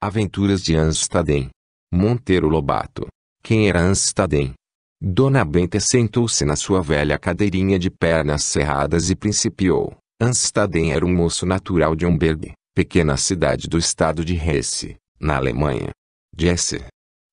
Aventuras de Anstaden. Monteiro Lobato. Quem era Anstaden? Dona Benta sentou-se na sua velha cadeirinha de pernas cerradas e principiou. Anstaden era um moço natural de Umberg, pequena cidade do estado de Hesse, na Alemanha. Jesse!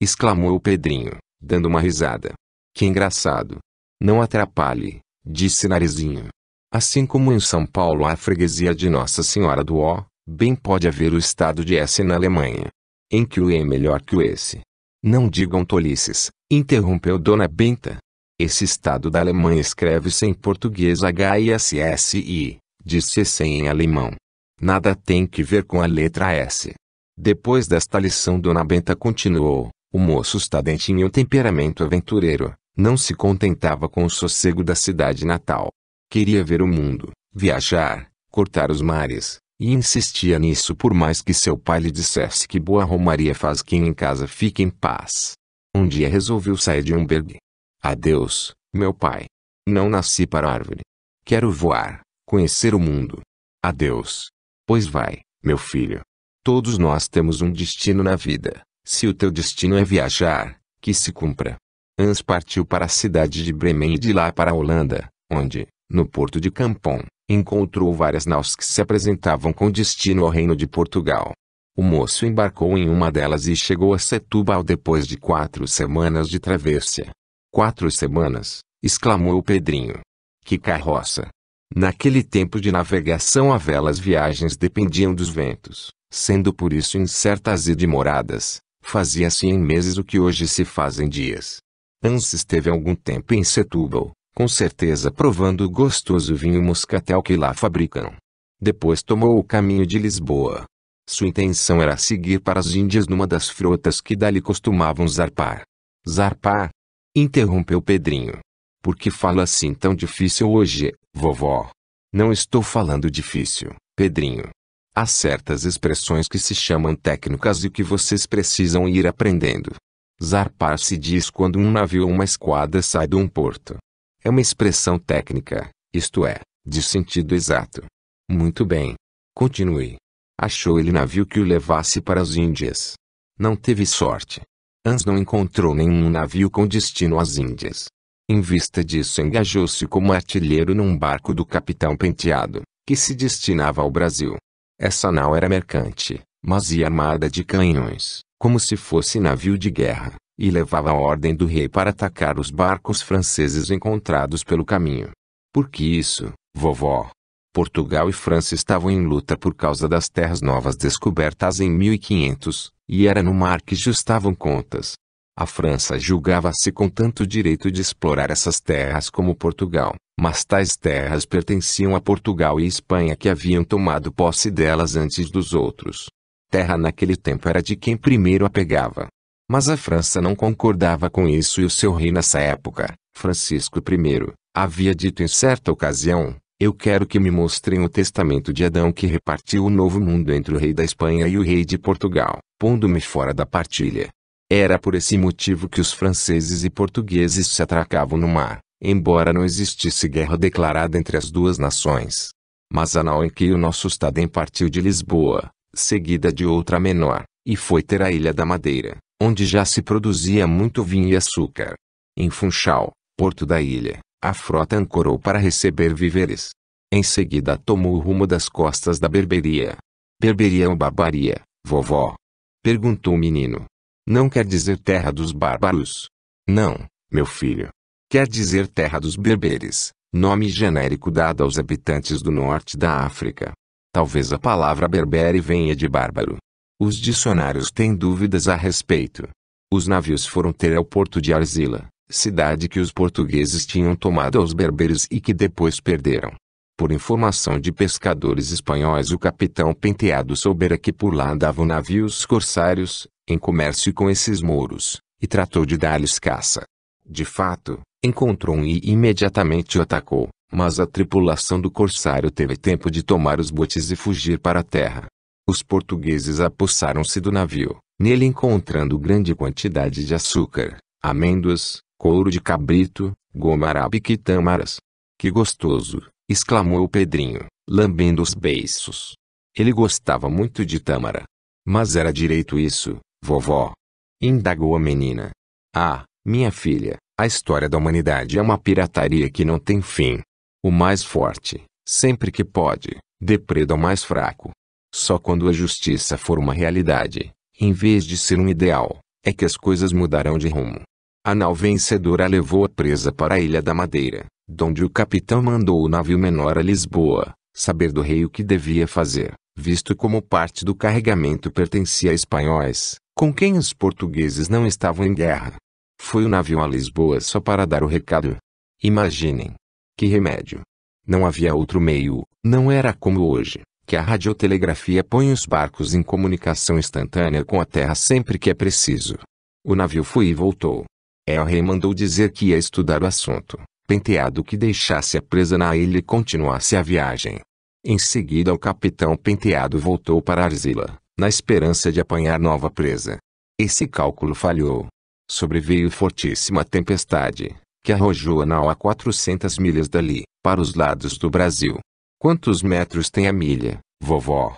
exclamou Pedrinho, dando uma risada. Que engraçado. Não atrapalhe, disse Narizinho. Assim como em São Paulo há a freguesia de Nossa Senhora do Ó, Bem pode haver o estado de S na Alemanha, em que o E é melhor que o S. Não digam tolices, interrompeu Dona Benta. Esse estado da Alemanha escreve-se em português HISSI, disse sem em alemão. Nada tem que ver com a letra S. Depois desta lição Dona Benta continuou, o moço estadentinho temperamento aventureiro, não se contentava com o sossego da cidade natal. Queria ver o mundo, viajar, cortar os mares, e insistia nisso por mais que seu pai lhe dissesse que boa romaria faz quem em casa fique em paz. Um dia resolveu sair de Umberg. Adeus, meu pai. Não nasci para árvore. Quero voar, conhecer o mundo. Adeus. Pois vai, meu filho. Todos nós temos um destino na vida. Se o teu destino é viajar, que se cumpra. Hans partiu para a cidade de Bremen e de lá para a Holanda, onde, no porto de Campon, encontrou várias naus que se apresentavam com destino ao reino de Portugal. O moço embarcou em uma delas e chegou a Setúbal depois de quatro semanas de travessia. Quatro semanas, exclamou Pedrinho. Que carroça! Naquele tempo de navegação a vela as viagens dependiam dos ventos, sendo por isso incertas e demoradas, fazia-se em meses o que hoje se faz em dias. Anses esteve algum tempo em Setúbal, com certeza provando o gostoso vinho moscatel que lá fabricam. Depois tomou o caminho de Lisboa. Sua intenção era seguir para as Índias numa das frotas que dali costumavam zarpar. Zarpar? Interrompeu Pedrinho. Por que fala assim tão difícil hoje, vovó? Não estou falando difícil, Pedrinho. Há certas expressões que se chamam técnicas e que vocês precisam ir aprendendo. Zarpar se diz quando um navio ou uma esquadra sai de um porto é uma expressão técnica, isto é, de sentido exato. Muito bem. Continue. Achou ele navio que o levasse para as Índias. Não teve sorte. Hans não encontrou nenhum navio com destino às Índias. Em vista disso, engajou-se como artilheiro num barco do capitão Penteado, que se destinava ao Brasil. Essa nau era mercante, mas ia armada de canhões, como se fosse navio de guerra e levava a ordem do rei para atacar os barcos franceses encontrados pelo caminho. Porque isso, vovó? Portugal e França estavam em luta por causa das terras novas descobertas em 1500, e era no mar que justavam contas. A França julgava-se com tanto direito de explorar essas terras como Portugal, mas tais terras pertenciam a Portugal e Espanha que haviam tomado posse delas antes dos outros. Terra naquele tempo era de quem primeiro a pegava. Mas a França não concordava com isso e o seu rei nessa época, Francisco I, havia dito em certa ocasião, eu quero que me mostrem o testamento de Adão que repartiu o novo mundo entre o rei da Espanha e o rei de Portugal, pondo-me fora da partilha. Era por esse motivo que os franceses e portugueses se atracavam no mar, embora não existisse guerra declarada entre as duas nações. Mas a nau em que o nosso estado partiu de Lisboa, seguida de outra menor, e foi ter a Ilha da Madeira, onde já se produzia muito vinho e açúcar. Em Funchal, porto da ilha, a frota ancorou para receber víveres. Em seguida tomou o rumo das costas da Berberia. Berberia ou Barbaria, vovó? Perguntou o menino. Não quer dizer terra dos bárbaros. Não, meu filho. Quer dizer terra dos berberes, nome genérico dado aos habitantes do norte da África. Talvez a palavra berbere venha de bárbaro, os dicionários têm dúvidas a respeito. Os navios foram ter ao porto de Arzila, cidade que os portugueses tinham tomado aos berberes e que depois perderam. Por informação de pescadores espanhóis, o capitão Penteado soubera que por lá davam navios corsários, em comércio com esses mouros, e tratou de dar-lhes caça. De fato, encontrou um e imediatamente o atacou, mas a tripulação do corsário teve tempo de tomar os botes e fugir para a terra. Os portugueses apossaram-se do navio, nele encontrando grande quantidade de açúcar, amêndoas, couro de cabrito, goma arábica e tâmaras. Que gostoso! exclamou Pedrinho, lambendo os beiços. Ele gostava muito de tâmara. Mas era direito isso, vovó? Indagou a menina. Ah, minha filha, a história da humanidade é uma pirataria que não tem fim. O mais forte, sempre que pode, depreda o mais fraco, só quando a justiça for uma realidade, em vez de ser um ideal, é que as coisas mudarão de rumo. A nau vencedora levou a presa para a Ilha da Madeira, donde o capitão mandou o navio menor a Lisboa, saber do rei o que devia fazer, visto como parte do carregamento pertencia a espanhóis, com quem os portugueses não estavam em guerra. Foi o navio a Lisboa só para dar o recado. Imaginem! Que remédio! Não havia outro meio, não era como hoje, que a radiotelegrafia põe os barcos em comunicação instantânea com a Terra sempre que é preciso. O navio foi e voltou. El-Rei mandou dizer que ia estudar o assunto, penteado que deixasse a presa na ilha e continuasse a viagem. Em seguida o capitão penteado voltou para Arzila, na esperança de apanhar nova presa. Esse cálculo falhou. Sobreveio fortíssima tempestade, que arrojou nau a 400 milhas dali, para os lados do Brasil, Quantos metros tem a milha, vovó?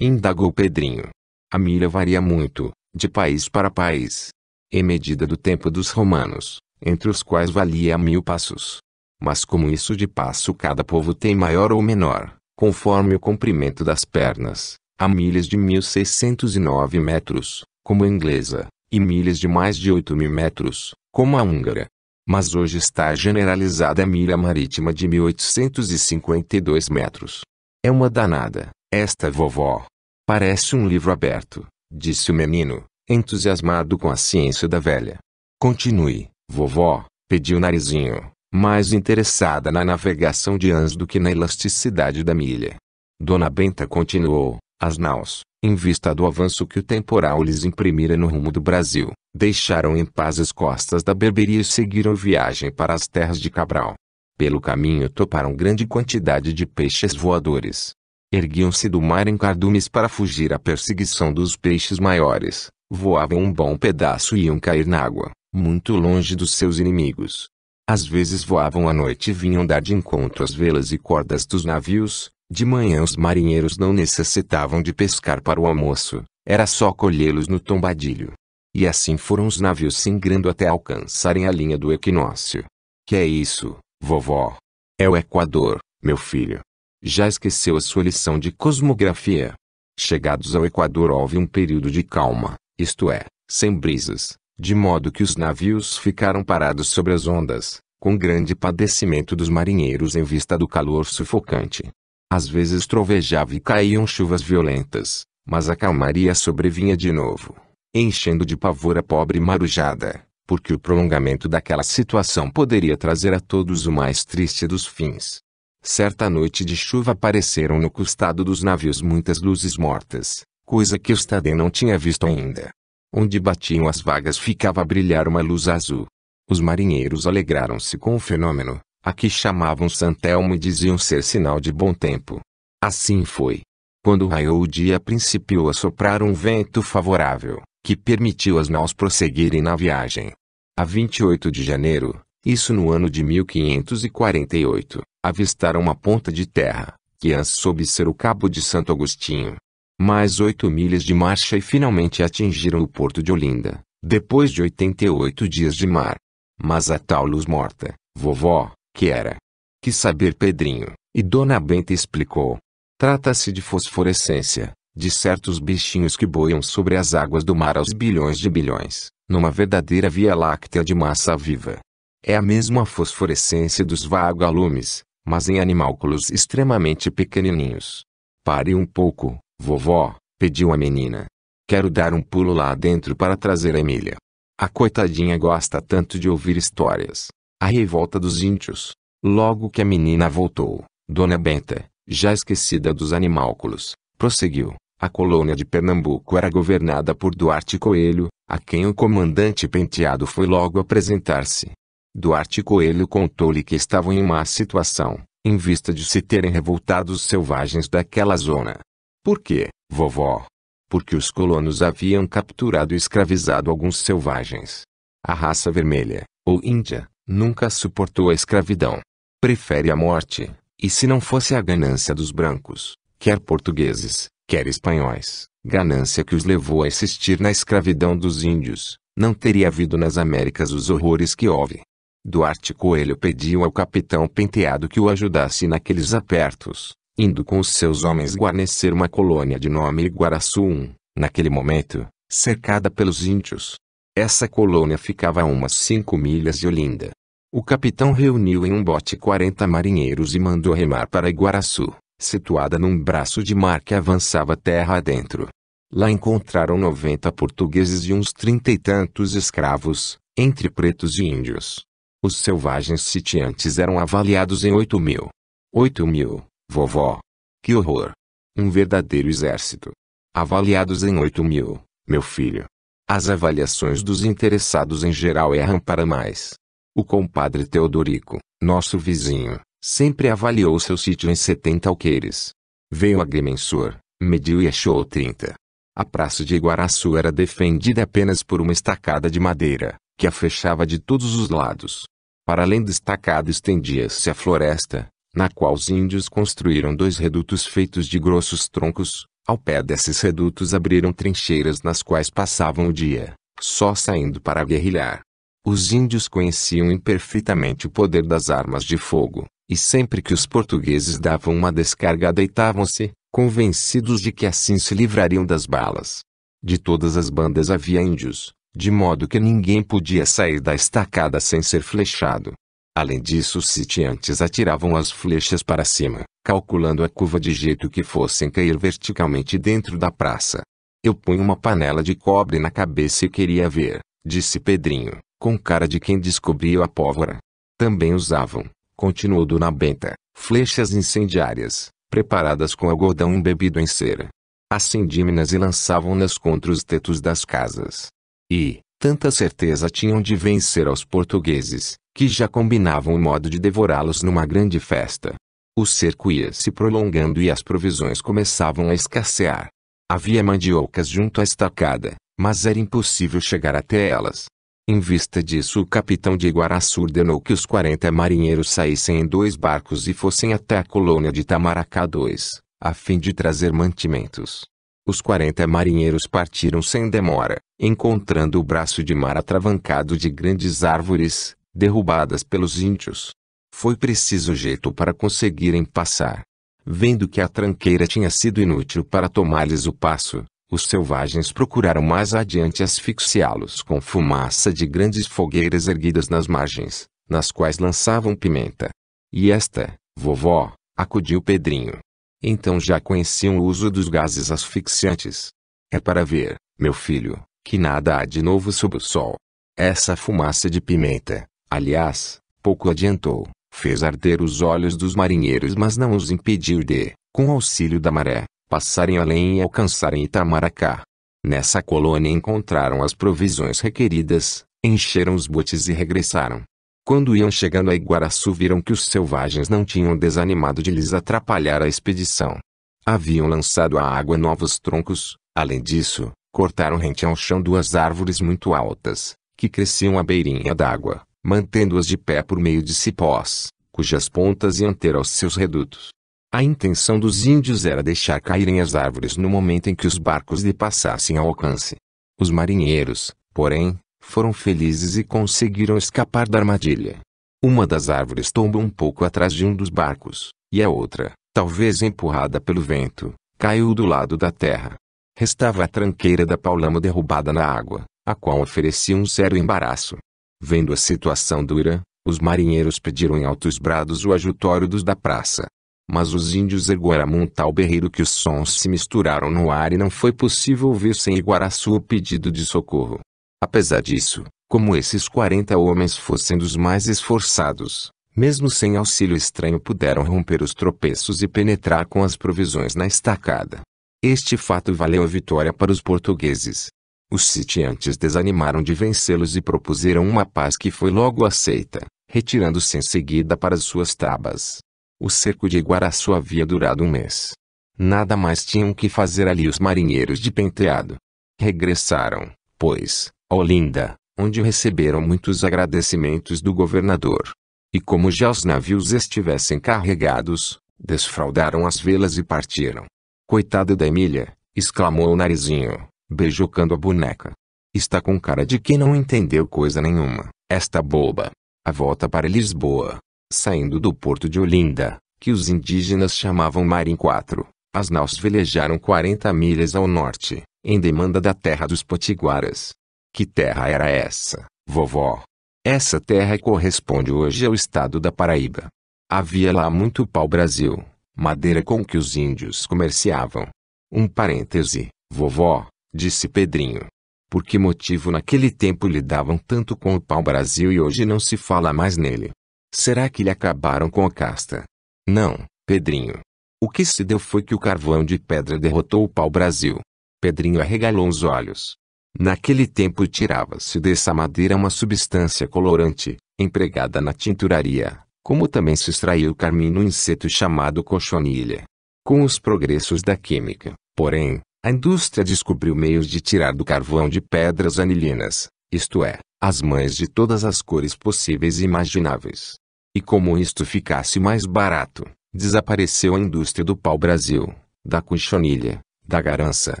Indagou Pedrinho. A milha varia muito, de país para país. É medida do tempo dos romanos, entre os quais valia mil passos. Mas como isso de passo cada povo tem maior ou menor, conforme o comprimento das pernas, há milhas de 1.609 metros, como a inglesa, e milhas de mais de 8.000 metros, como a húngara mas hoje está generalizada a milha marítima de 1852 metros. É uma danada, esta vovó. Parece um livro aberto, disse o menino, entusiasmado com a ciência da velha. Continue, vovó, pediu Narizinho, mais interessada na navegação de Ans do que na elasticidade da milha. Dona Benta continuou, as naus, em vista do avanço que o temporal lhes imprimira no rumo do Brasil, deixaram em paz as costas da Berberia e seguiram viagem para as terras de Cabral. Pelo caminho toparam grande quantidade de peixes voadores. Erguiam-se do mar em cardumes para fugir à perseguição dos peixes maiores. Voavam um bom pedaço e iam cair na água, muito longe dos seus inimigos. Às vezes voavam à noite e vinham dar de encontro às velas e cordas dos navios, de manhã os marinheiros não necessitavam de pescar para o almoço, era só colhê-los no tombadilho. E assim foram os navios singrando até alcançarem a linha do equinócio. Que é isso, vovó? É o Equador, meu filho. Já esqueceu a sua lição de cosmografia? Chegados ao Equador houve um período de calma, isto é, sem brisas, de modo que os navios ficaram parados sobre as ondas, com grande padecimento dos marinheiros em vista do calor sufocante. Às vezes trovejava e caíam chuvas violentas, mas a calmaria sobrevinha de novo, enchendo de pavor a pobre marujada, porque o prolongamento daquela situação poderia trazer a todos o mais triste dos fins. Certa noite de chuva apareceram no costado dos navios muitas luzes mortas, coisa que Staden não tinha visto ainda. Onde batiam as vagas ficava a brilhar uma luz azul. Os marinheiros alegraram-se com o fenômeno, Aqui chamavam Santelmo e diziam ser sinal de bom tempo. Assim foi. Quando raiou o dia principiou a soprar um vento favorável, que permitiu as naus prosseguirem na viagem. A 28 de janeiro, isso no ano de 1548, avistaram uma ponta de terra, que antes soube ser o Cabo de Santo Agostinho. Mais oito milhas de marcha e finalmente atingiram o porto de Olinda, depois de 88 dias de mar. Mas a tal luz morta, vovó, que era. Que saber Pedrinho, e Dona Benta explicou. Trata-se de fosforescência, de certos bichinhos que boiam sobre as águas do mar aos bilhões de bilhões, numa verdadeira via láctea de massa viva. É a mesma fosforescência dos vagalumes, mas em animálculos extremamente pequenininhos. Pare um pouco, vovó, pediu a menina. Quero dar um pulo lá dentro para trazer a Emília. A coitadinha gosta tanto de ouvir histórias a revolta dos índios. Logo que a menina voltou, Dona Benta, já esquecida dos animálculos, prosseguiu. A colônia de Pernambuco era governada por Duarte Coelho, a quem o comandante Penteado foi logo apresentar-se. Duarte Coelho contou-lhe que estavam em má situação, em vista de se terem revoltado os selvagens daquela zona. Por quê, vovó? Porque os colonos haviam capturado e escravizado alguns selvagens. A raça vermelha, ou índia, nunca suportou a escravidão. Prefere a morte, e se não fosse a ganância dos brancos, quer portugueses, quer espanhóis, ganância que os levou a existir na escravidão dos índios, não teria havido nas Américas os horrores que houve. Duarte Coelho pediu ao capitão Penteado que o ajudasse naqueles apertos, indo com os seus homens guarnecer uma colônia de nome Iguaraçu I, naquele momento, cercada pelos índios. Essa colônia ficava a umas cinco milhas de Olinda, o capitão reuniu em um bote 40 marinheiros e mandou remar para Iguaraçu, situada num braço de mar que avançava terra adentro. Lá encontraram 90 portugueses e uns trinta e tantos escravos, entre pretos e índios. Os selvagens sitiantes eram avaliados em oito mil. Oito mil, vovó. Que horror! Um verdadeiro exército. Avaliados em oito mil, meu filho. As avaliações dos interessados em geral erram para mais. O compadre Teodorico, nosso vizinho, sempre avaliou seu sítio em 70 alqueires. Veio o agrimensor, mediu e achou 30. A praça de Iguaraçu era defendida apenas por uma estacada de madeira, que a fechava de todos os lados. Para além da estacada estendia-se a floresta, na qual os índios construíram dois redutos feitos de grossos troncos. Ao pé desses redutos abriram trincheiras nas quais passavam o dia, só saindo para guerrilhar. Os índios conheciam imperfeitamente o poder das armas de fogo, e sempre que os portugueses davam uma descarga deitavam-se, convencidos de que assim se livrariam das balas. De todas as bandas havia índios, de modo que ninguém podia sair da estacada sem ser flechado. Além disso, os sitiantes atiravam as flechas para cima, calculando a curva de jeito que fossem cair verticalmente dentro da praça. Eu ponho uma panela de cobre na cabeça e queria ver, disse Pedrinho com cara de quem descobriu a pólvora. Também usavam, continuou Dona Benta, flechas incendiárias, preparadas com algodão embebido em cera. acendíminas assim e lançavam-nas contra os tetos das casas. E, tanta certeza tinham de vencer aos portugueses, que já combinavam o modo de devorá-los numa grande festa. O cerco ia se prolongando e as provisões começavam a escassear. Havia mandiocas junto à estacada, mas era impossível chegar até elas, em vista disso o capitão de Iguaraçu ordenou que os 40 marinheiros saíssem em dois barcos e fossem até a colônia de Tamaracá II, a fim de trazer mantimentos. Os 40 marinheiros partiram sem demora, encontrando o braço de mar atravancado de grandes árvores, derrubadas pelos índios. Foi preciso jeito para conseguirem passar. Vendo que a tranqueira tinha sido inútil para tomar-lhes o passo, os selvagens procuraram mais adiante asfixiá-los com fumaça de grandes fogueiras erguidas nas margens, nas quais lançavam pimenta. E esta, vovó, acudiu Pedrinho. Então já conheciam o uso dos gases asfixiantes. É para ver, meu filho, que nada há de novo sob o sol. Essa fumaça de pimenta, aliás, pouco adiantou, fez arder os olhos dos marinheiros mas não os impediu de, com auxílio da maré, passarem além e alcançarem Itamaracá. Nessa colônia encontraram as provisões requeridas, encheram os botes e regressaram. Quando iam chegando a Iguaraçu viram que os selvagens não tinham desanimado de lhes atrapalhar a expedição. Haviam lançado à água novos troncos, além disso, cortaram rente ao chão duas árvores muito altas, que cresciam à beirinha d'água, mantendo-as de pé por meio de cipós, cujas pontas iam ter aos seus redutos. A intenção dos índios era deixar caírem as árvores no momento em que os barcos lhe passassem ao alcance. Os marinheiros, porém, foram felizes e conseguiram escapar da armadilha. Uma das árvores tomba um pouco atrás de um dos barcos, e a outra, talvez empurrada pelo vento, caiu do lado da terra. Restava a tranqueira da Paulama derrubada na água, a qual oferecia um sério embaraço. Vendo a situação dura, os marinheiros pediram em altos brados o ajutório dos da praça, mas os índios ergueram um tal berreiro que os sons se misturaram no ar e não foi possível ouvir sem Iguaraçu o pedido de socorro. Apesar disso, como esses 40 homens fossem dos mais esforçados, mesmo sem auxílio estranho puderam romper os tropeços e penetrar com as provisões na estacada. Este fato valeu a vitória para os portugueses. Os sitiantes desanimaram de vencê-los e propuseram uma paz que foi logo aceita, retirando-se em seguida para suas tabas. O cerco de Guaraçu havia durado um mês. Nada mais tinham que fazer ali os marinheiros de penteado. Regressaram, pois, a Olinda, onde receberam muitos agradecimentos do governador. E como já os navios estivessem carregados, desfraldaram as velas e partiram. Coitada da Emília, exclamou o narizinho, beijocando a boneca. Está com cara de quem não entendeu coisa nenhuma, esta boba. A volta para Lisboa, saindo do porto de Olinda, que os indígenas chamavam Marim 4, As naus velejaram 40 milhas ao norte, em demanda da terra dos potiguaras. Que terra era essa, vovó? Essa terra corresponde hoje ao estado da Paraíba. Havia lá muito pau-brasil, madeira com que os índios comerciavam. Um parêntese, vovó, disse Pedrinho. Por que motivo naquele tempo lidavam tanto com o pau-brasil e hoje não se fala mais nele? Será que lhe acabaram com a casta? Não, Pedrinho. O que se deu foi que o carvão de pedra derrotou o pau-brasil. Pedrinho arregalou os olhos. Naquele tempo tirava-se dessa madeira uma substância colorante, empregada na tinturaria, como também se extraiu o carmim no inseto chamado cochonilha. Com os progressos da química, porém, a indústria descobriu meios de tirar do carvão de pedras anilinas, isto é, as mães de todas as cores possíveis e imagináveis. E como isto ficasse mais barato, desapareceu a indústria do pau-brasil, da cochonilha, da garança,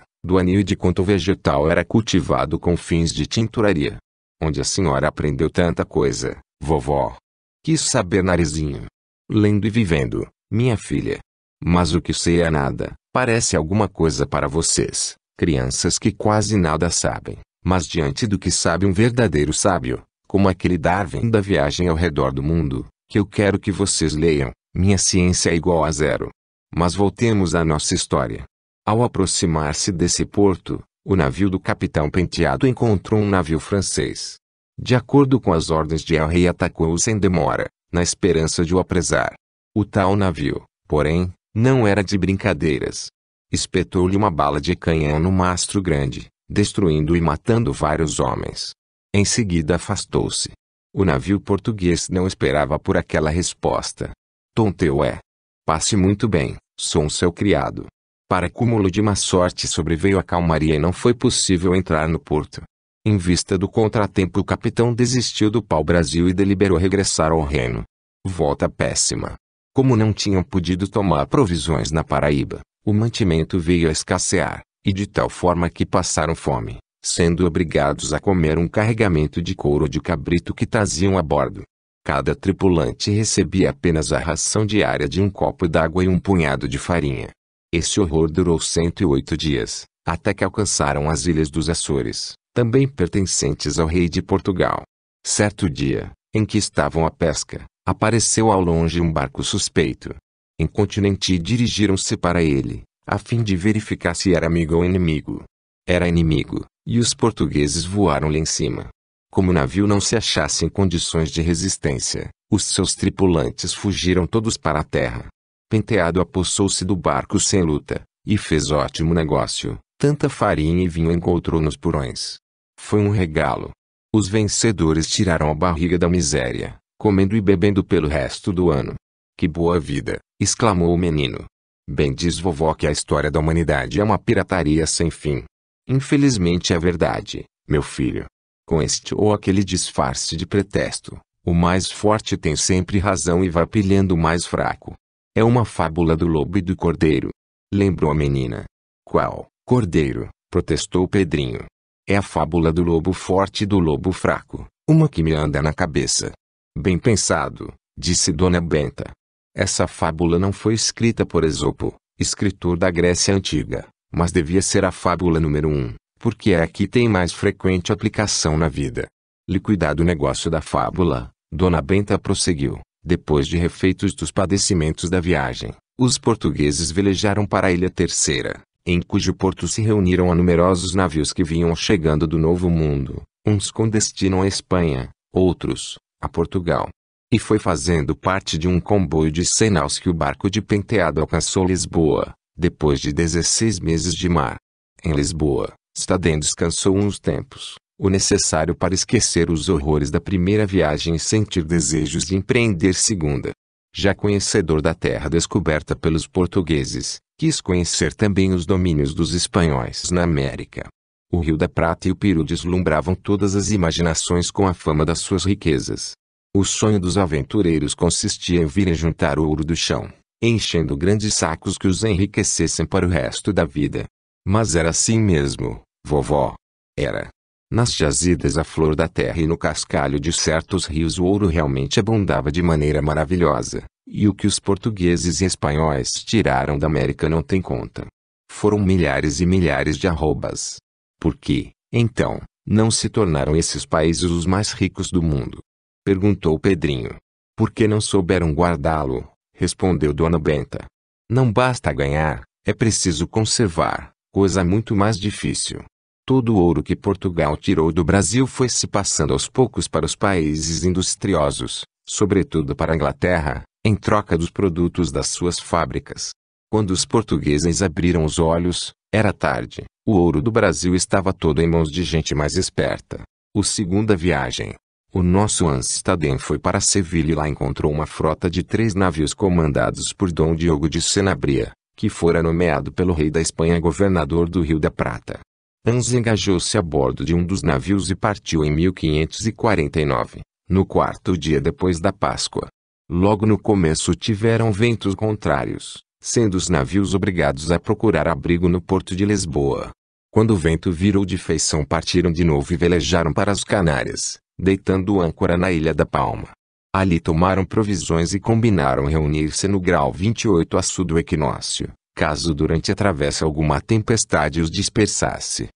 do anil e de quanto vegetal era cultivado com fins de tinturaria. Onde a senhora aprendeu tanta coisa, vovó. Quis saber narizinho. Lendo e vivendo, minha filha. Mas o que sei é nada, parece alguma coisa para vocês, crianças que quase nada sabem, mas diante do que sabe um verdadeiro sábio, como aquele Darwin da viagem ao redor do mundo, que eu quero que vocês leiam, minha ciência é igual a zero. Mas voltemos à nossa história. Ao aproximar-se desse porto, o navio do capitão Penteado encontrou um navio francês. De acordo com as ordens de El Rei, atacou-o sem demora, na esperança de o apresar. O tal navio, porém, não era de brincadeiras. Espetou-lhe uma bala de canhão no mastro grande, destruindo e matando vários homens. Em seguida afastou-se, o navio português não esperava por aquela resposta. Tonteu é. Passe muito bem, sou um seu criado. Para cúmulo de má sorte sobreveio a calmaria e não foi possível entrar no porto. Em vista do contratempo o capitão desistiu do pau-brasil e deliberou regressar ao reino. Volta péssima. Como não tinham podido tomar provisões na Paraíba, o mantimento veio a escassear, e de tal forma que passaram fome sendo obrigados a comer um carregamento de couro de cabrito que traziam a bordo. Cada tripulante recebia apenas a ração diária de um copo d'água e um punhado de farinha. Esse horror durou 108 dias, até que alcançaram as ilhas dos Açores, também pertencentes ao rei de Portugal. Certo dia, em que estavam à pesca, apareceu ao longe um barco suspeito. Incontinenti dirigiram-se para ele, a fim de verificar se era amigo ou inimigo. Era inimigo, e os portugueses voaram-lhe em cima. Como o navio não se achasse em condições de resistência, os seus tripulantes fugiram todos para a terra. Penteado apossou-se do barco sem luta, e fez ótimo negócio. Tanta farinha e vinho encontrou nos porões. Foi um regalo. Os vencedores tiraram a barriga da miséria, comendo e bebendo pelo resto do ano. Que boa vida! exclamou o menino. Bem diz vovó que a história da humanidade é uma pirataria sem fim. Infelizmente é verdade, meu filho. Com este ou aquele disfarce de pretexto, o mais forte tem sempre razão e vai pilhando o mais fraco. É uma fábula do lobo e do cordeiro. Lembrou a menina. Qual, cordeiro? protestou Pedrinho. É a fábula do lobo forte e do lobo fraco, uma que me anda na cabeça. Bem pensado, disse Dona Benta. Essa fábula não foi escrita por Esopo, escritor da Grécia Antiga, mas devia ser a fábula número um, porque é a que tem mais frequente aplicação na vida. Liquidado o negócio da fábula, Dona Benta prosseguiu. Depois de refeitos dos padecimentos da viagem, os portugueses velejaram para a Ilha Terceira, em cujo porto se reuniram a numerosos navios que vinham chegando do Novo Mundo, uns com destino à Espanha, outros, a Portugal. E foi fazendo parte de um comboio de cem que o barco de Penteado alcançou Lisboa, depois de 16 meses de mar. Em Lisboa, Staden descansou uns tempos, o necessário para esquecer os horrores da primeira viagem e sentir desejos de empreender segunda. Já conhecedor da terra descoberta pelos portugueses, quis conhecer também os domínios dos espanhóis na América. O Rio da Prata e o Peru deslumbravam todas as imaginações com a fama das suas riquezas. O sonho dos aventureiros consistia em virem juntar o ouro do chão enchendo grandes sacos que os enriquecessem para o resto da vida. Mas era assim mesmo, vovó. Era. Nas jazidas à flor da terra e no cascalho de certos rios o ouro realmente abundava de maneira maravilhosa, e o que os portugueses e espanhóis tiraram da América não tem conta. Foram milhares e milhares de arrobas. Por que, então, não se tornaram esses países os mais ricos do mundo? Perguntou Pedrinho. Por que não souberam guardá-lo? respondeu Dona Benta. Não basta ganhar, é preciso conservar, coisa muito mais difícil. Todo o ouro que Portugal tirou do Brasil foi se passando aos poucos para os países industriosos, sobretudo para a Inglaterra, em troca dos produtos das suas fábricas. Quando os portugueses abriram os olhos, era tarde. O ouro do Brasil estava todo em mãos de gente mais esperta. O Segunda Viagem, o nosso Anstaden foi para Sevilha e lá encontrou uma frota de três navios comandados por Dom Diogo de Senabria, que fora nomeado pelo rei da Espanha governador do Rio da Prata. Anz engajou-se a bordo de um dos navios e partiu em 1549, no quarto dia depois da Páscoa. Logo no começo tiveram ventos contrários, sendo os navios obrigados a procurar abrigo no porto de Lisboa. Quando o vento virou de feição partiram de novo e velejaram para as Canárias, deitando âncora na Ilha da Palma. Ali tomaram provisões e combinaram reunir-se no grau 28 a sul do equinócio, caso durante a travessa alguma tempestade os dispersasse.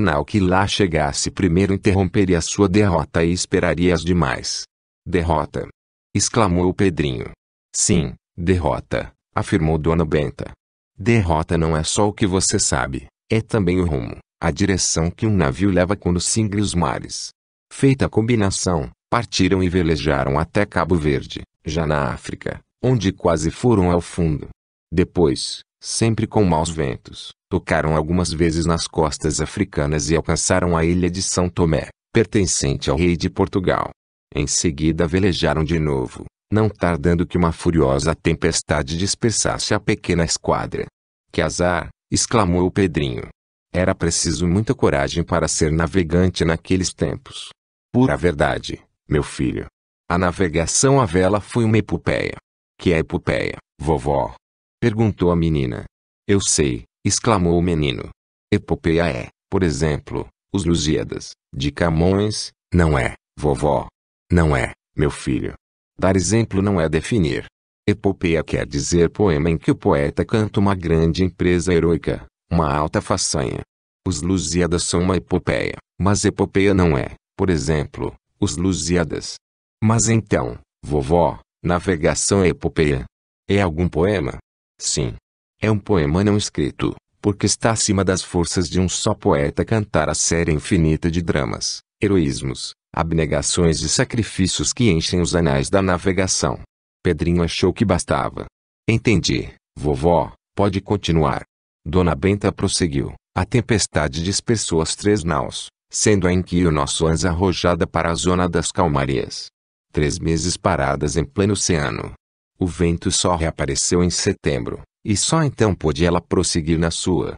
nau que lá chegasse primeiro interromperia sua derrota e esperaria as demais. Derrota! exclamou o Pedrinho. Sim, derrota, afirmou Dona Benta. Derrota não é só o que você sabe, é também o rumo, a direção que um navio leva quando singra os mares. Feita a combinação, partiram e velejaram até Cabo Verde, já na África, onde quase foram ao fundo. Depois, sempre com maus ventos, tocaram algumas vezes nas costas africanas e alcançaram a ilha de São Tomé, pertencente ao rei de Portugal. Em seguida velejaram de novo, não tardando que uma furiosa tempestade dispersasse a pequena esquadra. Que azar! exclamou o Pedrinho. Era preciso muita coragem para ser navegante naqueles tempos pura verdade, meu filho. A navegação à vela foi uma epopeia. Que é epopeia, vovó? Perguntou a menina. Eu sei, exclamou o menino. Epopeia é, por exemplo, os Lusíadas, de Camões, não é, vovó. Não é, meu filho. Dar exemplo não é definir. Epopeia quer dizer poema em que o poeta canta uma grande empresa heroica, uma alta façanha. Os Lusíadas são uma epopeia, mas epopeia não é por exemplo, os Lusíadas. Mas então, vovó, navegação é epopeia. É algum poema? Sim. É um poema não escrito, porque está acima das forças de um só poeta cantar a série infinita de dramas, heroísmos, abnegações e sacrifícios que enchem os anais da navegação. Pedrinho achou que bastava. Entendi, vovó, pode continuar. Dona Benta prosseguiu. A tempestade dispersou as três naus, sendo a Enquio Noções arrojada para a zona das calmarias. Três meses paradas em pleno oceano. O vento só reapareceu em setembro, e só então pôde ela prosseguir na sua.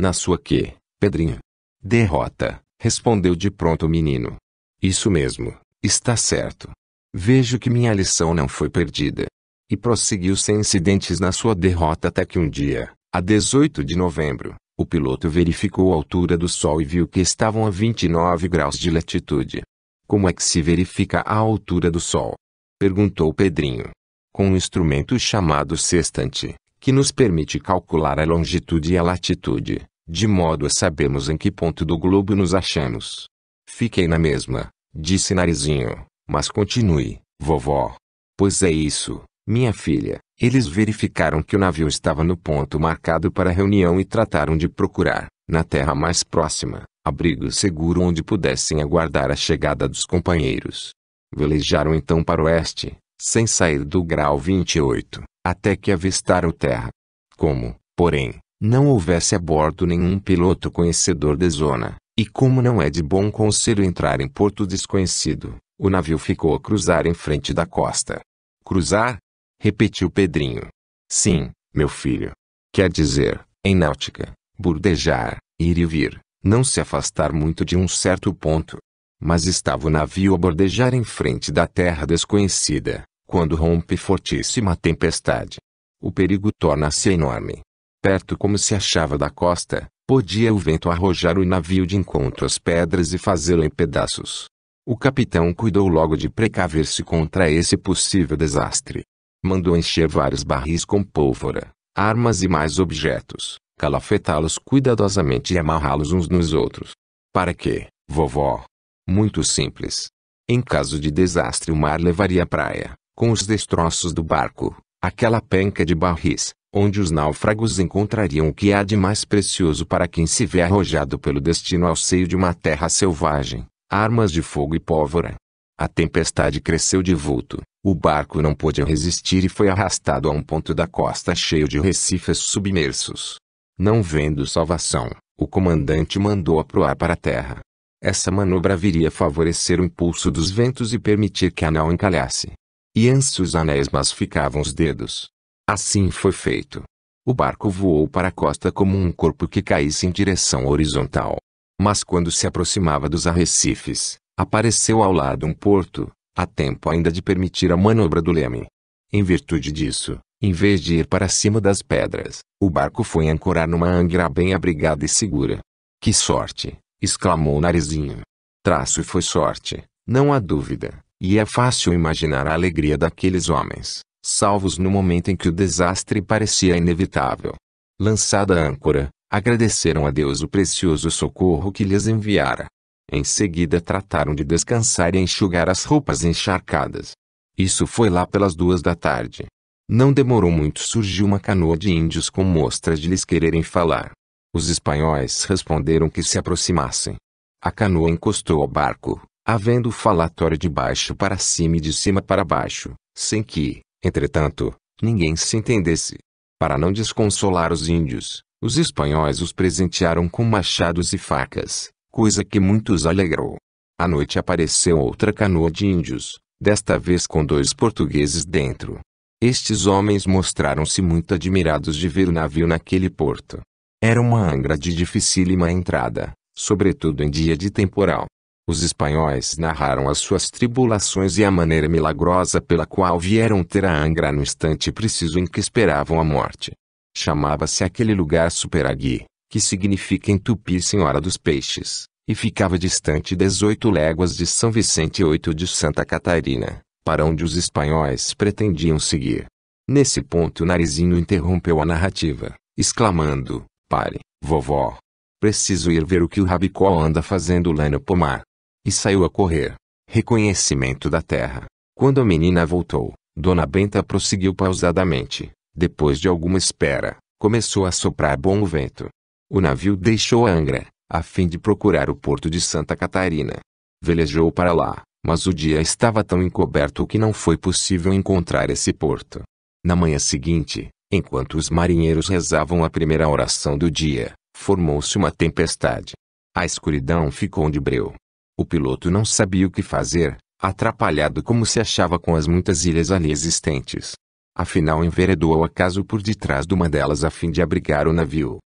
Na sua que, Pedrinho? Derrota, respondeu de pronto o menino. Isso mesmo, está certo. Vejo que minha lição não foi perdida. E prosseguiu sem incidentes na sua derrota até que um dia, a 18 de novembro, o piloto verificou a altura do Sol e viu que estavam a 29 graus de latitude. Como é que se verifica a altura do Sol? Perguntou Pedrinho. Com um instrumento chamado sextante, que nos permite calcular a longitude e a latitude, de modo a sabermos em que ponto do globo nos achamos. Fiquei na mesma, disse Narizinho, mas continue, vovó. Pois é isso, minha filha. Eles verificaram que o navio estava no ponto marcado para a reunião e trataram de procurar, na terra mais próxima, abrigo seguro onde pudessem aguardar a chegada dos companheiros. Velejaram então para o oeste, sem sair do grau 28, até que avistaram terra. Como, porém, não houvesse a bordo nenhum piloto conhecedor da zona, e como não é de bom conselho entrar em porto desconhecido, o navio ficou a cruzar em frente da costa. Cruzar, repetiu Pedrinho. Sim, meu filho. Quer dizer, em náutica, burdejar, ir e vir, não se afastar muito de um certo ponto. Mas estava o navio a bordejar em frente da terra desconhecida, quando rompe fortíssima tempestade. O perigo torna-se enorme. Perto como se achava da costa, podia o vento arrojar o navio de encontro às pedras e fazê-lo em pedaços. O capitão cuidou logo de precaver-se contra esse possível desastre mandou encher vários barris com pólvora, armas e mais objetos, calafetá-los cuidadosamente e amarrá-los uns nos outros. Para quê, vovó? Muito simples. Em caso de desastre, o mar levaria a praia, com os destroços do barco, aquela penca de barris, onde os náufragos encontrariam o que há de mais precioso para quem se vê arrojado pelo destino ao seio de uma terra selvagem: armas de fogo e pólvora. A tempestade cresceu de vulto, o barco não pôde resistir e foi arrastado a um ponto da costa cheio de recifes submersos. Não vendo salvação, o comandante mandou aproar para a terra. Essa manobra viria favorecer o impulso dos ventos e permitir que a nau encalhasse. E antes os anéis mas ficavam os dedos. Assim foi feito. O barco voou para a costa como um corpo que caísse em direção horizontal. Mas quando se aproximava dos arrecifes, apareceu ao lado um porto, Há tempo ainda de permitir a manobra do leme. Em virtude disso, em vez de ir para cima das pedras, o barco foi ancorar numa angra bem abrigada e segura. Que sorte! exclamou Narizinho. Traço foi sorte, não há dúvida, e é fácil imaginar a alegria daqueles homens, salvos no momento em que o desastre parecia inevitável. Lançada a âncora, agradeceram a Deus o precioso socorro que lhes enviara. Em seguida trataram de descansar e enxugar as roupas encharcadas. Isso foi lá pelas duas da tarde. Não demorou muito surgiu uma canoa de índios com mostras de lhes quererem falar. Os espanhóis responderam que se aproximassem. A canoa encostou ao barco, havendo o falatório de baixo para cima e de cima para baixo, sem que, entretanto, ninguém se entendesse. Para não desconsolar os índios, os espanhóis os presentearam com machados e facas, coisa que muitos alegrou. À noite apareceu outra canoa de índios, desta vez com dois portugueses dentro. Estes homens mostraram-se muito admirados de ver o navio naquele porto. Era uma angra de dificílima entrada, sobretudo em dia de temporal. Os espanhóis narraram as suas tribulações e a maneira milagrosa pela qual vieram ter a Angra no instante preciso em que esperavam a morte. Chamava-se aquele lugar Superagui que significa em tupi Senhora dos Peixes, e ficava distante 18 léguas de São Vicente e 8 de Santa Catarina, para onde os espanhóis pretendiam seguir. Nesse ponto Narizinho interrompeu a narrativa, exclamando, pare, vovó. Preciso ir ver o que o Rabicó anda fazendo lá no pomar. E saiu a correr. Reconhecimento da terra. Quando a menina voltou, Dona Benta prosseguiu pausadamente. Depois de alguma espera, começou a soprar bom vento. O navio deixou Angra, a fim de procurar o porto de Santa Catarina. Velejou para lá, mas o dia estava tão encoberto que não foi possível encontrar esse porto. Na manhã seguinte, enquanto os marinheiros rezavam a primeira oração do dia, formou-se uma tempestade. A escuridão ficou de breu. O piloto não sabia o que fazer, atrapalhado como se achava com as muitas ilhas ali existentes. Afinal enveredou o acaso por detrás de uma delas a fim de abrigar o navio.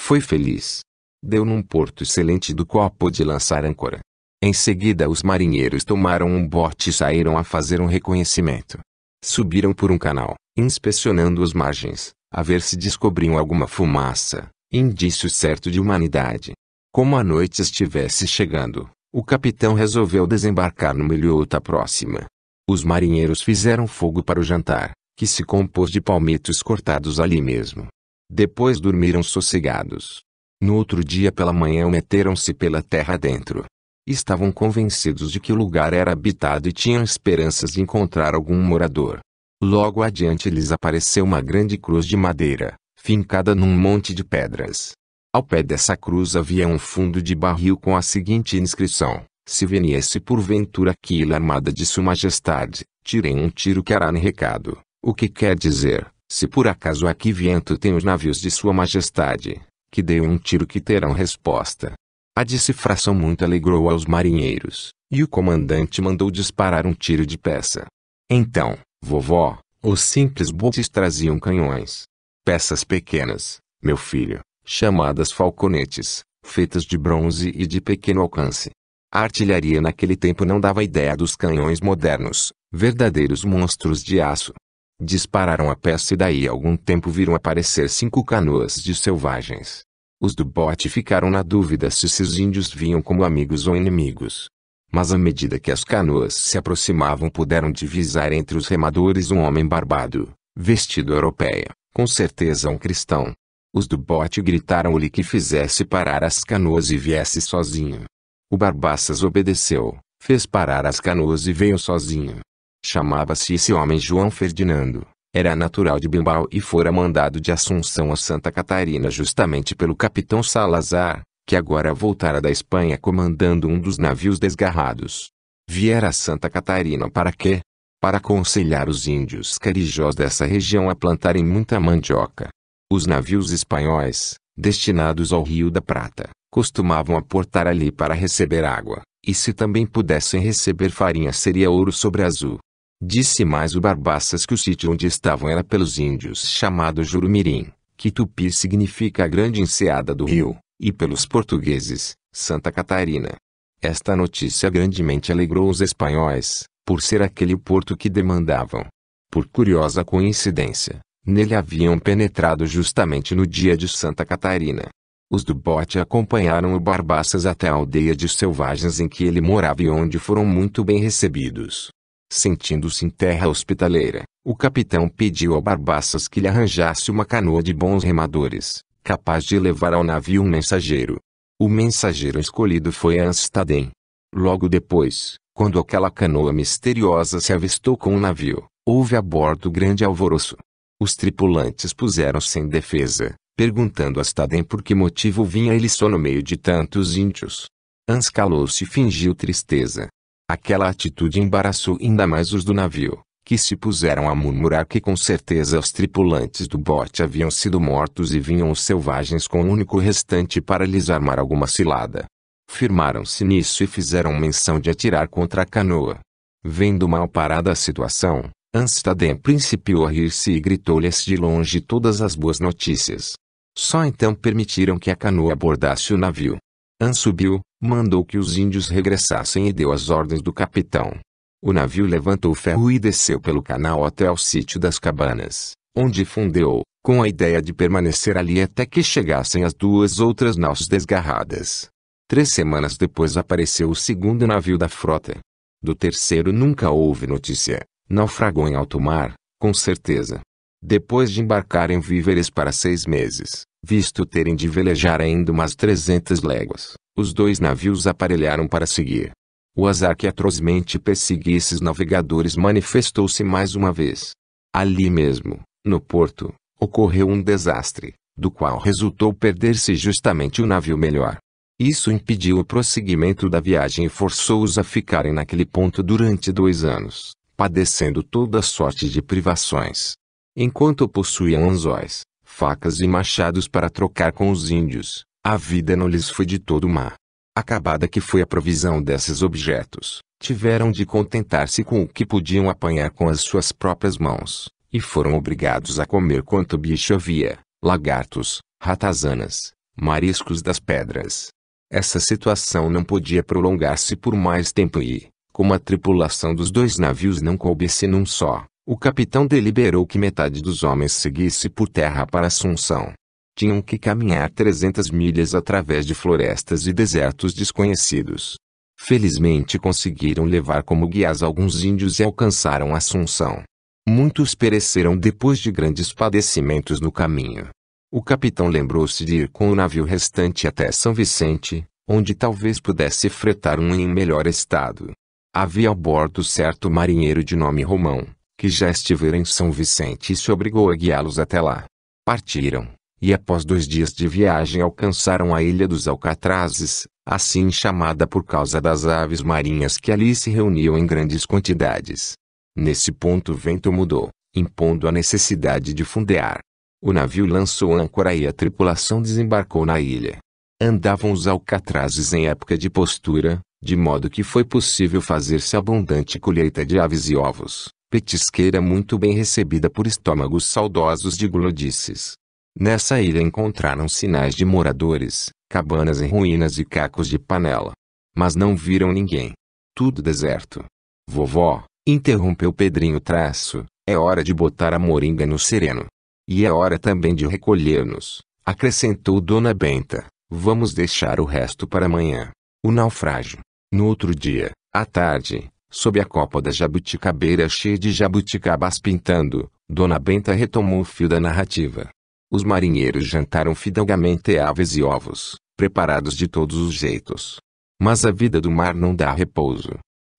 Foi feliz. Deu num porto excelente do qual pôde lançar âncora. Em seguida os marinheiros tomaram um bote e saíram a fazer um reconhecimento. Subiram por um canal, inspecionando as margens, a ver se descobriam alguma fumaça, indício certo de humanidade. Como a noite estivesse chegando, o capitão resolveu desembarcar numa ilhota próxima. Os marinheiros fizeram fogo para o jantar, que se compôs de palmitos cortados ali mesmo, depois dormiram sossegados. No outro dia pela manhã meteram-se pela terra dentro. Estavam convencidos de que o lugar era habitado e tinham esperanças de encontrar algum morador. Logo adiante lhes apareceu uma grande cruz de madeira, fincada num monte de pedras. Ao pé dessa cruz havia um fundo de barril com a seguinte inscrição: Se veniesse porventura aqui armada de Sua Majestade, tirem um tiro que hará recado. O que quer dizer, se por acaso aqui viento tem os navios de sua majestade, que deu um tiro que terão resposta. A decifração muito alegrou aos marinheiros, e o comandante mandou disparar um tiro de peça. Então, vovó, os simples botes traziam canhões. Peças pequenas, meu filho, chamadas falconetes, feitas de bronze e de pequeno alcance. A artilharia naquele tempo não dava ideia dos canhões modernos, verdadeiros monstros de aço, Dispararam a peça e daí algum tempo viram aparecer cinco canoas de selvagens. Os do bote ficaram na dúvida se esses índios vinham como amigos ou inimigos. Mas à medida que as canoas se aproximavam puderam divisar entre os remadores um homem barbado, vestido europeia, com certeza um cristão. Os do bote gritaram-lhe que fizesse parar as canoas e viesse sozinho. O Barbaças obedeceu, fez parar as canoas e veio sozinho. Chamava-se esse homem João Ferdinando. Era natural de Bimbal e fora mandado de Assunção a Santa Catarina justamente pelo capitão Salazar, que agora voltara da Espanha comandando um dos navios desgarrados. Viera a Santa Catarina para quê? Para aconselhar os índios carijós dessa região a plantarem muita mandioca. Os navios espanhóis, destinados ao Rio da Prata, costumavam aportar ali para receber água, e se também pudessem receber farinha seria ouro sobre azul. Disse mais o Barbaças que o sítio onde estavam era pelos índios chamado Jurumirim, que tupi significa a grande enseada do rio, e pelos portugueses, Santa Catarina. Esta notícia grandemente alegrou os espanhóis, por ser aquele porto que demandavam. Por curiosa coincidência, nele haviam penetrado justamente no dia de Santa Catarina. Os do bote acompanharam o Barbaças até a aldeia de selvagens em que ele morava e onde foram muito bem recebidos. Sentindo-se em terra hospitaleira, o capitão pediu a Barbaças que lhe arranjasse uma canoa de bons remadores, capaz de levar ao navio um mensageiro. O mensageiro escolhido foi Anstaden. Logo depois, quando aquela canoa misteriosa se avistou com o um navio, houve a bordo grande alvoroço. Os tripulantes puseram-se em defesa, perguntando a Staden por que motivo vinha ele só no meio de tantos índios. Ans calou-se e fingiu tristeza, Aquela atitude embaraçou ainda mais os do navio, que se puseram a murmurar que com certeza os tripulantes do bote haviam sido mortos e vinham os selvagens com o único restante para lhes armar alguma cilada. Firmaram-se nisso e fizeram menção de atirar contra a canoa. Vendo mal parada a situação, Anstaden principiou a rir-se e gritou-lhes de longe todas as boas notícias. Só então permitiram que a canoa abordasse o navio. An subiu, mandou que os índios regressassem e deu as ordens do capitão. O navio levantou ferro e desceu pelo canal até ao sítio das cabanas, onde fundeu, com a ideia de permanecer ali até que chegassem as duas outras naus desgarradas. Três semanas depois apareceu o segundo navio da frota. Do terceiro nunca houve notícia. Naufragou em alto mar, com certeza depois de embarcarem víveres para seis meses, visto terem de velejar ainda umas trezentas léguas, os dois navios aparelharam para seguir. O azar que atrozmente perseguia esses navegadores manifestou-se mais uma vez. Ali mesmo, no porto, ocorreu um desastre, do qual resultou perder-se justamente o navio melhor. Isso impediu o prosseguimento da viagem e forçou-os a ficarem naquele ponto durante dois anos, padecendo toda sorte de privações, Enquanto possuíam anzóis, facas e machados para trocar com os índios, a vida não lhes foi de todo má. Acabada que foi a provisão desses objetos, tiveram de contentar-se com o que podiam apanhar com as suas próprias mãos, e foram obrigados a comer quanto bicho havia, lagartos, ratazanas, mariscos das pedras. Essa situação não podia prolongar-se por mais tempo e, como a tripulação dos dois navios não coubesse num só, o capitão deliberou que metade dos homens seguisse por terra para Assunção. Tinham que caminhar 300 milhas através de florestas e desertos desconhecidos. Felizmente conseguiram levar como guias alguns índios e alcançaram Assunção. Muitos pereceram depois de grandes padecimentos no caminho. O capitão lembrou-se de ir com o navio restante até São Vicente, onde talvez pudesse fretar um em melhor estado. Havia a bordo certo marinheiro de nome Romão, que já estivera em São Vicente e se obrigou a guiá-los até lá. Partiram, e após dois dias de viagem alcançaram a ilha dos Alcatrazes, assim chamada por causa das aves marinhas que ali se reuniam em grandes quantidades. Nesse ponto o vento mudou, impondo a necessidade de fundear. O navio lançou âncora e a tripulação desembarcou na ilha. Andavam os alcatrazes em época de postura, de modo que foi possível fazer-se abundante colheita de aves e ovos petisqueira muito bem recebida por estômagos saudosos de glodices. Nessa ilha encontraram sinais de moradores, cabanas em ruínas e cacos de panela. Mas não viram ninguém. Tudo deserto. Vovó, interrompeu Pedrinho traço, é hora de botar a moringa no sereno. E é hora também de recolher-nos, acrescentou Dona Benta. Vamos deixar o resto para amanhã. O naufrágio. No outro dia, à tarde, Sob a copa da jabuticabeira cheia de jabuticabas pintando, Dona Benta retomou o fio da narrativa. Os marinheiros jantaram fidalgamente aves e ovos, preparados de todos os jeitos. Mas a vida do mar não dá repouso.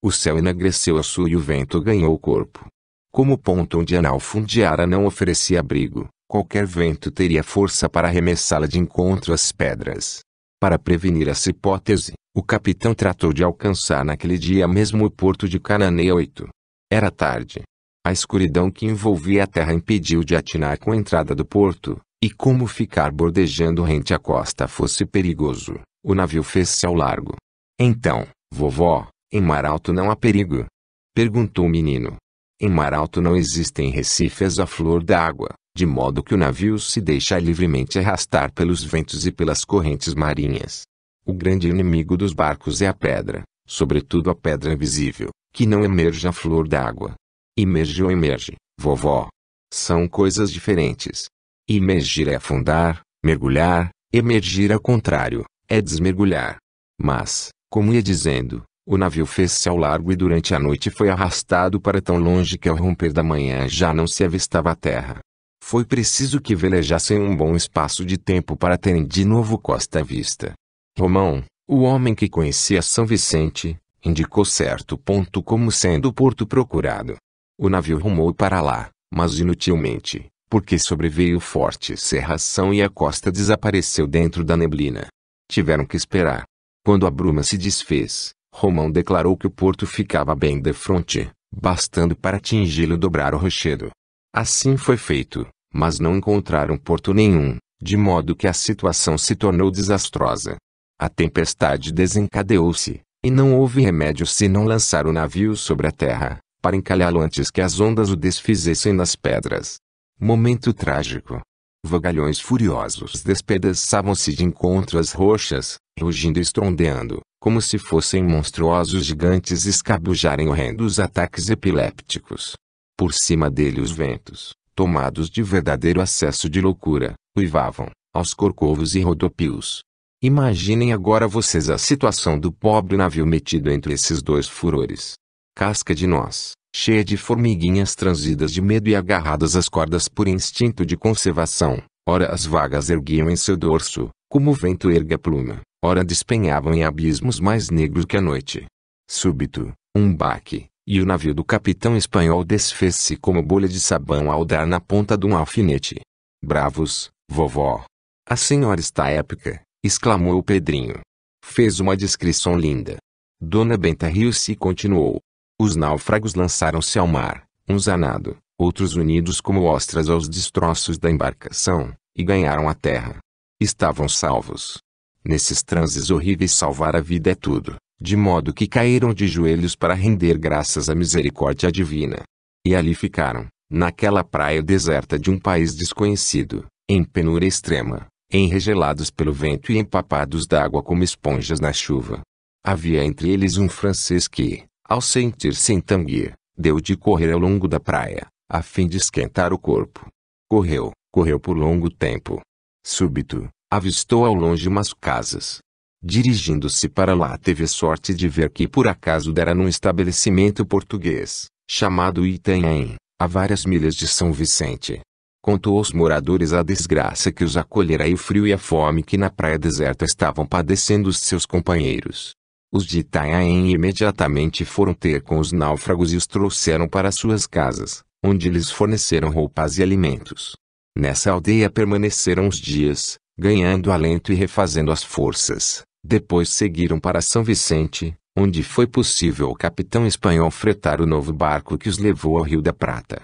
O céu enagreceu a sua e o vento ganhou o corpo. Como o ponto onde a fundiara não oferecia abrigo, qualquer vento teria força para arremessá-la de encontro às pedras. Para prevenir essa hipótese, o capitão tratou de alcançar naquele dia mesmo o porto de cananeia 8. Era tarde. A escuridão que envolvia a terra impediu de atinar com a entrada do porto, e como ficar bordejando rente à costa fosse perigoso, o navio fez-se ao largo. Então, vovó, em mar alto não há perigo? Perguntou o menino. Em mar alto não existem recifes à flor d'água, de modo que o navio se deixa livremente arrastar pelos ventos e pelas correntes marinhas. O grande inimigo dos barcos é a pedra, sobretudo a pedra invisível, que não emerge à flor d'água. Imerge ou emerge, vovó. São coisas diferentes. Imergir é afundar, mergulhar, emergir ao contrário, é desmergulhar. Mas, como ia dizendo, o navio fez-se ao largo e durante a noite foi arrastado para tão longe que ao romper da manhã já não se avistava a terra. Foi preciso que velejassem um bom espaço de tempo para terem de novo costa à vista. Romão, o homem que conhecia São Vicente, indicou certo ponto como sendo o porto procurado. O navio rumou para lá, mas inutilmente, porque sobreveio forte serração e a costa desapareceu dentro da neblina. Tiveram que esperar. Quando a bruma se desfez, Romão declarou que o porto ficava bem de frente, bastando para atingi-lo dobrar o rochedo. Assim foi feito, mas não encontraram porto nenhum, de modo que a situação se tornou desastrosa. A tempestade desencadeou-se, e não houve remédio senão lançar o navio sobre a terra, para encalhá-lo antes que as ondas o desfizessem nas pedras. Momento trágico. Vagalhões furiosos despedaçavam-se de encontro às rochas, rugindo e estrondeando, como se fossem monstruosos gigantes escabujarem horrendos ataques epilépticos. Por cima dele os ventos, tomados de verdadeiro acesso de loucura, uivavam, aos corcovos e rodopios, Imaginem agora vocês a situação do pobre navio metido entre esses dois furores. Casca de nós, cheia de formiguinhas transidas de medo e agarradas às cordas por instinto de conservação, ora as vagas erguiam em seu dorso, como o vento ergue a pluma, ora despenhavam em abismos mais negros que a noite. Súbito, um baque, e o navio do capitão espanhol desfez-se como bolha de sabão ao dar na ponta de um alfinete. Bravos, vovó. A senhora está épica exclamou o Pedrinho. Fez uma descrição linda. Dona Benta riu-se e continuou. Os náufragos lançaram-se ao mar, uns a nado, outros unidos como ostras aos destroços da embarcação, e ganharam a terra. Estavam salvos. Nesses transes horríveis salvar a vida é tudo, de modo que caíram de joelhos para render graças à misericórdia divina. E ali ficaram, naquela praia deserta de um país desconhecido, em penura extrema, enregelados pelo vento e empapados d'água como esponjas na chuva. Havia entre eles um francês que, ao sentir-se em tanguir, deu de correr ao longo da praia, a fim de esquentar o corpo. Correu, correu por longo tempo. Súbito, avistou ao longe umas casas. Dirigindo-se para lá, teve sorte de ver que por acaso dera num estabelecimento português, chamado Itanhaém, a várias milhas de São Vicente contou aos moradores a desgraça que os acolhera e o frio e a fome que na praia deserta estavam padecendo os seus companheiros. Os de Itanhaém imediatamente foram ter com os náufragos e os trouxeram para suas casas, onde lhes forneceram roupas e alimentos. Nessa aldeia permaneceram os dias, ganhando alento e refazendo as forças. Depois seguiram para São Vicente, onde foi possível o capitão espanhol fretar o novo barco que os levou ao Rio da Prata.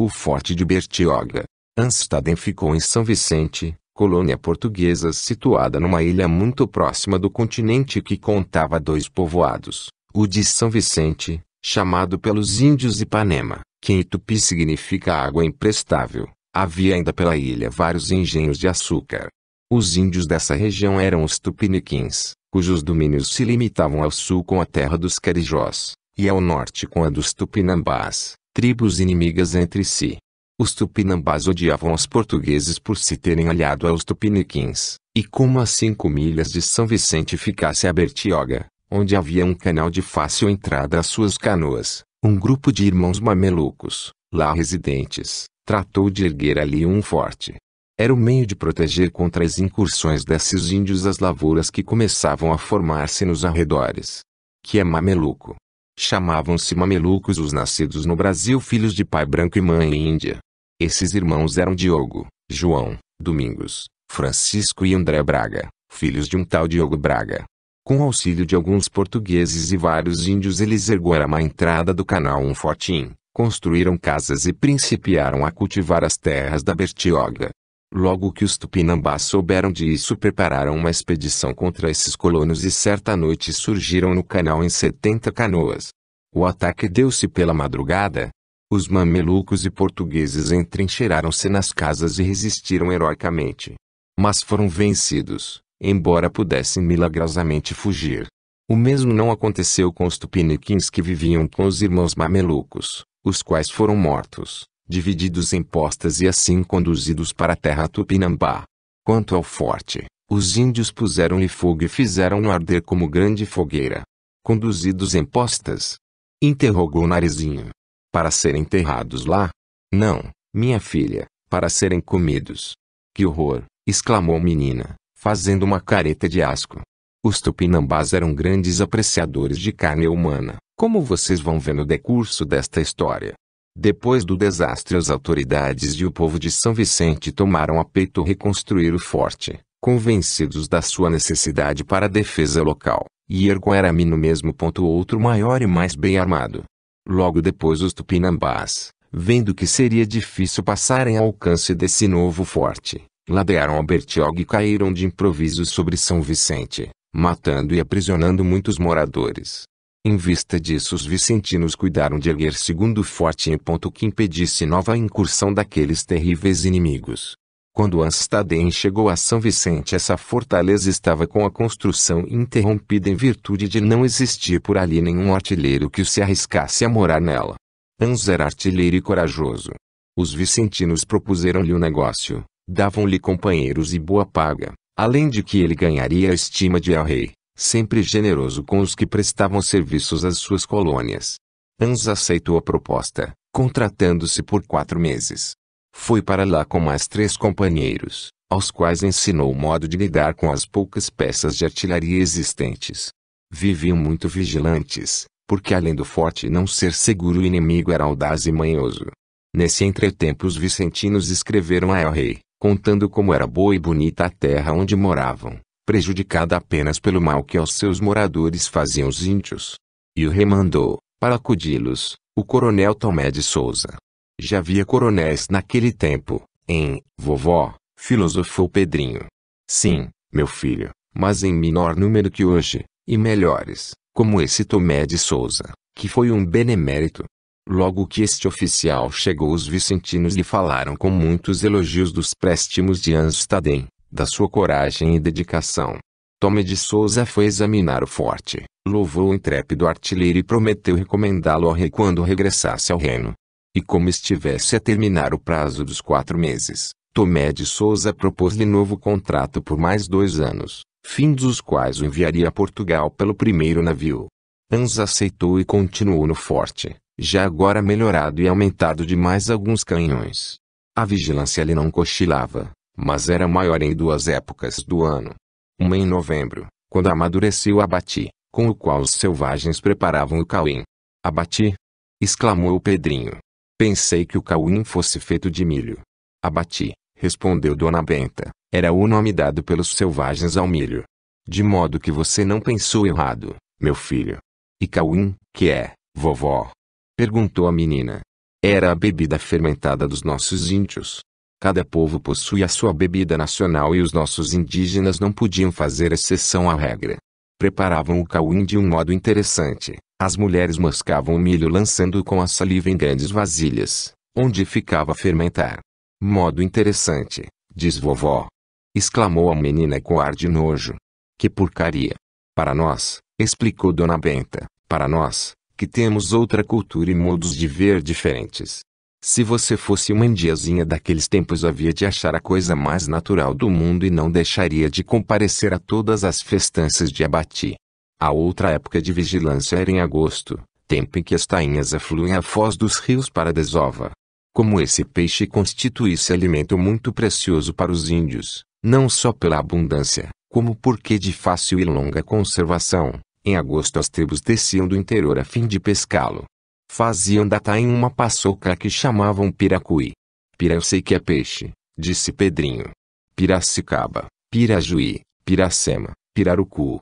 O forte de Bertioga, Anstaden ficou em São Vicente, colônia portuguesa situada numa ilha muito próxima do continente que contava dois povoados, o de São Vicente, chamado pelos índios Ipanema, que em tupi significa água imprestável. Havia ainda pela ilha vários engenhos de açúcar. Os índios dessa região eram os tupiniquins, cujos domínios se limitavam ao sul com a terra dos carijós, e ao norte com a dos tupinambás, tribos inimigas entre si. Os tupinambás odiavam os portugueses por se terem aliado aos tupiniquins, e como a cinco milhas de São Vicente ficasse a Bertioga, onde havia um canal de fácil entrada às suas canoas, um grupo de irmãos mamelucos, lá residentes, tratou de erguer ali um forte. Era o meio de proteger contra as incursões desses índios as lavouras que começavam a formar-se nos arredores. Que é mameluco. Chamavam-se mamelucos os nascidos no Brasil filhos de pai branco e mãe índia. Esses irmãos eram Diogo, João, Domingos, Francisco e André Braga, filhos de um tal Diogo Braga. Com auxílio de alguns portugueses e vários índios eles ergueram a entrada do canal um fortim, construíram casas e principiaram a cultivar as terras da Bertioga. Logo que os tupinambás souberam disso prepararam uma expedição contra esses colonos e certa noite surgiram no canal em 70 canoas. O ataque deu-se pela madrugada, os mamelucos e portugueses entrincheiraram-se nas casas e resistiram heroicamente. Mas foram vencidos, embora pudessem milagrosamente fugir. O mesmo não aconteceu com os tupiniquins que viviam com os irmãos mamelucos, os quais foram mortos, divididos em postas e assim conduzidos para a terra tupinambá. Quanto ao forte, os índios puseram-lhe fogo e fizeram-no arder como grande fogueira. Conduzidos em postas? Interrogou o Narizinho para serem enterrados lá? Não, minha filha, para serem comidos. Que horror! exclamou menina, fazendo uma careta de asco. Os tupinambás eram grandes apreciadores de carne humana, como vocês vão ver no decurso desta história. Depois do desastre, as autoridades e o povo de São Vicente tomaram a peito reconstruir o forte, convencidos da sua necessidade para a defesa local, e Erguerami no mesmo ponto outro maior e mais bem armado, Logo depois os tupinambás, vendo que seria difícil passarem ao alcance desse novo forte, ladearam a Bertioga e caíram de improviso sobre São Vicente, matando e aprisionando muitos moradores. Em vista disso os vicentinos cuidaram de erguer segundo forte em ponto que impedisse nova incursão daqueles terríveis inimigos, quando Anstaden chegou a São Vicente essa fortaleza estava com a construção interrompida em virtude de não existir por ali nenhum artilheiro que se arriscasse a morar nela. Ans era artilheiro e corajoso. Os vicentinos propuseram-lhe o um negócio, davam-lhe companheiros e boa paga, além de que ele ganharia a estima de El Rei, sempre generoso com os que prestavam serviços às suas colônias. Ans aceitou a proposta, contratando-se por quatro meses. Foi para lá com mais três companheiros, aos quais ensinou o modo de lidar com as poucas peças de artilharia existentes. Viviam muito vigilantes, porque além do forte não ser seguro o inimigo era audaz e manhoso. Nesse entretempo os vicentinos escreveram a El Rei, contando como era boa e bonita a terra onde moravam, prejudicada apenas pelo mal que aos seus moradores faziam os índios. E o rei mandou, para acudi-los, o coronel Tomé de Souza, já havia coronéis naquele tempo, em, vovó, filosofou Pedrinho. Sim, meu filho, mas em menor número que hoje, e melhores, como esse Tomé de Souza, que foi um benemérito. Logo que este oficial chegou, os vicentinos lhe falaram com muitos elogios dos préstimos de Anstaden, da sua coragem e dedicação. Tomé de Souza foi examinar o forte, louvou o intrépido artilheiro e prometeu recomendá-lo ao rei quando regressasse ao reino. E como estivesse a terminar o prazo dos quatro meses, Tomé de Souza propôs-lhe novo contrato por mais dois anos, fins dos quais o enviaria a Portugal pelo primeiro navio. Ans aceitou e continuou no forte, já agora melhorado e aumentado de mais alguns canhões. A vigilância lhe não cochilava, mas era maior em duas épocas do ano. Uma em novembro, quando amadureceu Abati, com o qual os selvagens preparavam o cauim. Abati! exclamou Pedrinho. Pensei que o cauim fosse feito de milho. Abati, respondeu Dona Benta, era o nome dado pelos selvagens ao milho. De modo que você não pensou errado, meu filho. E cauim, que é, vovó? Perguntou a menina. Era a bebida fermentada dos nossos índios. Cada povo possui a sua bebida nacional e os nossos indígenas não podiam fazer exceção à regra. Preparavam o cauim de um modo interessante, as mulheres mascavam o milho lançando-o com a saliva em grandes vasilhas, onde ficava a fermentar. Modo interessante, diz vovó. Exclamou a menina com ar de nojo. Que porcaria! Para nós, explicou Dona Benta, para nós, que temos outra cultura e modos de ver diferentes. Se você fosse uma indiazinha daqueles tempos havia de achar a coisa mais natural do mundo e não deixaria de comparecer a todas as festanças de abati. A outra época de vigilância era em agosto, tempo em que as tainhas afluem à foz dos rios para desova. Como esse peixe constituísse alimento muito precioso para os índios, não só pela abundância, como porque de fácil e longa conservação, em agosto as tribos desciam do interior a fim de pescá-lo. Faziam da tainha uma paçoca que chamavam piracuí. Pira eu sei que é peixe, disse Pedrinho. Piracicaba, Pirajuí, Piracema, Pirarucu,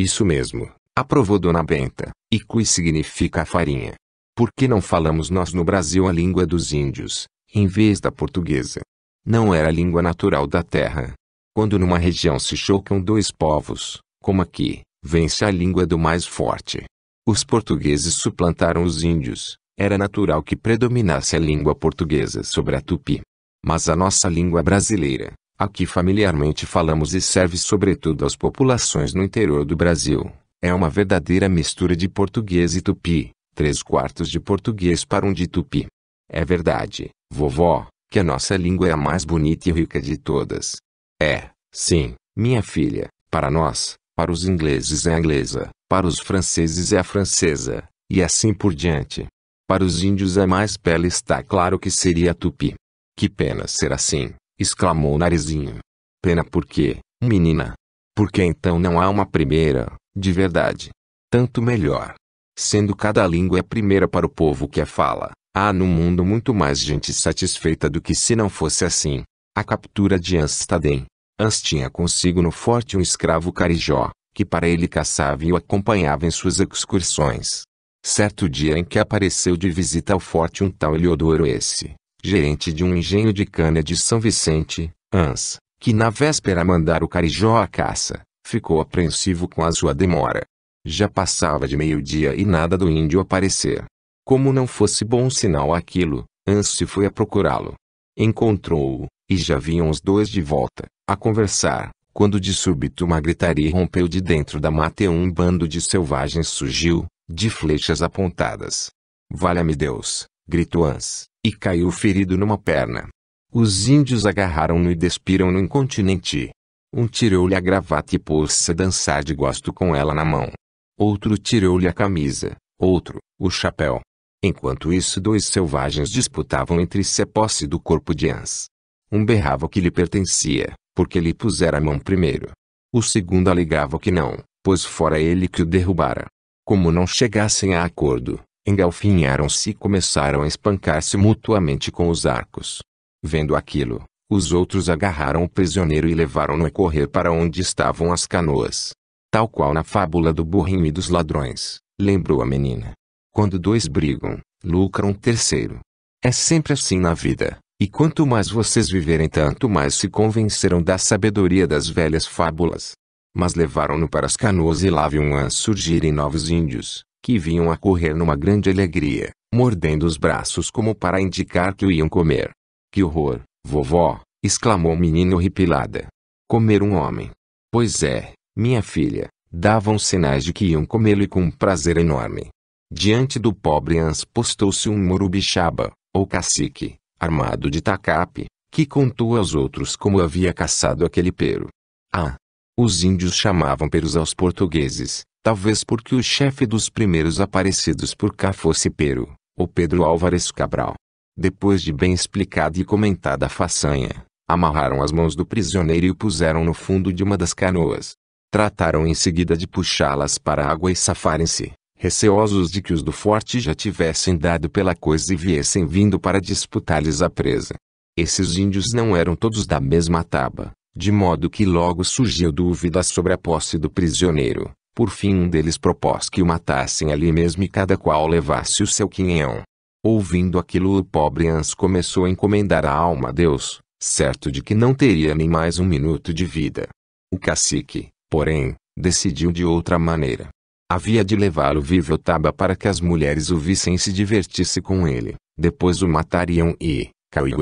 isso mesmo, aprovou Dona Benta, e cuis significa farinha. Por que não falamos nós no Brasil a língua dos índios, em vez da portuguesa? Não era a língua natural da terra. Quando numa região se chocam dois povos, como aqui, vence a língua do mais forte. Os portugueses suplantaram os índios, era natural que predominasse a língua portuguesa sobre a tupi. Mas a nossa língua brasileira, a que familiarmente falamos e serve sobretudo às populações no interior do Brasil, é uma verdadeira mistura de português e tupi, três quartos de português para um de tupi. É verdade, vovó, que a nossa língua é a mais bonita e rica de todas. É, sim, minha filha, para nós, para os ingleses é a inglesa, para os franceses é a francesa, e assim por diante. Para os índios é mais bela está claro que seria a tupi. Que pena ser assim exclamou Narizinho. Pena por quê, menina? Porque então não há uma primeira, de verdade. Tanto melhor. Sendo cada língua a primeira para o povo que a fala, há no mundo muito mais gente satisfeita do que se não fosse assim. A captura de Anstaden. Ans tinha consigo no forte um escravo carijó, que para ele caçava e o acompanhava em suas excursões. Certo dia em que apareceu de visita ao forte um tal Eliodoro esse, gerente de um engenho de cana de São Vicente, ANS, que na véspera mandara o carijó à caça, ficou apreensivo com a sua demora. Já passava de meio-dia e nada do índio aparecer. Como não fosse bom sinal aquilo, Anse foi a procurá-lo. Encontrou-o, e já vinham os dois de volta, a conversar, quando de súbito uma gritaria rompeu de dentro da mata e um bando de selvagens surgiu, de flechas apontadas. Valha-me Deus, gritou Ans e caiu ferido numa perna. Os índios agarraram-no e despiram-no incontinenti. Um tirou-lhe a gravata e pôs-se a dançar de gosto com ela na mão. Outro tirou-lhe a camisa, outro, o chapéu. Enquanto isso, dois selvagens disputavam entre si a posse do corpo de Ans. Um berrava que lhe pertencia, porque lhe pusera a mão primeiro. O segundo alegava que não, pois fora ele que o derrubara. Como não chegassem a acordo, Engalfinharam-se e começaram a espancar-se mutuamente com os arcos. Vendo aquilo, os outros agarraram o prisioneiro e levaram-no a correr para onde estavam as canoas. Tal qual na fábula do burrinho e dos ladrões, lembrou a menina. Quando dois brigam, lucra um terceiro. É sempre assim na vida, e quanto mais vocês viverem, tanto mais se convenceram da sabedoria das velhas fábulas. Mas levaram-no para as canoas e lá viam surgirem novos índios, que vinham a correr numa grande alegria, mordendo os braços como para indicar que o iam comer. Que horror, vovó! exclamou o menino horripilada. Comer um homem. Pois é, minha filha, davam sinais de que iam comê-lo e com um prazer enorme. Diante do pobre Ans postou-se um morubixaba, ou cacique, armado de tacape, que contou aos outros como havia caçado aquele pero. Ah! Os índios chamavam perus aos portugueses, talvez porque o chefe dos primeiros aparecidos por cá fosse Pero, ou Pedro Álvares Cabral. Depois de bem explicada e comentada a façanha, amarraram as mãos do prisioneiro e o puseram no fundo de uma das canoas. Trataram em seguida de puxá-las para a água e safarem-se, receosos de que os do forte já tivessem dado pela coisa e viessem vindo para disputar-lhes a presa. Esses índios não eram todos da mesma taba, de modo que logo surgiu dúvida sobre a posse do prisioneiro. Por fim um deles propôs que o matassem ali mesmo e cada qual levasse o seu quinhão. Ouvindo aquilo o pobre Hans começou a encomendar a alma a Deus, certo de que não teria nem mais um minuto de vida. O cacique, porém, decidiu de outra maneira. Havia de levá-lo vivo Taba para que as mulheres o vissem e se divertisse com ele, depois o matariam e,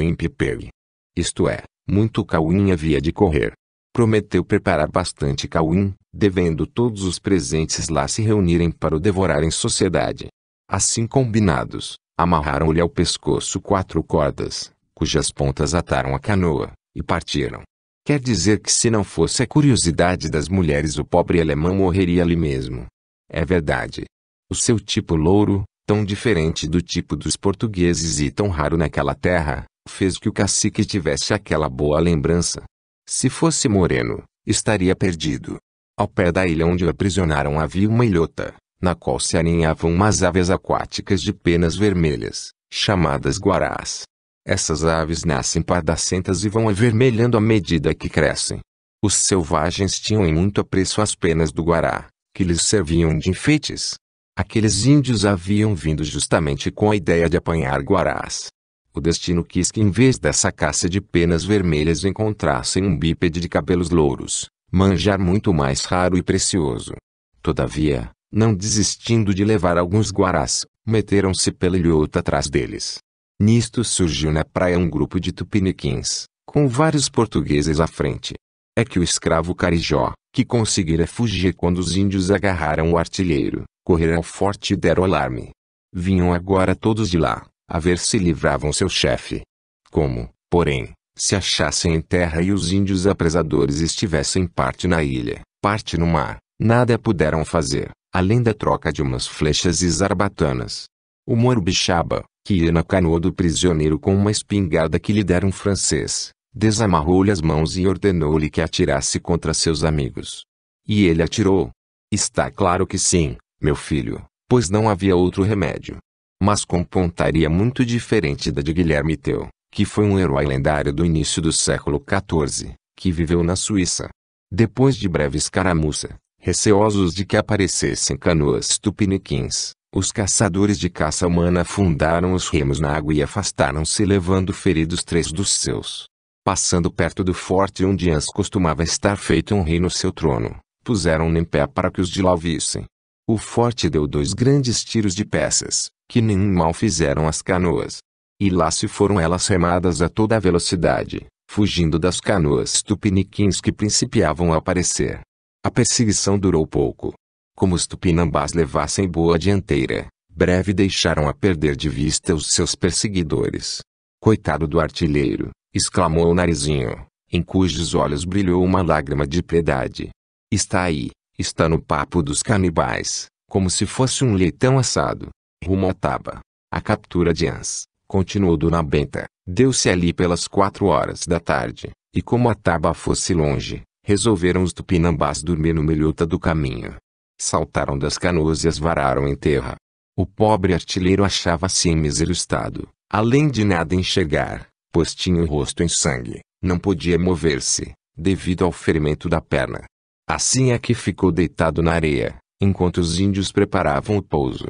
em Pipeg. Isto é, muito Cauim havia de correr. Prometeu preparar bastante Cauim, devendo todos os presentes lá se reunirem para o devorar em sociedade. Assim combinados, amarraram-lhe ao pescoço quatro cordas, cujas pontas ataram a canoa, e partiram. Quer dizer que se não fosse a curiosidade das mulheres o pobre alemão morreria ali mesmo. É verdade. O seu tipo louro, tão diferente do tipo dos portugueses e tão raro naquela terra, fez que o cacique tivesse aquela boa lembrança. Se fosse moreno, estaria perdido ao pé da ilha onde o aprisionaram havia uma ilhota, na qual se aninhavam umas aves aquáticas de penas vermelhas, chamadas guarás. Essas aves nascem pardacentas e vão avermelhando à medida que crescem. Os selvagens tinham em muito apreço as penas do guará, que lhes serviam de enfeites. Aqueles índios haviam vindo justamente com a ideia de apanhar guarás. O destino quis que em vez dessa caça de penas vermelhas encontrassem um bípede de cabelos louros, manjar muito mais raro e precioso. Todavia, não desistindo de levar alguns guarás, meteram-se pela ilhota atrás deles. Nisto surgiu na praia um grupo de tupiniquins, com vários portugueses à frente. É que o escravo Carijó, que conseguira fugir quando os índios agarraram o artilheiro, correram ao forte e deram alarme. Vinham agora todos de lá, a ver se livravam seu chefe. Como, porém, se achassem em terra e os índios apresadores estivessem parte na ilha, parte no mar, nada puderam fazer, além da troca de umas flechas e zarbatanas. O Morbixaba, que ia na canoa do prisioneiro com uma espingarda que lhe dera um francês, desamarrou-lhe as mãos e ordenou-lhe que atirasse contra seus amigos. E ele atirou. Está claro que sim, meu filho, pois não havia outro remédio. Mas com pontaria muito diferente da de Guilherme Teu que foi um herói lendário do início do século XIV, que viveu na Suíça. Depois de breve escaramuça, receosos de que aparecessem canoas tupiniquins, os caçadores de caça humana afundaram os remos na água e afastaram-se levando feridos três dos seus. Passando perto do forte onde antes costumava estar feito um rei no seu trono, puseram-no em pé para que os de lá vissem. O forte deu dois grandes tiros de peças, que nenhum mal fizeram às canoas, e lá se foram elas remadas a toda a velocidade, fugindo das canoas tupiniquins que principiavam a aparecer. A perseguição durou pouco. Como os tupinambás levassem boa dianteira, breve deixaram a perder de vista os seus perseguidores. Coitado do artilheiro, exclamou o narizinho, em cujos olhos brilhou uma lágrima de piedade. Está aí, está no papo dos canibais, como se fosse um leitão assado. Rumo à taba. A captura de Ans, continuou Dona Benta, deu-se ali pelas quatro horas da tarde, e como a taba fosse longe, resolveram os tupinambás dormir no melhota do caminho. Saltaram das canoas e as vararam em terra. O pobre artilheiro achava-se em mísero estado, além de nada enxergar, pois tinha o rosto em sangue, não podia mover-se, devido ao ferimento da perna. Assim é que ficou deitado na areia, enquanto os índios preparavam o pouso,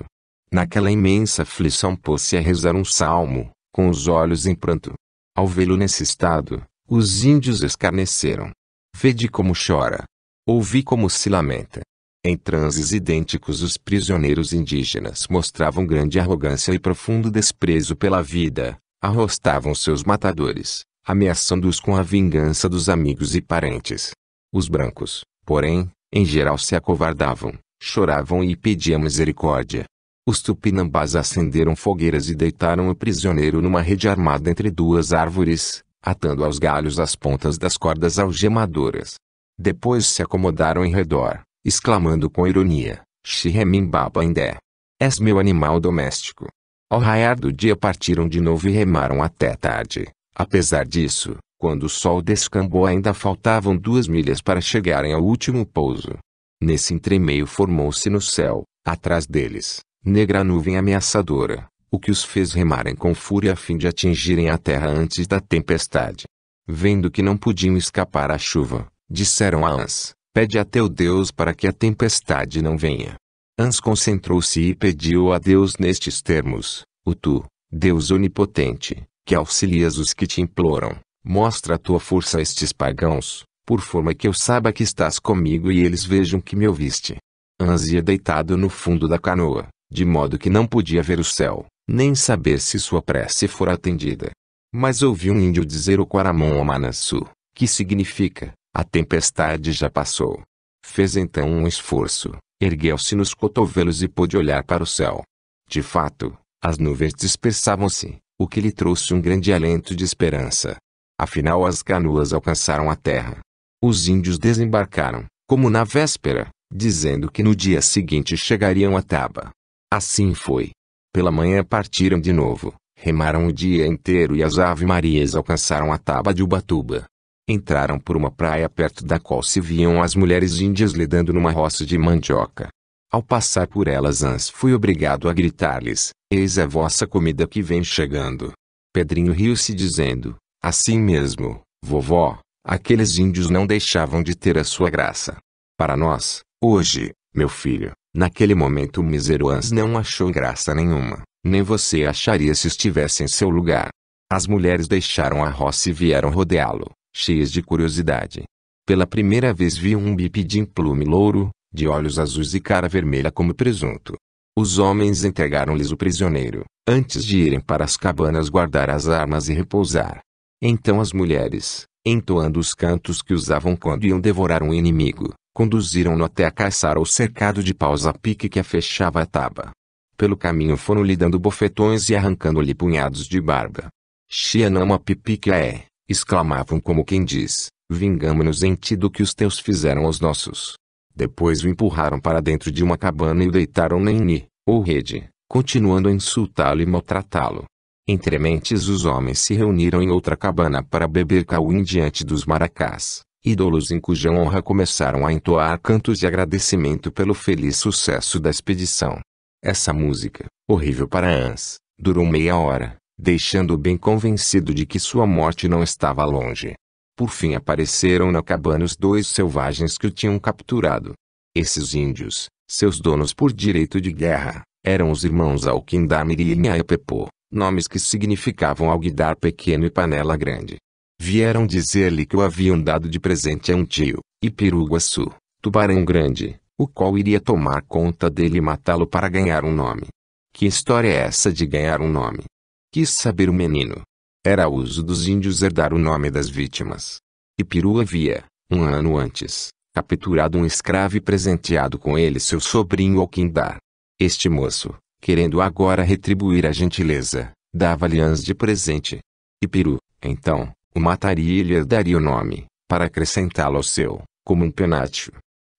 Naquela imensa aflição pôs-se a rezar um salmo, com os olhos em pranto. Ao vê-lo nesse estado, os índios escarneceram. Vede como chora. Ouvi como se lamenta. Em transes idênticos, os prisioneiros indígenas mostravam grande arrogância e profundo desprezo pela vida, arrostavam seus matadores, ameaçando-os com a vingança dos amigos e parentes. Os brancos, porém, em geral se acovardavam, choravam e pediam misericórdia. Os tupinambás acenderam fogueiras e deitaram o prisioneiro numa rede armada entre duas árvores, atando aos galhos as pontas das cordas algemadoras. Depois se acomodaram em redor, exclamando com ironia, "Xiremimbaba Indé. És meu animal doméstico. Ao raiar do dia partiram de novo e remaram até tarde. Apesar disso, quando o sol descambou ainda faltavam duas milhas para chegarem ao último pouso. Nesse entremeio formou-se no céu, atrás deles, negra nuvem ameaçadora, o que os fez remarem com fúria a fim de atingirem a terra antes da tempestade. Vendo que não podiam escapar à chuva, disseram a Ans, pede a teu Deus para que a tempestade não venha. Ans concentrou-se e pediu a Deus nestes termos, o tu, Deus onipotente, que auxilias os que te imploram, mostra a tua força a estes pagãos, por forma que eu saiba que estás comigo e eles vejam que me ouviste. Ans ia deitado no fundo da canoa, de modo que não podia ver o céu, nem saber se sua prece fora atendida. Mas ouvi um índio dizer o Quaramon Omanassu, que significa, a tempestade já passou. Fez então um esforço, ergueu-se nos cotovelos e pôde olhar para o céu. De fato, as nuvens dispersavam-se, o que lhe trouxe um grande alento de esperança. Afinal as canoas alcançaram a terra. Os índios desembarcaram, como na véspera, dizendo que no dia seguinte chegariam a Taba. Assim foi. Pela manhã partiram de novo, remaram o dia inteiro e as ave-marias alcançaram a taba de Ubatuba. Entraram por uma praia perto da qual se viam as mulheres índias lidando numa roça de mandioca. Ao passar por elas, Ans fui obrigado a gritar-lhes: Eis a vossa comida que vem chegando. Pedrinho riu-se dizendo: Assim mesmo, vovó, aqueles índios não deixavam de ter a sua graça. Para nós, hoje, meu filho, Naquele momento Miseruans não achou graça nenhuma, nem você acharia se estivesse em seu lugar. As mulheres deixaram a roça e vieram rodeá-lo, cheias de curiosidade. Pela primeira vez viu um bipedim plume louro, de olhos azuis e cara vermelha como presunto. Os homens entregaram-lhes o prisioneiro, antes de irem para as cabanas guardar as armas e repousar. Então as mulheres, entoando os cantos que usavam quando iam devorar um inimigo, Conduziram-no até a caiçara o cercado de paus a pique que a fechava a taba. Pelo caminho foram lhe dando bofetões e arrancando-lhe punhados de barba. Xianama pipique é, exclamavam como quem diz, vingamo-nos em ti do que os teus fizeram aos nossos. Depois o empurraram para dentro de uma cabana e o deitaram na ni, ou rede, continuando a insultá-lo e maltratá-lo. Entrementes os homens se reuniram em outra cabana para beber cauim diante dos maracás ídolos em cuja honra começaram a entoar cantos de agradecimento pelo feliz sucesso da expedição. Essa música, horrível para Hans, durou meia hora, deixando-o bem convencido de que sua morte não estava longe. Por fim apareceram na cabana os dois selvagens que o tinham capturado. Esses índios, seus donos por direito de guerra, eram os irmãos Alquindamir e Inhaepepo, nomes que significavam alguidar pequeno e panela grande. Vieram dizer-lhe que o haviam dado de presente a um tio, Ipiruguaçu, Tubarão Grande, o qual iria tomar conta dele e matá-lo para ganhar um nome. Que história é essa de ganhar um nome? Quis saber o menino. Era uso dos índios herdar o nome das vítimas. Ipiru havia, um ano antes, capturado um escravo e presenteado com ele seu sobrinho Alquindar. Este moço, querendo agora retribuir a gentileza, dava-lhe de presente. Ipiru, então, o mataria e lhe daria o nome, para acrescentá-lo ao seu, como um penacho.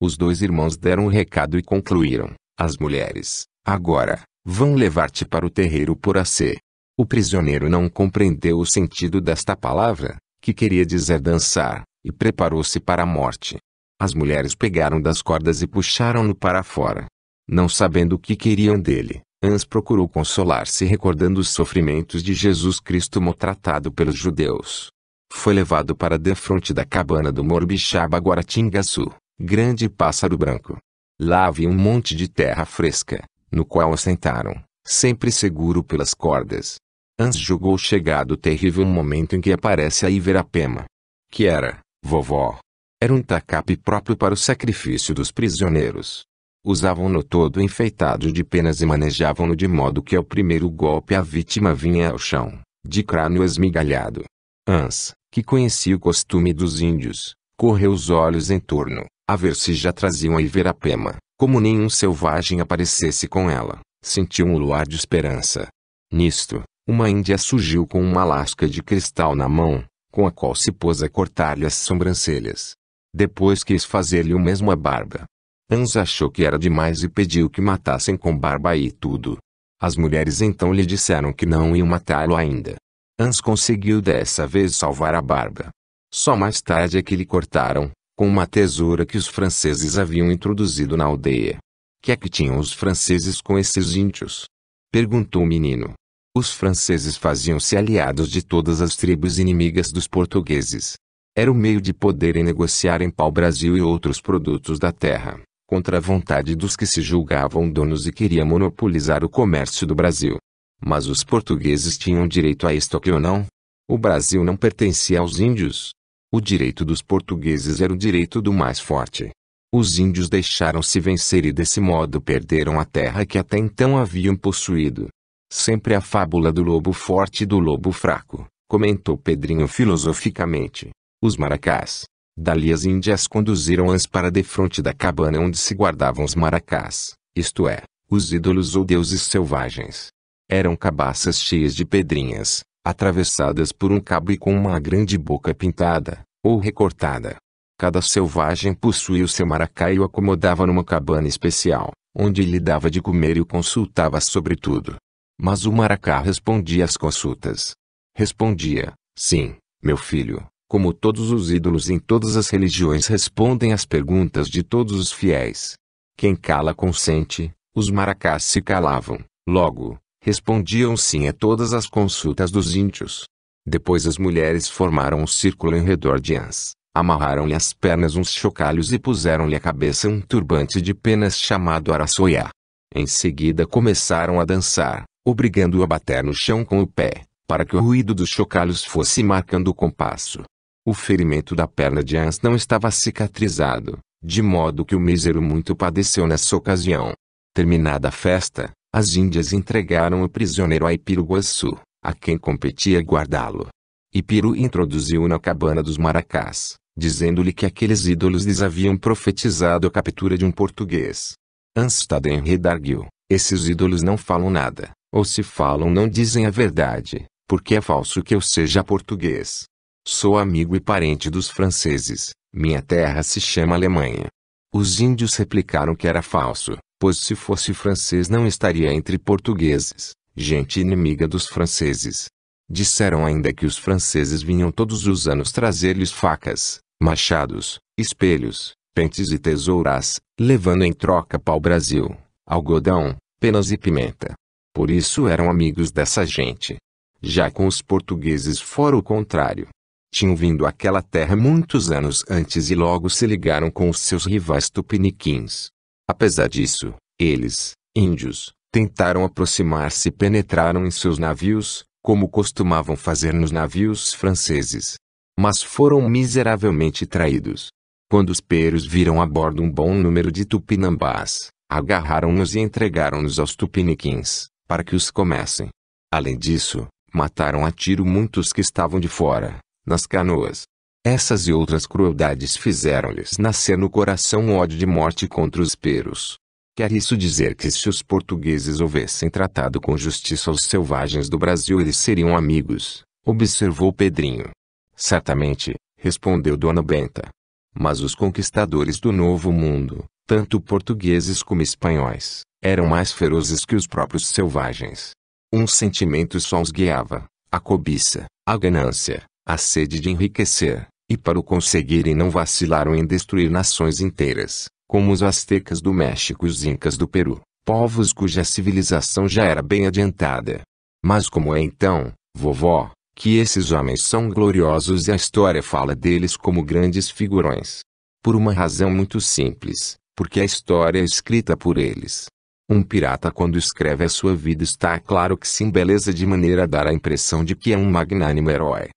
Os dois irmãos deram o um recado e concluíram: As mulheres, agora, vão levar-te para o terreiro por acê. O prisioneiro não compreendeu o sentido desta palavra, que queria dizer dançar, e preparou-se para a morte. As mulheres pegaram das cordas e puxaram-no para fora. Não sabendo o que queriam dele, Ans procurou consolar-se recordando os sofrimentos de Jesus Cristo maltratado pelos judeus. Foi levado para defronte da cabana do Morbixaba Guaratingaçu, grande pássaro branco. Lá havia um monte de terra fresca, no qual assentaram, sempre seguro pelas cordas. Ans julgou chegado o terrível momento em que aparece a Iverapema. Que era, vovó. Era um tacape próprio para o sacrifício dos prisioneiros. Usavam-no todo enfeitado de penas e manejavam-no de modo que ao primeiro golpe a vítima vinha ao chão, de crânio esmigalhado. Ans, que conhecia o costume dos índios, correu os olhos em torno, a ver se já traziam a Iverapema, como nenhum selvagem aparecesse com ela, sentiu um luar de esperança. Nisto, uma índia surgiu com uma lasca de cristal na mão, com a qual se pôs a cortar-lhe as sobrancelhas. Depois quis fazer-lhe o mesmo a barba. Ans achou que era demais e pediu que matassem com barba e tudo. As mulheres então lhe disseram que não iam matá-lo ainda, Hans conseguiu dessa vez salvar a barba. Só mais tarde é que lhe cortaram, com uma tesoura que os franceses haviam introduzido na aldeia. Que é que tinham os franceses com esses índios? Perguntou o menino. Os franceses faziam-se aliados de todas as tribos inimigas dos portugueses. Era o meio de poderem negociar em pau-brasil e outros produtos da terra, contra a vontade dos que se julgavam donos e queriam monopolizar o comércio do Brasil. Mas os portugueses tinham direito a isto ou não? O Brasil não pertencia aos índios. O direito dos portugueses era o direito do mais forte. Os índios deixaram-se vencer e desse modo perderam a terra que até então haviam possuído. Sempre a fábula do lobo forte e do lobo fraco, comentou Pedrinho filosoficamente. Os maracás. Dali as índias conduziram-as para defronte da cabana onde se guardavam os maracás, isto é, os ídolos ou deuses selvagens. Eram cabaças cheias de pedrinhas, atravessadas por um cabo e com uma grande boca pintada, ou recortada. Cada selvagem possuía o seu maracá e o acomodava numa cabana especial, onde lhe dava de comer e o consultava sobre tudo. Mas o maracá respondia às consultas. Respondia, sim, meu filho, como todos os ídolos em todas as religiões respondem às perguntas de todos os fiéis. Quem cala consente, os maracás se calavam. Logo, respondiam sim a todas as consultas dos índios. Depois as mulheres formaram um círculo em redor de Ans, amarraram-lhe as pernas uns chocalhos e puseram-lhe à cabeça um turbante de penas chamado araçoiá. Em seguida começaram a dançar, obrigando-o a bater no chão com o pé, para que o ruído dos chocalhos fosse marcando o compasso. O ferimento da perna de Ans não estava cicatrizado, de modo que o mísero muito padeceu nessa ocasião. Terminada a festa, as Índias entregaram o prisioneiro a Ipiruguaçu, a quem competia guardá-lo. Ipiru introduziu-o na cabana dos Maracás, dizendo-lhe que aqueles ídolos lhes haviam profetizado a captura de um português. Anstaden redarguiu, esses ídolos não falam nada, ou se falam não dizem a verdade, porque é falso que eu seja português. Sou amigo e parente dos franceses, minha terra se chama Alemanha. Os índios replicaram que era falso, pois se fosse francês não estaria entre portugueses, gente inimiga dos franceses. Disseram ainda que os franceses vinham todos os anos trazer-lhes facas, machados, espelhos, pentes e tesouras, levando em troca pau-brasil, algodão, penas e pimenta. Por isso eram amigos dessa gente. Já com os portugueses fora o contrário. Tinham vindo àquela terra muitos anos antes e logo se ligaram com os seus rivais tupiniquins. Apesar disso, eles, índios, tentaram aproximar-se e penetraram em seus navios, como costumavam fazer nos navios franceses. Mas foram miseravelmente traídos. Quando os peros viram a bordo um bom número de tupinambás, agarraram-nos e entregaram-nos aos tupiniquins, para que os comessem. Além disso, mataram a tiro muitos que estavam de fora, nas canoas. Essas e outras crueldades fizeram-lhes nascer no coração um ódio de morte contra os peros. Quer isso dizer que se os portugueses houvessem tratado com justiça os selvagens do Brasil eles seriam amigos, observou Pedrinho. Certamente, respondeu Dona Benta. Mas os conquistadores do Novo Mundo, tanto portugueses como espanhóis, eram mais ferozes que os próprios selvagens. Um sentimento só os guiava, a cobiça, a ganância, a sede de enriquecer, e para o conseguirem não vacilaram em destruir nações inteiras, como os astecas do México e os incas do Peru, povos cuja civilização já era bem adiantada. Mas como é então, vovó, que esses homens são gloriosos e a história fala deles como grandes figurões? Por uma razão muito simples, porque a história é escrita por eles. Um pirata quando escreve a sua vida está claro que se embeleza de maneira a dar a impressão de que é um magnânimo herói.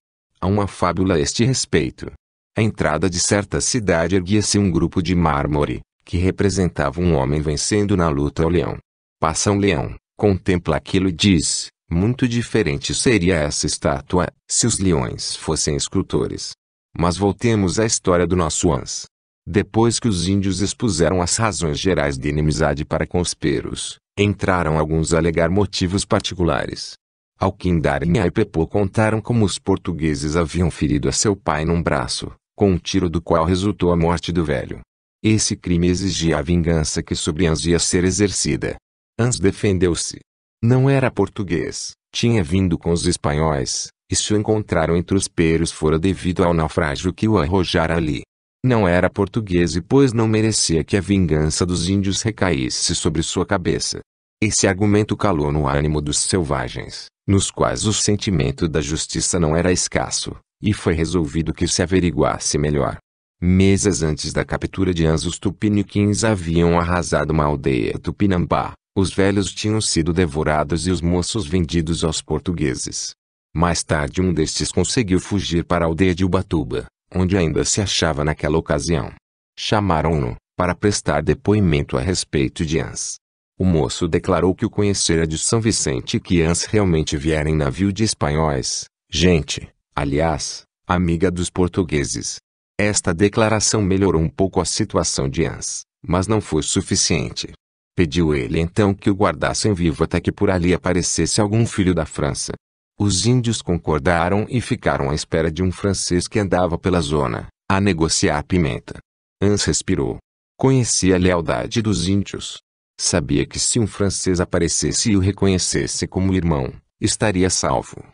Há uma fábula a este respeito. À entrada de certa cidade erguia-se um grupo de mármore, que representava um homem vencendo na luta ao leão. Passa um leão, contempla aquilo e diz: Muito diferente seria essa estátua, se os leões fossem escultores. Mas voltemos à história do nosso ans. Depois que os índios expuseram as razões gerais de inimizade para com os peros, entraram alguns a alegar motivos particulares. Ao Alquindarinha e Pepo contaram como os portugueses haviam ferido a seu pai num braço, com um tiro do qual resultou a morte do velho. Esse crime exigia a vingança que sobre Ans ia ser exercida. Ans defendeu-se. Não era português, tinha vindo com os espanhóis, e se o encontraram entre os peros fora devido ao naufrágio que o arrojara ali. Não era português e pois não merecia que a vingança dos índios recaísse sobre sua cabeça. Esse argumento calou no ânimo dos selvagens, nos quais o sentimento da justiça não era escasso, e foi resolvido que se averiguasse melhor. Meses antes da captura de Anzos tupiniquins haviam arrasado uma aldeia tupinambá, os velhos tinham sido devorados e os moços vendidos aos portugueses. Mais tarde um destes conseguiu fugir para a aldeia de Ubatuba, onde ainda se achava naquela ocasião. Chamaram-no, para prestar depoimento a respeito de Ans. O moço declarou que o conhecera de São Vicente e que antes realmente viera em navio de espanhóis, gente, aliás, amiga dos portugueses. Esta declaração melhorou um pouco a situação de Ans, mas não foi suficiente. Pediu ele então que o guardassem vivo até que por ali aparecesse algum filho da França. Os índios concordaram e ficaram à espera de um francês que andava pela zona, a negociar pimenta. Ans respirou. Conhecia a lealdade dos índios, Sabia que se um francês aparecesse e o reconhecesse como irmão, estaria salvo.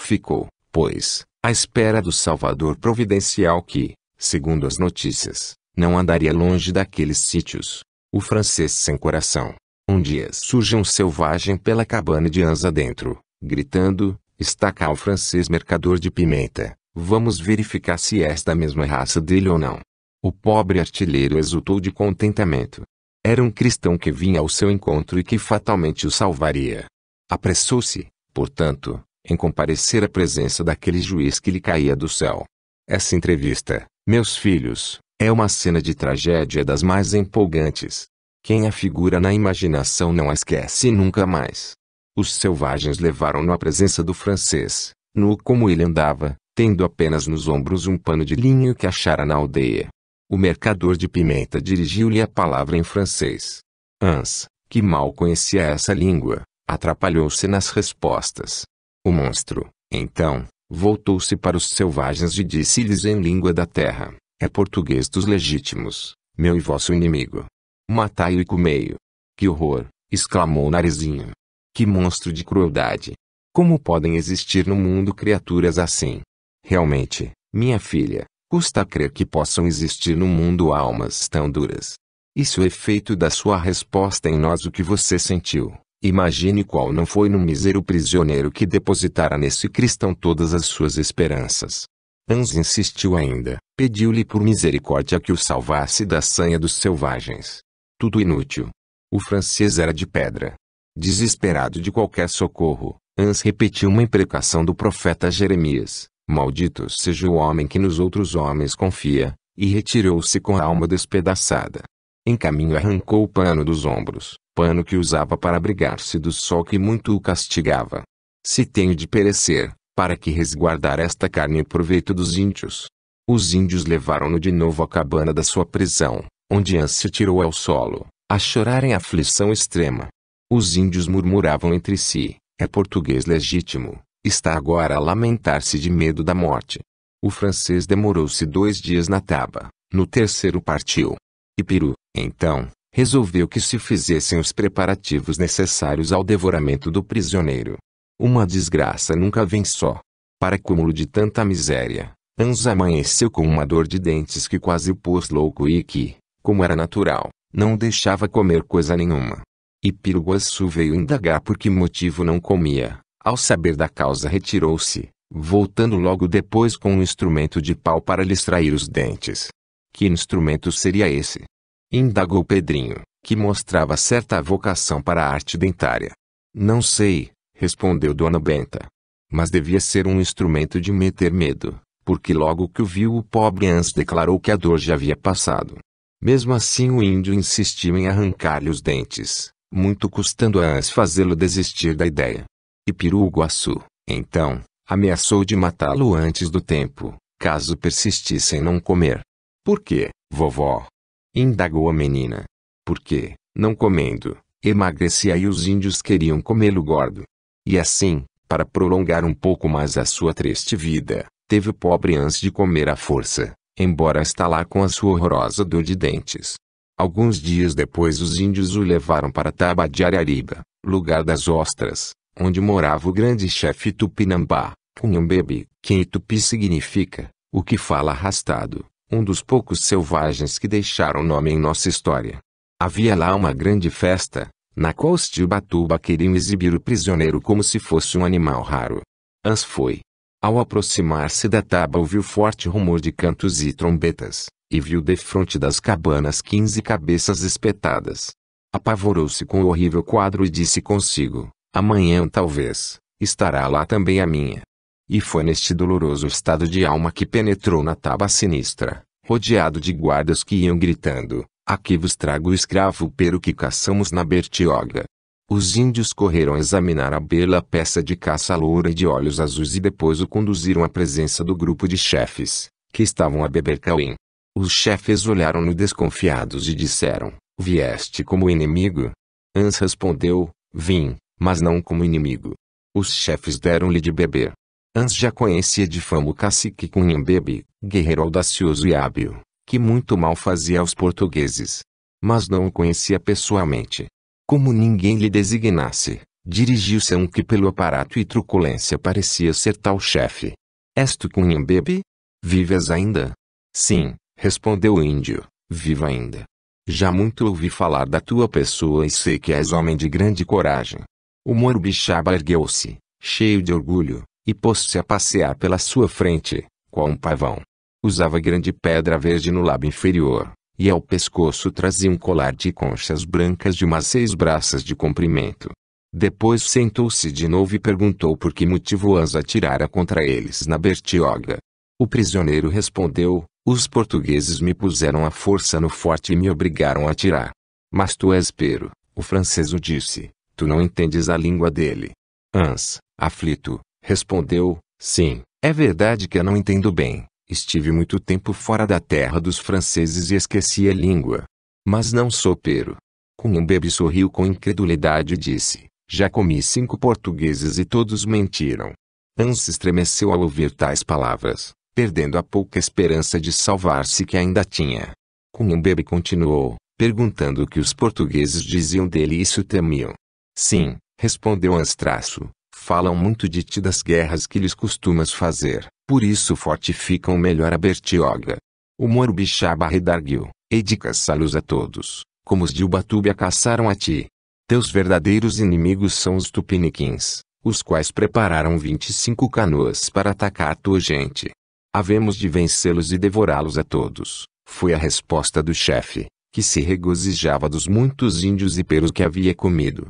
Ficou, pois, à espera do Salvador providencial que, segundo as notícias, não andaria longe daqueles sítios. O francês sem coração. Um dia surge um selvagem pela cabana de Anza dentro, gritando, está cá o francês mercador de pimenta, vamos verificar se és da mesma raça dele ou não. O pobre artilheiro exultou de contentamento, era um cristão que vinha ao seu encontro e que fatalmente o salvaria. Apressou-se, portanto, em comparecer à presença daquele juiz que lhe caía do céu. Essa entrevista, meus filhos, é uma cena de tragédia das mais empolgantes. Quem a figura na imaginação não a esquece nunca mais. Os selvagens levaram-no à presença do francês, nu como ele andava, tendo apenas nos ombros um pano de linho que achara na aldeia. O mercador de pimenta dirigiu-lhe a palavra em francês. Hans, que mal conhecia essa língua, atrapalhou-se nas respostas. O monstro, então, voltou-se para os selvagens e disse-lhes em língua da terra: É português dos legítimos, meu e vosso inimigo. Matai-o e comei-o. Que horror! exclamou Narizinho. Que monstro de crueldade! Como podem existir no mundo criaturas assim? Realmente, minha filha, Custa crer que possam existir no mundo almas tão duras. Isso é efeito da sua resposta em nós o que você sentiu. Imagine qual não foi no mísero prisioneiro que depositara nesse cristão todas as suas esperanças. Hans insistiu ainda, pediu-lhe por misericórdia que o salvasse da sanha dos selvagens. Tudo inútil. O francês era de pedra. Desesperado de qualquer socorro, Hans repetiu uma imprecação do profeta Jeremias. Maldito seja o homem que nos outros homens confia, e retirou-se com a alma despedaçada. Em caminho arrancou o pano dos ombros, pano que usava para abrigar-se do sol que muito o castigava. Se tenho de perecer, para que resguardar esta carne em proveito dos índios. Os índios levaram-no de novo à cabana da sua prisão, onde An se tirou ao solo, a chorar em aflição extrema. Os índios murmuravam entre si, é português legítimo, Está agora a lamentar-se de medo da morte. O francês demorou-se dois dias na taba, no terceiro partiu. E Peru, então, resolveu que se fizessem os preparativos necessários ao devoramento do prisioneiro. Uma desgraça nunca vem só. Para acúmulo de tanta miséria, Anza amanheceu com uma dor de dentes que quase o pôs louco e que, como era natural, não deixava comer coisa nenhuma. E Piruguaçu veio indagar por que motivo não comia. Ao saber da causa retirou-se, voltando logo depois com um instrumento de pau para lhe extrair os dentes. Que instrumento seria esse? Indagou Pedrinho, que mostrava certa vocação para a arte dentária. Não sei, respondeu Dona Benta. Mas devia ser um instrumento de meter medo, porque logo que o viu o pobre Hans declarou que a dor já havia passado. Mesmo assim o índio insistiu em arrancar-lhe os dentes, muito custando a Hans fazê-lo desistir da ideia. Ipiriguaçu, então, ameaçou de matá-lo antes do tempo, caso persistisse em não comer. Por quê, vovó? Indagou a menina. Porque, não comendo, emagrecia e os índios queriam comê-lo gordo. E assim, para prolongar um pouco mais a sua triste vida, teve o pobre ânsia de comer à força, embora está com a sua horrorosa dor de dentes. Alguns dias depois os índios o levaram para Taba de Arariba, lugar das ostras, onde morava o grande chefe Tupinambá, Cunhambebe, que em tupi significa, o que fala arrastado, um dos poucos selvagens que deixaram nome em nossa história. Havia lá uma grande festa, na qual os Tibatuba queriam exibir o prisioneiro como se fosse um animal raro. Ans foi. Ao aproximar-se da taba ouviu forte rumor de cantos e trombetas, e viu defronte das cabanas quinze cabeças espetadas. Apavorou-se com o horrível quadro e disse consigo, Amanhã talvez, estará lá também a minha. E foi neste doloroso estado de alma que penetrou na taba sinistra, rodeado de guardas que iam gritando, aqui vos trago o escravo pero que caçamos na Bertioga. Os índios correram a examinar a bela peça de caça loura e de olhos azuis e depois o conduziram à presença do grupo de chefes, que estavam a beber cauim. Os chefes olharam-no desconfiados e disseram, vieste como inimigo? Ans respondeu, vim, mas não como inimigo. Os chefes deram-lhe de beber. Antes já conhecia de fama o cacique Cunhambebe, guerreiro audacioso e hábil, que muito mal fazia aos portugueses. Mas não o conhecia pessoalmente. Como ninguém lhe designasse, dirigiu-se a um que pelo aparato e truculência parecia ser tal chefe. És tu Cunhambebe? Vives ainda? Sim, respondeu o índio, vivo ainda. Já muito ouvi falar da tua pessoa e sei que és homem de grande coragem. O Morbixaba ergueu-se, cheio de orgulho, e pôs-se a passear pela sua frente, qual um pavão. Usava grande pedra verde no lábio inferior, e ao pescoço trazia um colar de conchas brancas de umas seis braças de comprimento. Depois sentou-se de novo e perguntou por que motivo Anza atirara contra eles na Bertioga. O prisioneiro respondeu, os portugueses me puseram a força no forte e me obrigaram a atirar. Mas tu és pero, o francês o disse, Tu não entendes a língua dele. Ans, aflito, respondeu: Sim, é verdade que eu não entendo bem. Estive muito tempo fora da terra dos franceses e esqueci a língua. Mas não sou pero. Cunhambebe sorriu com incredulidade e disse: Já comi cinco portugueses e todos mentiram. Ans estremeceu ao ouvir tais palavras, perdendo a pouca esperança de salvar-se que ainda tinha. Cunhambebe continuou, perguntando o que os portugueses diziam dele e se o temiam. Sim, respondeu Anstraço, falam muito de ti das guerras que lhes costumas fazer, por isso fortificam melhor a Bertioga. O Moro Bixaba redarguiu, e de caçá-los a todos, como os de Ubatubia caçaram a ti. Teus verdadeiros inimigos são os tupiniquins, os quais prepararam vinte e cinco canoas para atacar tua gente. Havemos de vencê-los e devorá-los a todos, foi a resposta do chefe, que se regozijava dos muitos índios e peros que havia comido.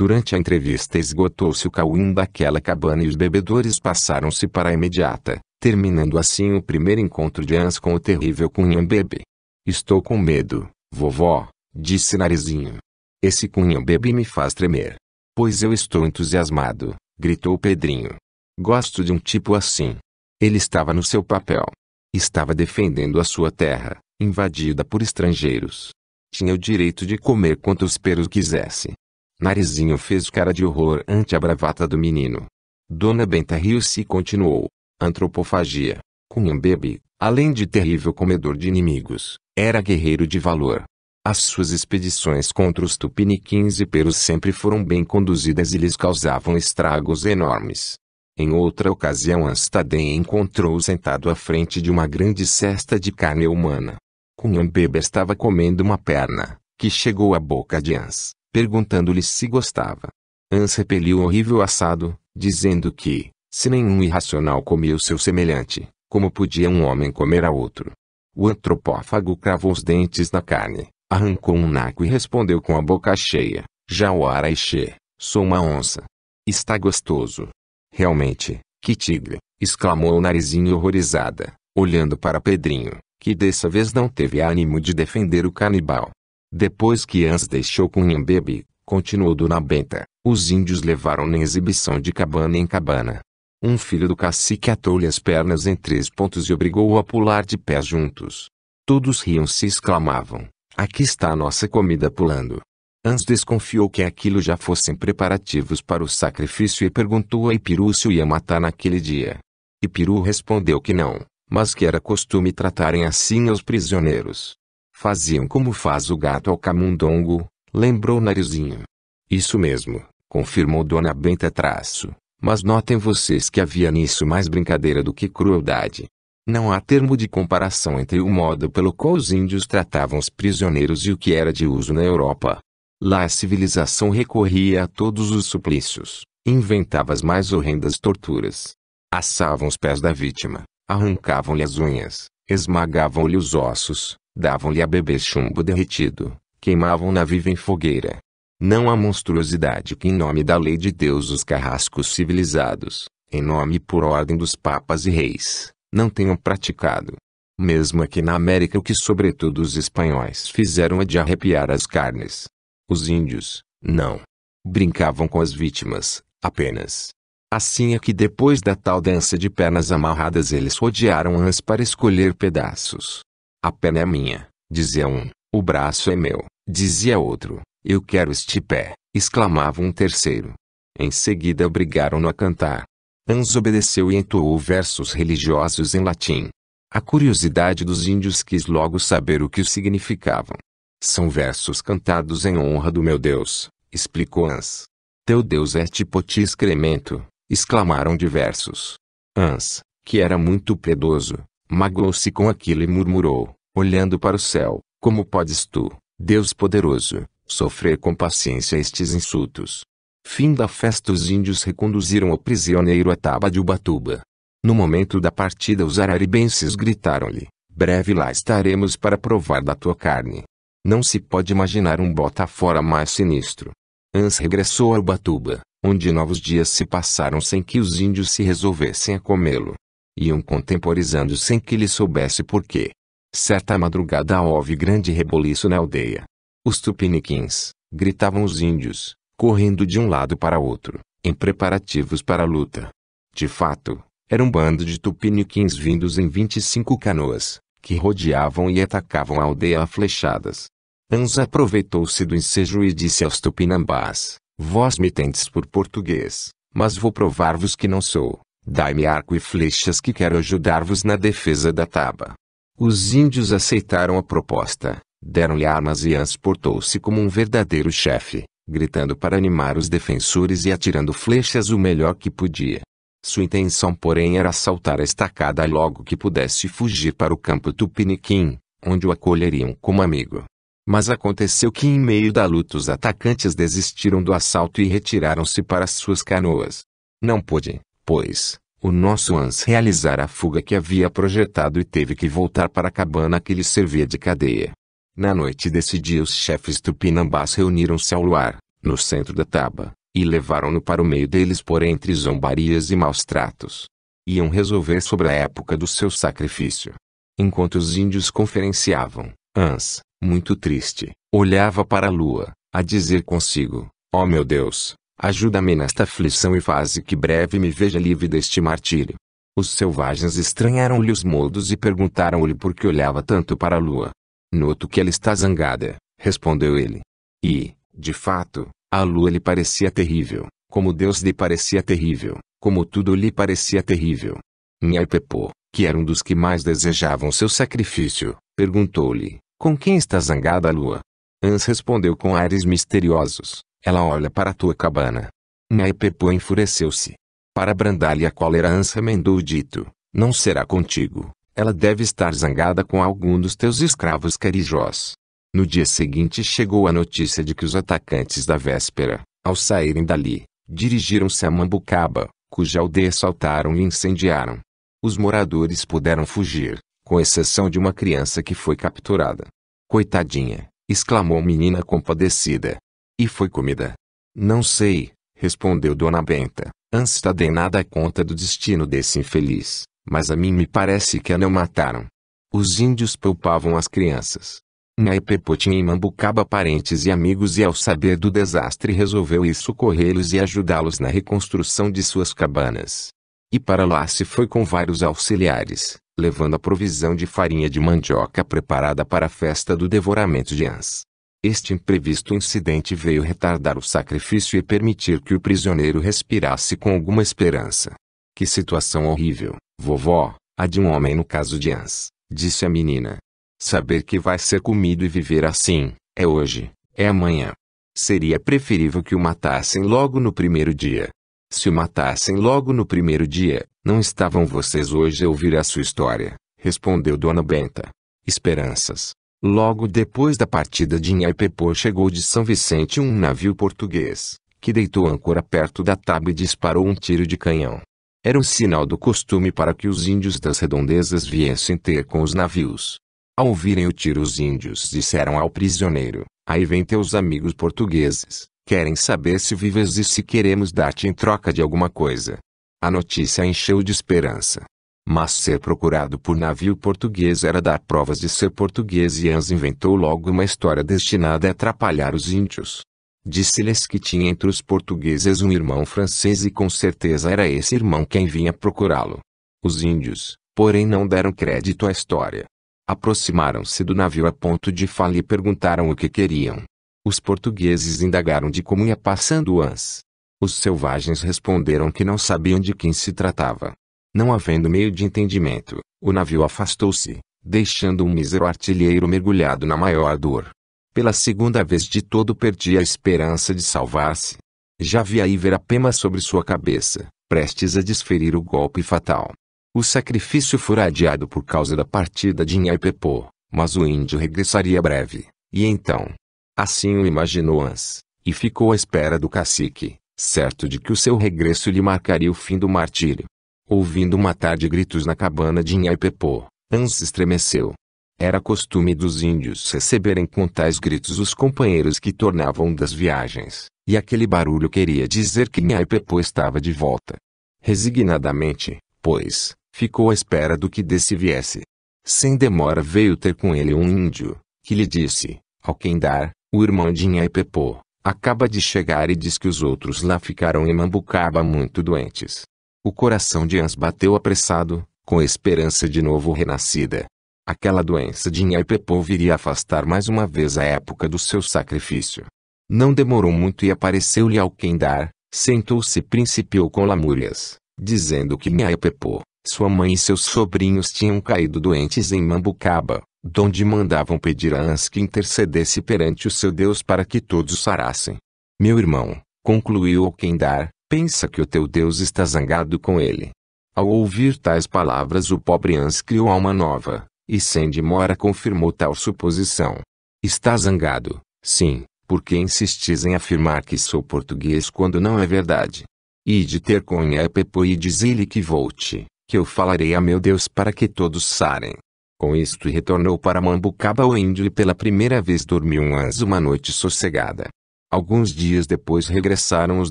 Durante a entrevista esgotou-se o cauim daquela cabana e os bebedores passaram-se para a imediata, terminando assim o primeiro encontro de Hans com o terrível Bebe. Estou com medo, vovó, disse Narizinho. Esse Bebe me faz tremer. Pois eu estou entusiasmado, gritou Pedrinho. Gosto de um tipo assim. Ele estava no seu papel. Estava defendendo a sua terra, invadida por estrangeiros. Tinha o direito de comer quantos peros quisesse, Narizinho fez cara de horror ante a bravata do menino. Dona Benta riu-se e continuou. Antropofagia. Cunhambebe, além de terrível comedor de inimigos, era guerreiro de valor. As suas expedições contra os tupiniquins e peros sempre foram bem conduzidas e lhes causavam estragos enormes. Em outra ocasião Anstaden encontrou sentado à frente de uma grande cesta de carne humana. Cunhambebe estava comendo uma perna, que chegou à boca de Ans perguntando-lhe se gostava. Hans repeliu o horrível assado, dizendo que, se nenhum irracional comia o seu semelhante, como podia um homem comer a outro? O antropófago cravou os dentes na carne, arrancou um naco e respondeu com a boca cheia: Já o araixê, sou uma onça. Está gostoso. Realmente, que tigre! exclamou o narizinho horrorizada, olhando para Pedrinho, que dessa vez não teve ânimo de defender o canibal. Depois que Ans deixou Cunhambebe, continuou Dona Benta, os índios levaram-na exibição de cabana em cabana. Um filho do cacique atou-lhe as pernas em três pontos e obrigou-o a pular de pés juntos. Todos riam-se e exclamavam, aqui está a nossa comida pulando. Ans desconfiou que aquilo já fossem preparativos para o sacrifício e perguntou a Ipiru se o ia matar naquele dia. Ipiru respondeu que não, mas que era costume tratarem assim aos prisioneiros. Faziam como faz o gato ao camundongo, lembrou Narizinho. Isso mesmo, confirmou Dona Benta traço. Mas notem vocês que havia nisso mais brincadeira do que crueldade. Não há termo de comparação entre o modo pelo qual os índios tratavam os prisioneiros e o que era de uso na Europa. Lá a civilização recorria a todos os suplícios, inventava as mais horrendas torturas. Assavam os pés da vítima, arrancavam-lhe as unhas, esmagavam-lhe os ossos, Davam-lhe a beber chumbo derretido, queimavam-na viva em fogueira. Não há monstruosidade que, em nome da lei de Deus, os carrascos civilizados, em nome e por ordem dos papas e reis, não tenham praticado. Mesmo aqui na América, o que sobretudo os espanhóis fizeram é de arrepiar as carnes. Os índios, não. Brincavam com as vítimas, apenas. Assim é que depois da tal dança de pernas amarradas eles rodearam as para escolher pedaços. A perna é minha, dizia um. O braço é meu, dizia outro. Eu quero este pé, exclamava um terceiro. Em seguida obrigaram-no a cantar. Hans obedeceu e entoou versos religiosos em latim. A curiosidade dos índios quis logo saber o que significavam. São versos cantados em honra do meu Deus, explicou Hans. Teu Deus é tipo te excremento, exclamaram diversos. Hans, que era muito predoso, Magoou-se com aquilo e murmurou, olhando para o céu: Como podes tu, Deus poderoso, sofrer com paciência estes insultos? Fim da festa os índios reconduziram o prisioneiro à taba de Ubatuba. No momento da partida os araribenses gritaram-lhe, breve lá estaremos para provar da tua carne. Não se pode imaginar um bota fora mais sinistro. Ans regressou a Ubatuba, onde novos dias se passaram sem que os índios se resolvessem a comê-lo. Iam contemporizando sem que ele soubesse porquê. Certa madrugada houve grande reboliço na aldeia. Os tupiniquins, gritavam os índios, correndo de um lado para outro, em preparativos para a luta. De fato, era um bando de tupiniquins vindos em 25 canoas, que rodeavam e atacavam a aldeia a flechadas. Anza aproveitou-se do ensejo e disse aos tupinambás, Vós me tendes por português, mas vou provar-vos que não sou. Dai-me arco e flechas que quero ajudar-vos na defesa da taba. Os índios aceitaram a proposta, deram-lhe armas e Ans portou-se como um verdadeiro chefe, gritando para animar os defensores e atirando flechas o melhor que podia. Sua intenção, porém, era saltar a estacada logo que pudesse fugir para o campo Tupiniquim, onde o acolheriam como amigo. Mas aconteceu que em meio da luta os atacantes desistiram do assalto e retiraram-se para suas canoas. Não pôde, pois, o nosso Hans realizara a fuga que havia projetado e teve que voltar para a cabana que lhe servia de cadeia. Na noite desse dia os chefes tupinambás reuniram-se ao luar, no centro da taba, e levaram-no para o meio deles por entre zombarias e maus tratos. Iam resolver sobre a época do seu sacrifício. Enquanto os índios conferenciavam, Hans, muito triste, olhava para a lua, a dizer consigo, ó oh meu Deus, Ajuda-me nesta aflição e faze que breve me veja livre deste martírio. Os selvagens estranharam-lhe os modos e perguntaram-lhe por que olhava tanto para a lua. Noto que ela está zangada, respondeu ele. E, de fato, a lua lhe parecia terrível, como Deus lhe parecia terrível, como tudo lhe parecia terrível. Nhaipepo, que era um dos que mais desejavam seu sacrifício, perguntou-lhe, com quem está zangada a lua? Ans respondeu com ares misteriosos, ela olha para tua cabana. Nhaipepô enfureceu-se. Para abrandar-lhe a era Ansa emendou dito, não será contigo. Ela deve estar zangada com algum dos teus escravos carijós. No dia seguinte chegou a notícia de que os atacantes da véspera, ao saírem dali, dirigiram-se a Mambucaba, cuja aldeia saltaram e incendiaram. Os moradores puderam fugir, com exceção de uma criança que foi capturada. Coitadinha, exclamou a menina compadecida, e foi comida. Não sei, respondeu Dona Benta. Anstaden nada é conta do destino desse infeliz, mas a mim me parece que a não mataram. Os índios poupavam as crianças. Naipepo tinha em Mambucaba parentes e amigos e ao saber do desastre resolveu ir socorrê-los e ajudá-los na reconstrução de suas cabanas. E para lá se foi com vários auxiliares, levando a provisão de farinha de mandioca preparada para a festa do devoramento de Ans, este imprevisto incidente veio retardar o sacrifício e permitir que o prisioneiro respirasse com alguma esperança. Que situação horrível, vovó, a de um homem no caso de Ans, disse a menina. Saber que vai ser comido e viver assim, é hoje, é amanhã. Seria preferível que o matassem logo no primeiro dia. Se o matassem logo no primeiro dia, não estavam vocês hoje a ouvir a sua história, respondeu Dona Benta. Esperanças, Logo depois da partida de Nhaipepô chegou de São Vicente um navio português, que deitou âncora perto da tábua e disparou um tiro de canhão. Era um sinal do costume para que os índios das redondezas viessem ter com os navios. Ao ouvirem o tiro os índios disseram ao prisioneiro, aí vem teus amigos portugueses, querem saber se vives e se queremos dar-te em troca de alguma coisa. A notícia encheu de esperança, mas ser procurado por navio português era dar provas de ser português e Hans inventou logo uma história destinada a atrapalhar os índios. Disse-lhes que tinha entre os portugueses um irmão francês e com certeza era esse irmão quem vinha procurá-lo. Os índios, porém, não deram crédito à história. Aproximaram-se do navio a ponto de falha e perguntaram o que queriam. Os portugueses indagaram de como ia passando Hans. Os selvagens responderam que não sabiam de quem se tratava. Não havendo meio de entendimento, o navio afastou-se, deixando um mísero artilheiro mergulhado na maior dor. Pela segunda vez de todo perdi a esperança de salvar-se. Já vi a Iverapema sobre sua cabeça, prestes a desferir o golpe fatal. O sacrifício fora adiado por causa da partida de Inhaipepô, mas o índio regressaria breve, e então... Assim o imaginou Ans, e ficou à espera do cacique, certo de que o seu regresso lhe marcaria o fim do martírio. Ouvindo uma tarde gritos na cabana de Inhaipepô, Anse estremeceu. Era costume dos índios receberem com tais gritos os companheiros que tornavam das viagens, e aquele barulho queria dizer que Inhaipepô estava de volta. Resignadamente, pois, ficou à espera do que desse viesse. Sem demora veio ter com ele um índio, que lhe disse, ao quem dar, o irmão de Inhaipepô, acaba de chegar e diz que os outros lá ficaram em Mambucaba muito doentes, o coração de Hans bateu apressado, com esperança de novo renascida. Aquela doença de Nhaipepô viria afastar mais uma vez a época do seu sacrifício. Não demorou muito e apareceu-lhe alguém dar, sentou-se e principiou com lamúrias, dizendo que Nhaipepô, sua mãe e seus sobrinhos tinham caído doentes em Mambucaba, donde mandavam pedir a Hans que intercedesse perante o seu Deus para que todos sarassem. Meu irmão, concluiu Quindar. Pensa que o teu Deus está zangado com ele. Ao ouvir tais palavras, o pobre Hans criou alma nova, e sem demora confirmou tal suposição. Está zangado, sim, porque insistis em afirmar que sou português quando não é verdade. E de ter com Epepo e diz-lhe que volte, que eu falarei a meu Deus para que todos sarem. Com isto retornou para Mambucaba o índio e pela primeira vez dormiu um anzo uma noite sossegada. Alguns dias depois regressaram os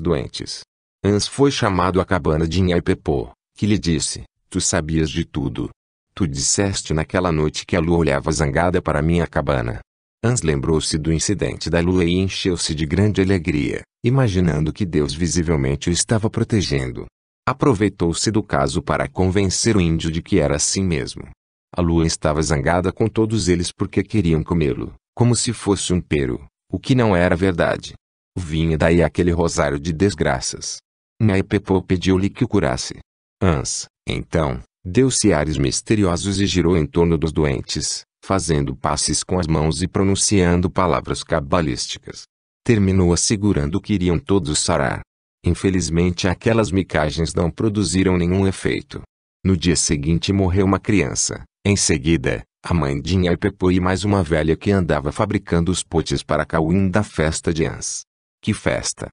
doentes. Ans foi chamado à cabana de Inhaipepô, que lhe disse, tu sabias de tudo. Tu disseste naquela noite que a lua olhava zangada para minha cabana. Ans lembrou-se do incidente da lua e encheu-se de grande alegria, imaginando que Deus visivelmente o estava protegendo. Aproveitou-se do caso para convencer o índio de que era assim mesmo. A lua estava zangada com todos eles porque queriam comê-lo, como se fosse um pero, o que não era verdade. Vinha daí aquele rosário de desgraças. Naipepô pediu-lhe que o curasse. Ans, então, deu-se ares misteriosos e girou em torno dos doentes, fazendo passes com as mãos e pronunciando palavras cabalísticas. Terminou assegurando que iriam todos sarar. Infelizmente aquelas micagens não produziram nenhum efeito. No dia seguinte morreu uma criança. Em seguida, a mãe de Nhaipepô e mais uma velha que andava fabricando os potes para a Cauim da festa de Ans. Que festa!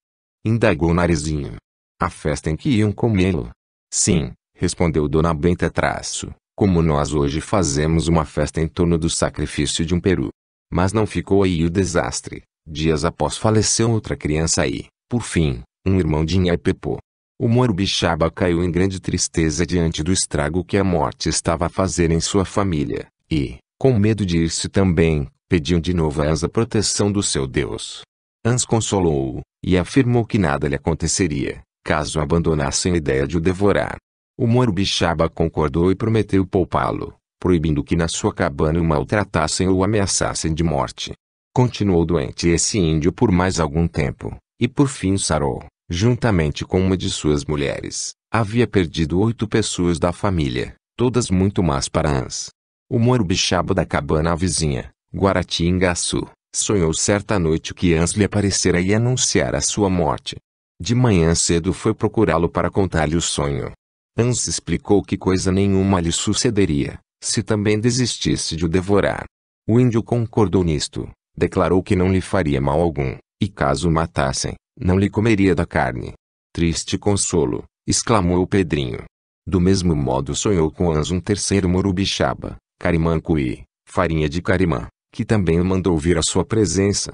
Indagou o narizinho. A festa em que iam comê-lo. Sim, respondeu Dona Benta traço, como nós hoje fazemos uma festa em torno do sacrifício de um peru. Mas não ficou aí o desastre. Dias após faleceu outra criança e, por fim, um irmão de Inhaipepô. O Morbixaba caiu em grande tristeza diante do estrago que a morte estava a fazer em sua família, e, com medo de ir-se também, pediu de novo a Ans a proteção do seu Deus. Ans consolou-o, e afirmou que nada lhe aconteceria, caso abandonassem a ideia de o devorar. O Morubixaba concordou e prometeu poupá-lo, proibindo que na sua cabana o maltratassem ou o ameaçassem de morte. Continuou doente esse índio por mais algum tempo, e por fim sarou, juntamente com uma de suas mulheres. Havia perdido oito pessoas da família, todas muito más para ans. O Morubixaba da cabana vizinha, Guaratingaçu, sonhou certa noite que Ans lhe aparecera e anunciara sua morte. De manhã cedo foi procurá-lo para contar-lhe o sonho. Hans explicou que coisa nenhuma lhe sucederia, se também desistisse de o devorar. O índio concordou nisto, declarou que não lhe faria mal algum, e caso o matassem, não lhe comeria da carne. Triste consolo, exclamou o Pedrinho. Do mesmo modo sonhou com Hans um terceiro morubixaba, Carimancuí, farinha de carimã, que também o mandou vir à sua presença,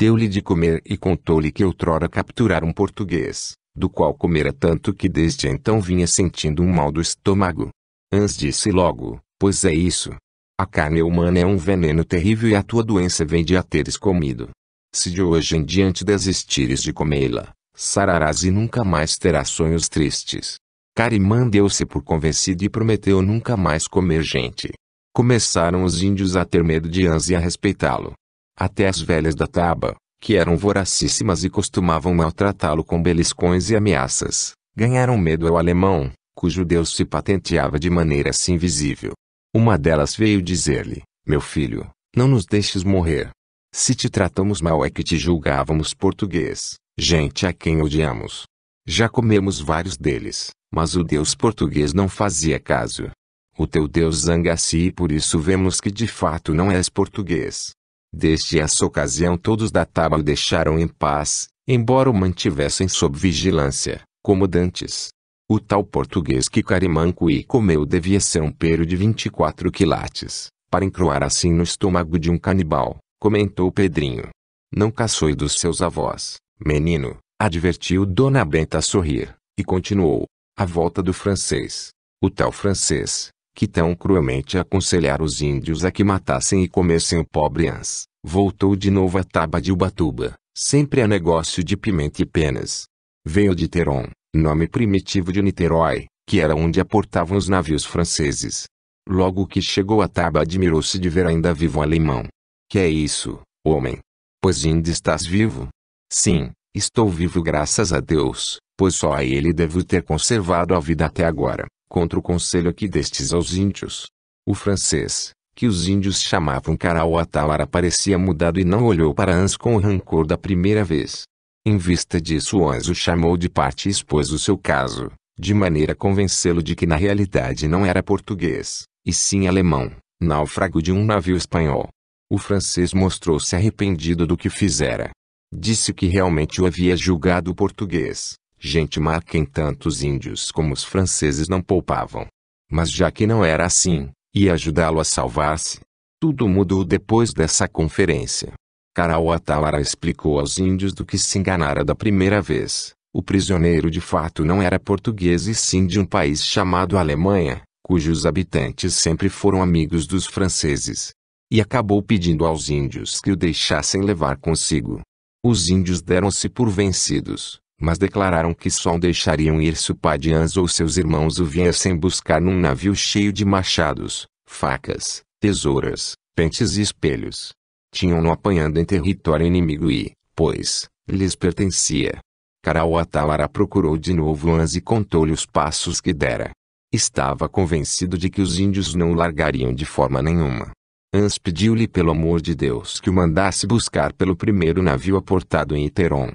deu-lhe de comer e contou-lhe que outrora capturara um português, do qual comera tanto que desde então vinha sentindo um mal do estômago. Hans disse logo, pois é isso. A carne humana é um veneno terrível e a tua doença vem de a teres comido. Se de hoje em diante desistires de comê-la, sararás e nunca mais terás sonhos tristes. Carimã deu-se por convencido e prometeu nunca mais comer gente. Começaram os índios a ter medo de Hans e a respeitá-lo. Até as velhas da taba, que eram voracíssimas e costumavam maltratá-lo com beliscões e ameaças, ganharam medo ao alemão, cujo Deus se patenteava de maneira assim visível. Uma delas veio dizer-lhe: Meu filho, não nos deixes morrer. Se te tratamos mal é que te julgávamos português, gente a quem odiamos. Já comemos vários deles, mas o Deus português não fazia caso. O teu Deus zanga-se e por isso vemos que de fato não és português. Desde essa ocasião todos da taba o deixaram em paz, embora o mantivessem sob vigilância, como dantes. O tal português que Carimanco e comeu devia ser um peiro de 24 quilates, para encroar assim no estômago de um canibal, comentou Pedrinho. Não caçoe dos seus avós, menino, advertiu Dona Benta a sorrir, e continuou. A volta do francês. O tal francês, que tão cruelmente aconselhara os índios a que matassem e comessem o pobre Ans, voltou de novo a Taba de Ubatuba, sempre a negócio de pimenta e penas. Veio de Teron, nome primitivo de Niterói, que era onde aportavam os navios franceses. Logo que chegou a Taba admirou-se de ver ainda vivo um alemão. Que é isso, homem? Pois ainda estás vivo? Sim, estou vivo graças a Deus, pois só a ele devo ter conservado a vida até agora contra o conselho que destes aos índios. O francês, que os índios chamavam Carauá Talara parecia mudado e não olhou para Ans com o rancor da primeira vez. Em vista disso Ans o chamou de parte e expôs o seu caso, de maneira a convencê-lo de que na realidade não era português, e sim alemão, náufrago de um navio espanhol. O francês mostrou-se arrependido do que fizera. Disse que realmente o havia julgado português, gente má quem tantos índios como os franceses não poupavam. Mas já que não era assim, ia ajudá-lo a salvar-se. Tudo mudou depois dessa conferência. Karauatawara explicou aos índios do que se enganara da primeira vez. O prisioneiro de fato não era português e sim de um país chamado Alemanha, cujos habitantes sempre foram amigos dos franceses. E acabou pedindo aos índios que o deixassem levar consigo. Os índios deram-se por vencidos, mas declararam que só deixariam ir se o pai de ou seus irmãos o viessem buscar num navio cheio de machados, facas, tesouras, pentes e espelhos. Tinham-no apanhando em território inimigo e, pois, lhes pertencia. Karauatalara procurou de novo Anz e contou-lhe os passos que dera. Estava convencido de que os índios não o largariam de forma nenhuma. Ans pediu-lhe pelo amor de Deus que o mandasse buscar pelo primeiro navio aportado em Iteron.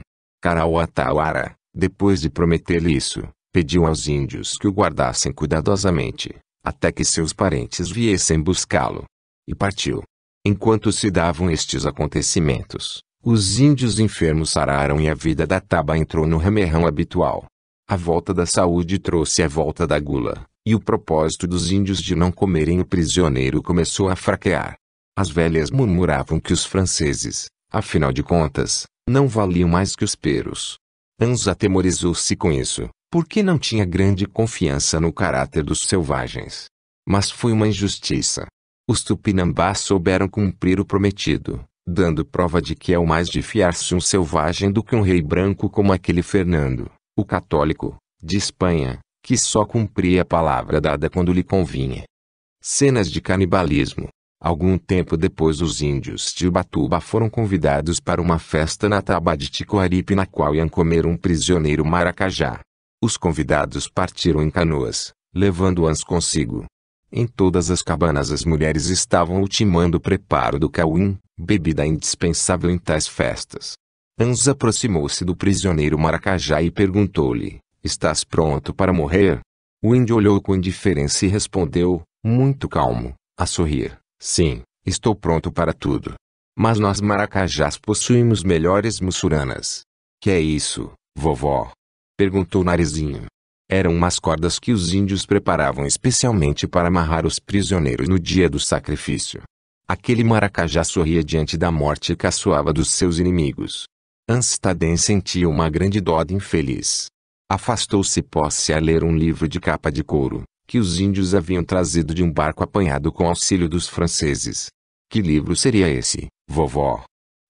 Carauatauara, depois de prometer-lhe isso, pediu aos índios que o guardassem cuidadosamente, até que seus parentes viessem buscá-lo. E partiu. Enquanto se davam estes acontecimentos, os índios enfermos sararam e a vida da Taba entrou no remerrão habitual. A volta da saúde trouxe a volta da gula, e o propósito dos índios de não comerem o prisioneiro começou a fraquear. As velhas murmuravam que os franceses, afinal de contas, não valiam mais que os peros. Hans atemorizou-se com isso, porque não tinha grande confiança no caráter dos selvagens. Mas foi uma injustiça. Os tupinambás souberam cumprir o prometido, dando prova de que é o mais de fiar-se um selvagem do que um rei branco como aquele Fernando, o católico, de Espanha, que só cumpria a palavra dada quando lhe convinha. Cenas de canibalismo, Algum tempo depois os índios de Ubatuba foram convidados para uma festa na Taba de Ticoaripe na qual iam comer um prisioneiro maracajá. Os convidados partiram em canoas, levando-as consigo. Em todas as cabanas as mulheres estavam ultimando o preparo do cauim, bebida indispensável em tais festas. Ans aproximou-se do prisioneiro maracajá e perguntou-lhe, Estás pronto para morrer? O índio olhou com indiferença e respondeu, muito calmo, a sorrir. Sim, estou pronto para tudo. Mas nós maracajás possuímos melhores mussuranas. Que é isso, vovó? Perguntou Narizinho. Eram umas cordas que os índios preparavam especialmente para amarrar os prisioneiros no dia do sacrifício. Aquele maracajá sorria diante da morte e caçoava dos seus inimigos. Anstaden sentia uma grande dó de infeliz. Afastou-se posse a ler um livro de capa de couro, que os índios haviam trazido de um barco apanhado com auxílio dos franceses. Que livro seria esse, vovó?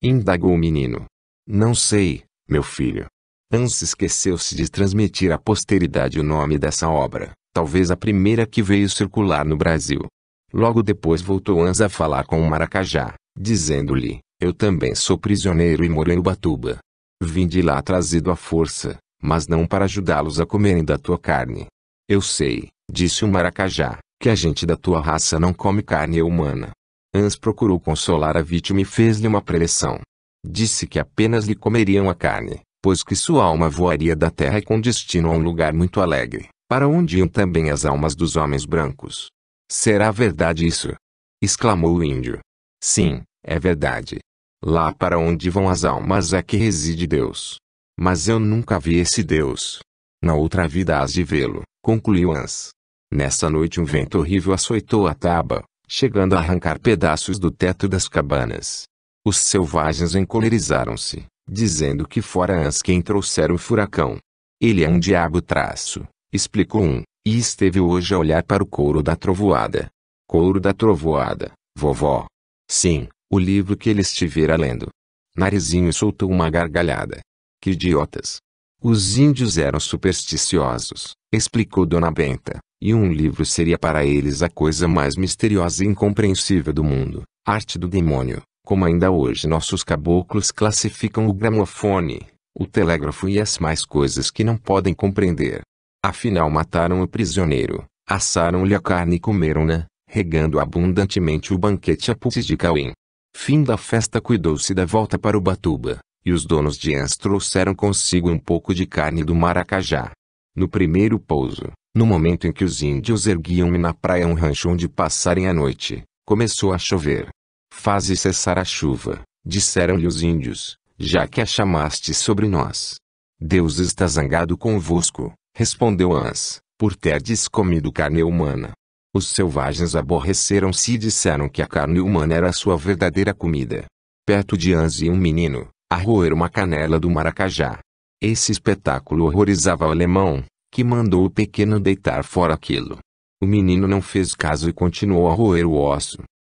indagou o menino. Não sei, meu filho. Hans esqueceu-se de transmitir à posteridade o nome dessa obra, talvez a primeira que veio circular no Brasil. Logo depois voltou Hans a falar com o Maracajá, dizendo-lhe, eu também sou prisioneiro e moro em Ubatuba. Vim de lá trazido à força, mas não para ajudá-los a comerem da tua carne. Eu sei, Disse o maracajá, que a gente da tua raça não come carne humana. ans procurou consolar a vítima e fez-lhe uma preleção. Disse que apenas lhe comeriam a carne, pois que sua alma voaria da terra com destino a um lugar muito alegre, para onde iam também as almas dos homens brancos. Será verdade isso? exclamou o índio. Sim, é verdade. Lá para onde vão as almas é que reside Deus. Mas eu nunca vi esse Deus. Na outra vida hás de vê-lo, concluiu ans Nessa noite um vento horrível açoitou a taba, chegando a arrancar pedaços do teto das cabanas. Os selvagens encolerizaram-se, dizendo que fora Ans quem trouxera o furacão. Ele é um diabo traço, explicou um, e esteve hoje a olhar para o couro da trovoada. Couro da trovoada, vovó. Sim, o livro que ele estivera lendo. Narizinho soltou uma gargalhada. Que idiotas! Os índios eram supersticiosos, explicou Dona Benta. E um livro seria para eles a coisa mais misteriosa e incompreensível do mundo, arte do demônio, como ainda hoje nossos caboclos classificam o gramofone, o telégrafo e as mais coisas que não podem compreender. Afinal mataram o prisioneiro, assaram-lhe a carne e comeram-na, regando abundantemente o banquete a pulses de Cauim. Fim da festa cuidou-se da volta para o batuba, e os donos de anst trouxeram consigo um pouco de carne do Maracajá. No primeiro pouso, no momento em que os índios erguiam-me na praia um rancho onde passarem a noite, começou a chover. Faze cessar a chuva, disseram-lhe os índios, já que a chamaste sobre nós. Deus está zangado convosco, respondeu Ans, por terdes comido carne humana. Os selvagens aborreceram-se e disseram que a carne humana era a sua verdadeira comida. Perto de Ans e um menino, a roer uma canela do maracajá. Esse espetáculo horrorizava o alemão, que mandou o pequeno deitar fora aquilo. O menino não fez caso e continuou a roer o osso.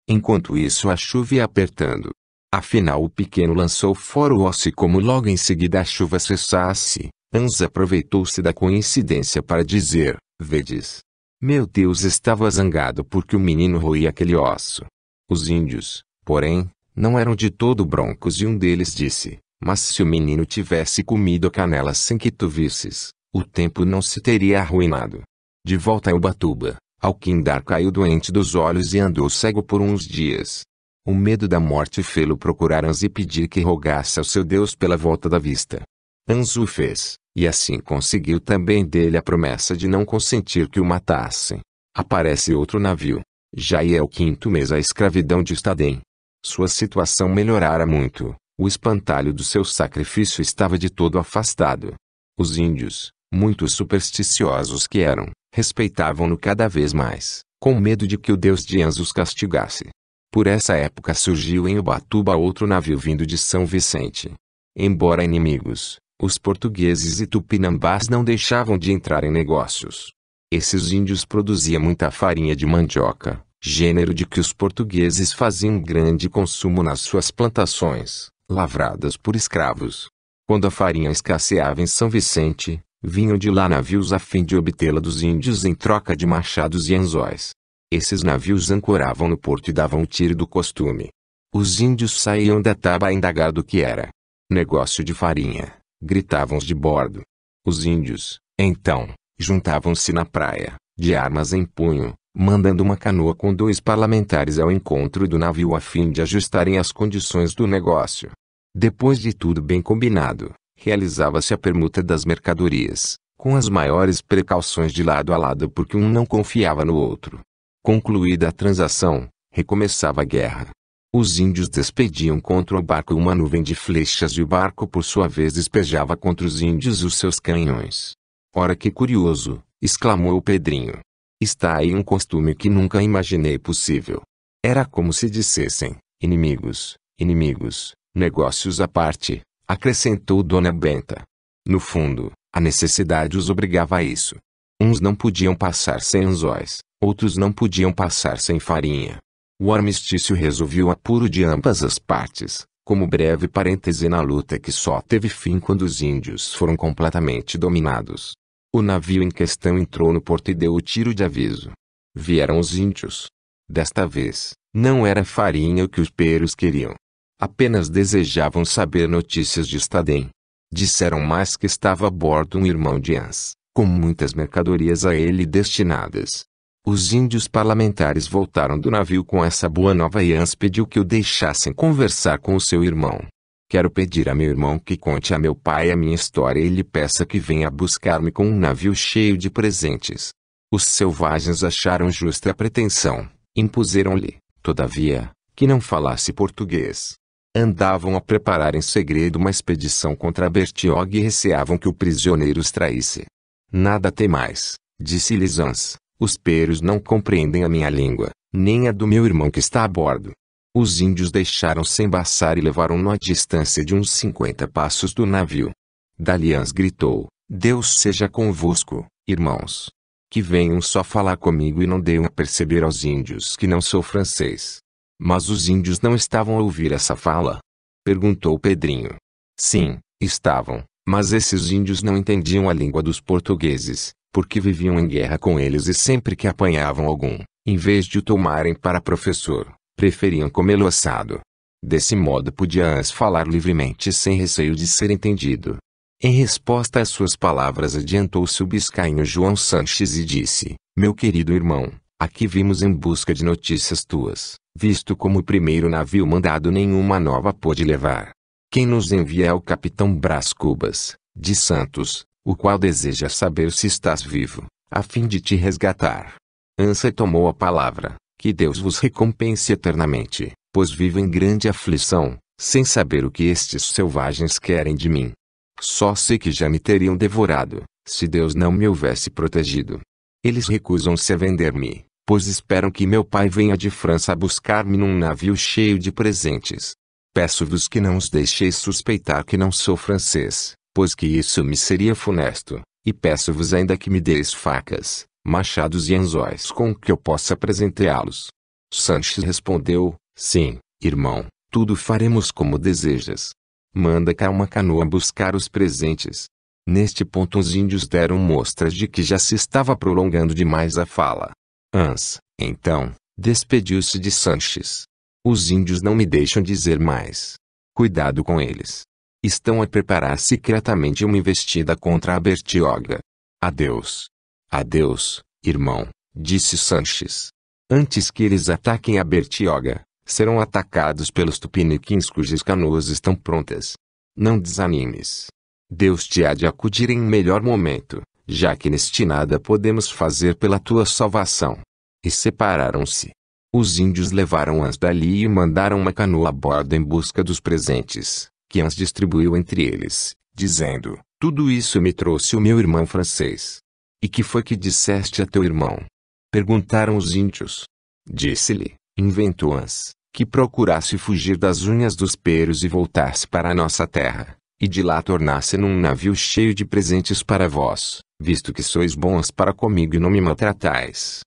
Enquanto isso a chuva ia apertando. Afinal o pequeno lançou fora o osso e como logo em seguida a chuva cessasse, Hans aproveitou-se da coincidência para dizer, vedes. Meu Deus estava zangado porque o menino roía aquele osso. Os índios, porém, não eram de todo broncos e um deles disse, mas se o menino tivesse comido a canela sem que tu visses, o tempo não se teria arruinado. De volta a Ubatuba, Alquindar caiu doente dos olhos e andou cego por uns dias. O medo da morte fê-lo procurar Anzu e pedir que rogasse ao seu Deus pela volta da vista. Anzu fez, e assim conseguiu também dele a promessa de não consentir que o matassem. Aparece outro navio. Já é o quinto mês a escravidão de Staden. Sua situação melhorara muito. O espantalho do seu sacrifício estava de todo afastado. Os índios, Muitos supersticiosos que eram, respeitavam-no cada vez mais, com medo de que o Deus de os castigasse. Por essa época surgiu em Ubatuba outro navio vindo de São Vicente. Embora inimigos, os portugueses e tupinambás não deixavam de entrar em negócios. Esses índios produziam muita farinha de mandioca, gênero de que os portugueses faziam grande consumo nas suas plantações, lavradas por escravos. Quando a farinha escasseava em São Vicente, vinham de lá navios a fim de obtê-la dos índios em troca de machados e anzóis. Esses navios ancoravam no porto e davam o tiro do costume. Os índios saíam da taba a indagar do que era. Negócio de farinha, gritavam os de bordo. Os índios, então, juntavam-se na praia, de armas em punho, mandando uma canoa com dois parlamentares ao encontro do navio a fim de ajustarem as condições do negócio. Depois de tudo bem combinado, realizava-se a permuta das mercadorias, com as maiores precauções de lado a lado porque um não confiava no outro. Concluída a transação, recomeçava a guerra. Os índios despediam contra o barco uma nuvem de flechas e o barco por sua vez despejava contra os índios os seus canhões. Ora que curioso, exclamou o Pedrinho. Está aí um costume que nunca imaginei possível. Era como se dissessem, inimigos, inimigos, negócios à parte, acrescentou Dona Benta. No fundo, a necessidade os obrigava a isso. Uns não podiam passar sem anzóis, outros não podiam passar sem farinha. O armistício resolveu o apuro de ambas as partes, como breve parêntese na luta que só teve fim quando os índios foram completamente dominados. O navio em questão entrou no porto e deu o tiro de aviso. Vieram os índios. Desta vez, não era farinha o que os peros queriam, Apenas desejavam saber notícias de Staden. Disseram mais que estava a bordo um irmão de Ans, com muitas mercadorias a ele destinadas. Os índios parlamentares voltaram do navio com essa boa nova e Ans pediu que o deixassem conversar com o seu irmão. Quero pedir a meu irmão que conte a meu pai a minha história e lhe peça que venha buscar-me com um navio cheio de presentes. Os selvagens acharam justa a pretensão, impuseram-lhe, todavia, que não falasse português andavam a preparar em segredo uma expedição contra Bertiog e receavam que o prisioneiro os traísse. Nada tem mais, disse Lisans. Os peros não compreendem a minha língua, nem a do meu irmão que está a bordo. Os índios deixaram-se embaçar e levaram-no à distância de uns cinquenta passos do navio. Dalians gritou, Deus seja convosco, irmãos. Que venham só falar comigo e não deem a perceber aos índios que não sou francês. Mas os índios não estavam a ouvir essa fala? Perguntou Pedrinho. Sim, estavam, mas esses índios não entendiam a língua dos portugueses, porque viviam em guerra com eles e sempre que apanhavam algum, em vez de o tomarem para professor, preferiam comê-lo assado. Desse modo podias falar livremente sem receio de ser entendido. Em resposta às suas palavras adiantou-se o biscainho João Sanches e disse, meu querido irmão, Aqui vimos em busca de notícias tuas, visto como o primeiro navio mandado nenhuma nova pôde levar. Quem nos envia é o capitão Brás Cubas, de Santos, o qual deseja saber se estás vivo, a fim de te resgatar. Ansa tomou a palavra, que Deus vos recompense eternamente, pois vivo em grande aflição, sem saber o que estes selvagens querem de mim. Só sei que já me teriam devorado, se Deus não me houvesse protegido. Eles recusam-se a vender-me, pois esperam que meu pai venha de França buscar-me num navio cheio de presentes. Peço-vos que não os deixeis suspeitar que não sou francês, pois que isso me seria funesto, e peço-vos ainda que me deis facas, machados e anzóis com que eu possa presenteá-los. Sanches respondeu: Sim, irmão, tudo faremos como desejas. Manda cá uma canoa buscar os presentes. Neste ponto os índios deram mostras de que já se estava prolongando demais a fala. Hans, então, despediu-se de Sanches. Os índios não me deixam dizer mais. Cuidado com eles. Estão a preparar secretamente uma investida contra a Bertioga. Adeus. Adeus, irmão, disse Sanches. Antes que eles ataquem a Bertioga, serão atacados pelos tupiniquins cujas canoas estão prontas. Não desanimes. Deus te há de acudir em melhor momento, já que neste nada podemos fazer pela tua salvação e separaram-se. Os índios levaram-as dali e mandaram uma canoa a bordo em busca dos presentes, que as distribuiu entre eles, dizendo: Tudo isso me trouxe o meu irmão francês. E que foi que disseste a teu irmão? Perguntaram os índios. Disse-lhe: Inventou-as, que procurasse fugir das unhas dos peros e voltasse para a nossa terra, e de lá tornasse num navio cheio de presentes para vós, visto que sois bons para comigo e não me maltratais.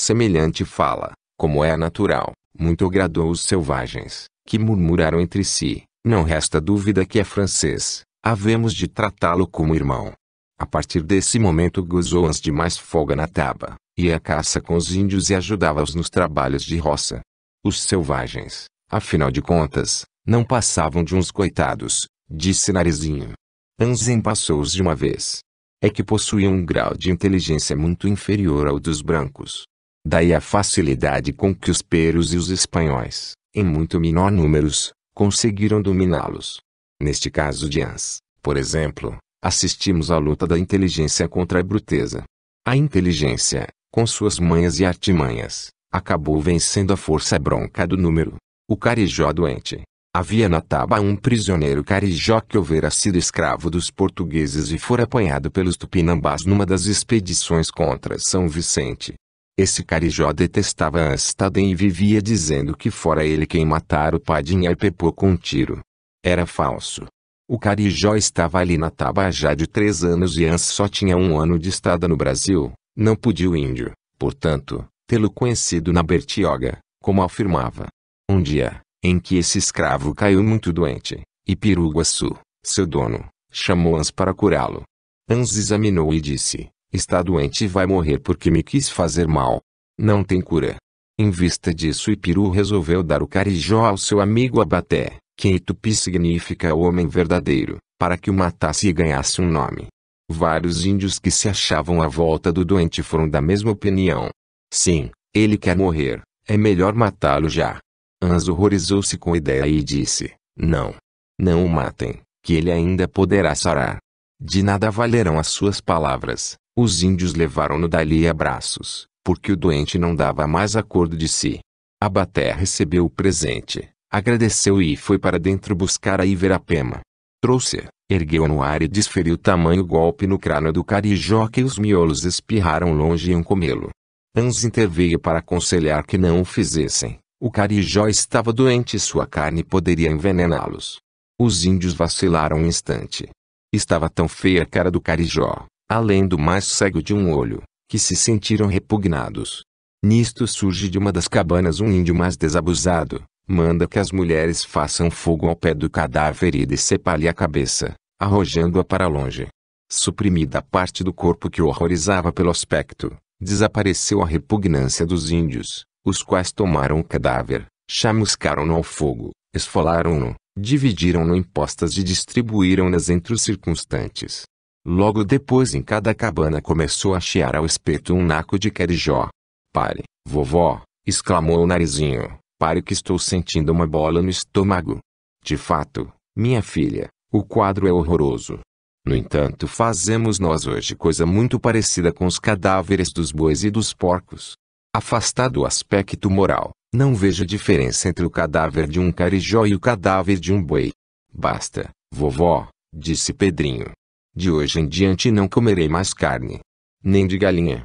Semelhante fala, como é natural, muito agradou os selvagens, que murmuraram entre si, não resta dúvida que é francês, havemos de tratá-lo como irmão. A partir desse momento gozou-as de mais folga na taba, ia à caça com os índios e ajudava-os nos trabalhos de roça. Os selvagens, afinal de contas, não passavam de uns coitados, disse Narizinho. Anzen passou-os de uma vez. É que possuía um grau de inteligência muito inferior ao dos brancos, Daí a facilidade com que os peros e os espanhóis, em muito menor números, conseguiram dominá-los. Neste caso de Ans, por exemplo, assistimos à luta da inteligência contra a bruteza. A inteligência, com suas manhas e artimanhas, acabou vencendo a força bronca do número. O carijó doente. Havia na Taba um prisioneiro carijó que houvera sido escravo dos portugueses e fora apanhado pelos tupinambás numa das expedições contra São Vicente. Esse carijó detestava Anstaden e vivia dizendo que fora ele quem matara o Padinha e Pepô com um tiro. Era falso. O carijó estava ali na Tabajá de três anos e Ans só tinha um ano de estada no Brasil, não podia o índio, portanto, tê-lo conhecido na Bertioga, como afirmava. Um dia, em que esse escravo caiu muito doente, e Piruguaçu, seu dono, chamou Ans para curá-lo. Ans examinou e disse, Está doente e vai morrer porque me quis fazer mal. Não tem cura. Em vista disso, Ipiru resolveu dar o carijó ao seu amigo Abaté, que em tupi significa homem verdadeiro, para que o matasse e ganhasse um nome. Vários índios que se achavam à volta do doente foram da mesma opinião. Sim, ele quer morrer, é melhor matá-lo já. Anz horrorizou-se com a ideia e disse: Não. Não o matem, que ele ainda poderá sarar. De nada valerão as suas palavras, os índios levaram-no dali a braços, porque o doente não dava mais acordo de si. Abaté recebeu o presente, agradeceu e foi para dentro buscar a Iverapema. Trouxe-a, ergueu no ar e desferiu tamanho golpe no crânio do carijó que os miolos espirraram longe e um comê-lo. Hans interveio para aconselhar que não o fizessem. O carijó estava doente e sua carne poderia envenená-los. Os índios vacilaram um instante. Estava tão feia a cara do carijó, além do mais cego de um olho, que se sentiram repugnados. Nisto surge de uma das cabanas um índio mais desabusado, manda que as mulheres façam fogo ao pé do cadáver e decepalhe a cabeça, arrojando-a para longe. Suprimida a parte do corpo que o horrorizava pelo aspecto, desapareceu a repugnância dos índios, os quais tomaram o cadáver, chamuscaram-no ao fogo, esfolaram-no, dividiram-no em postas e distribuíram-nas entre os circunstantes. Logo depois em cada cabana começou a chiar ao espeto um naco de querijó. Pare, vovó, exclamou o narizinho, pare que estou sentindo uma bola no estômago. De fato, minha filha, o quadro é horroroso. No entanto, fazemos nós hoje coisa muito parecida com os cadáveres dos bois e dos porcos. Afastado o aspecto moral, não vejo diferença entre o cadáver de um carijó e o cadáver de um boi. Basta, vovó, disse Pedrinho, de hoje em diante não comerei mais carne. Nem de galinha.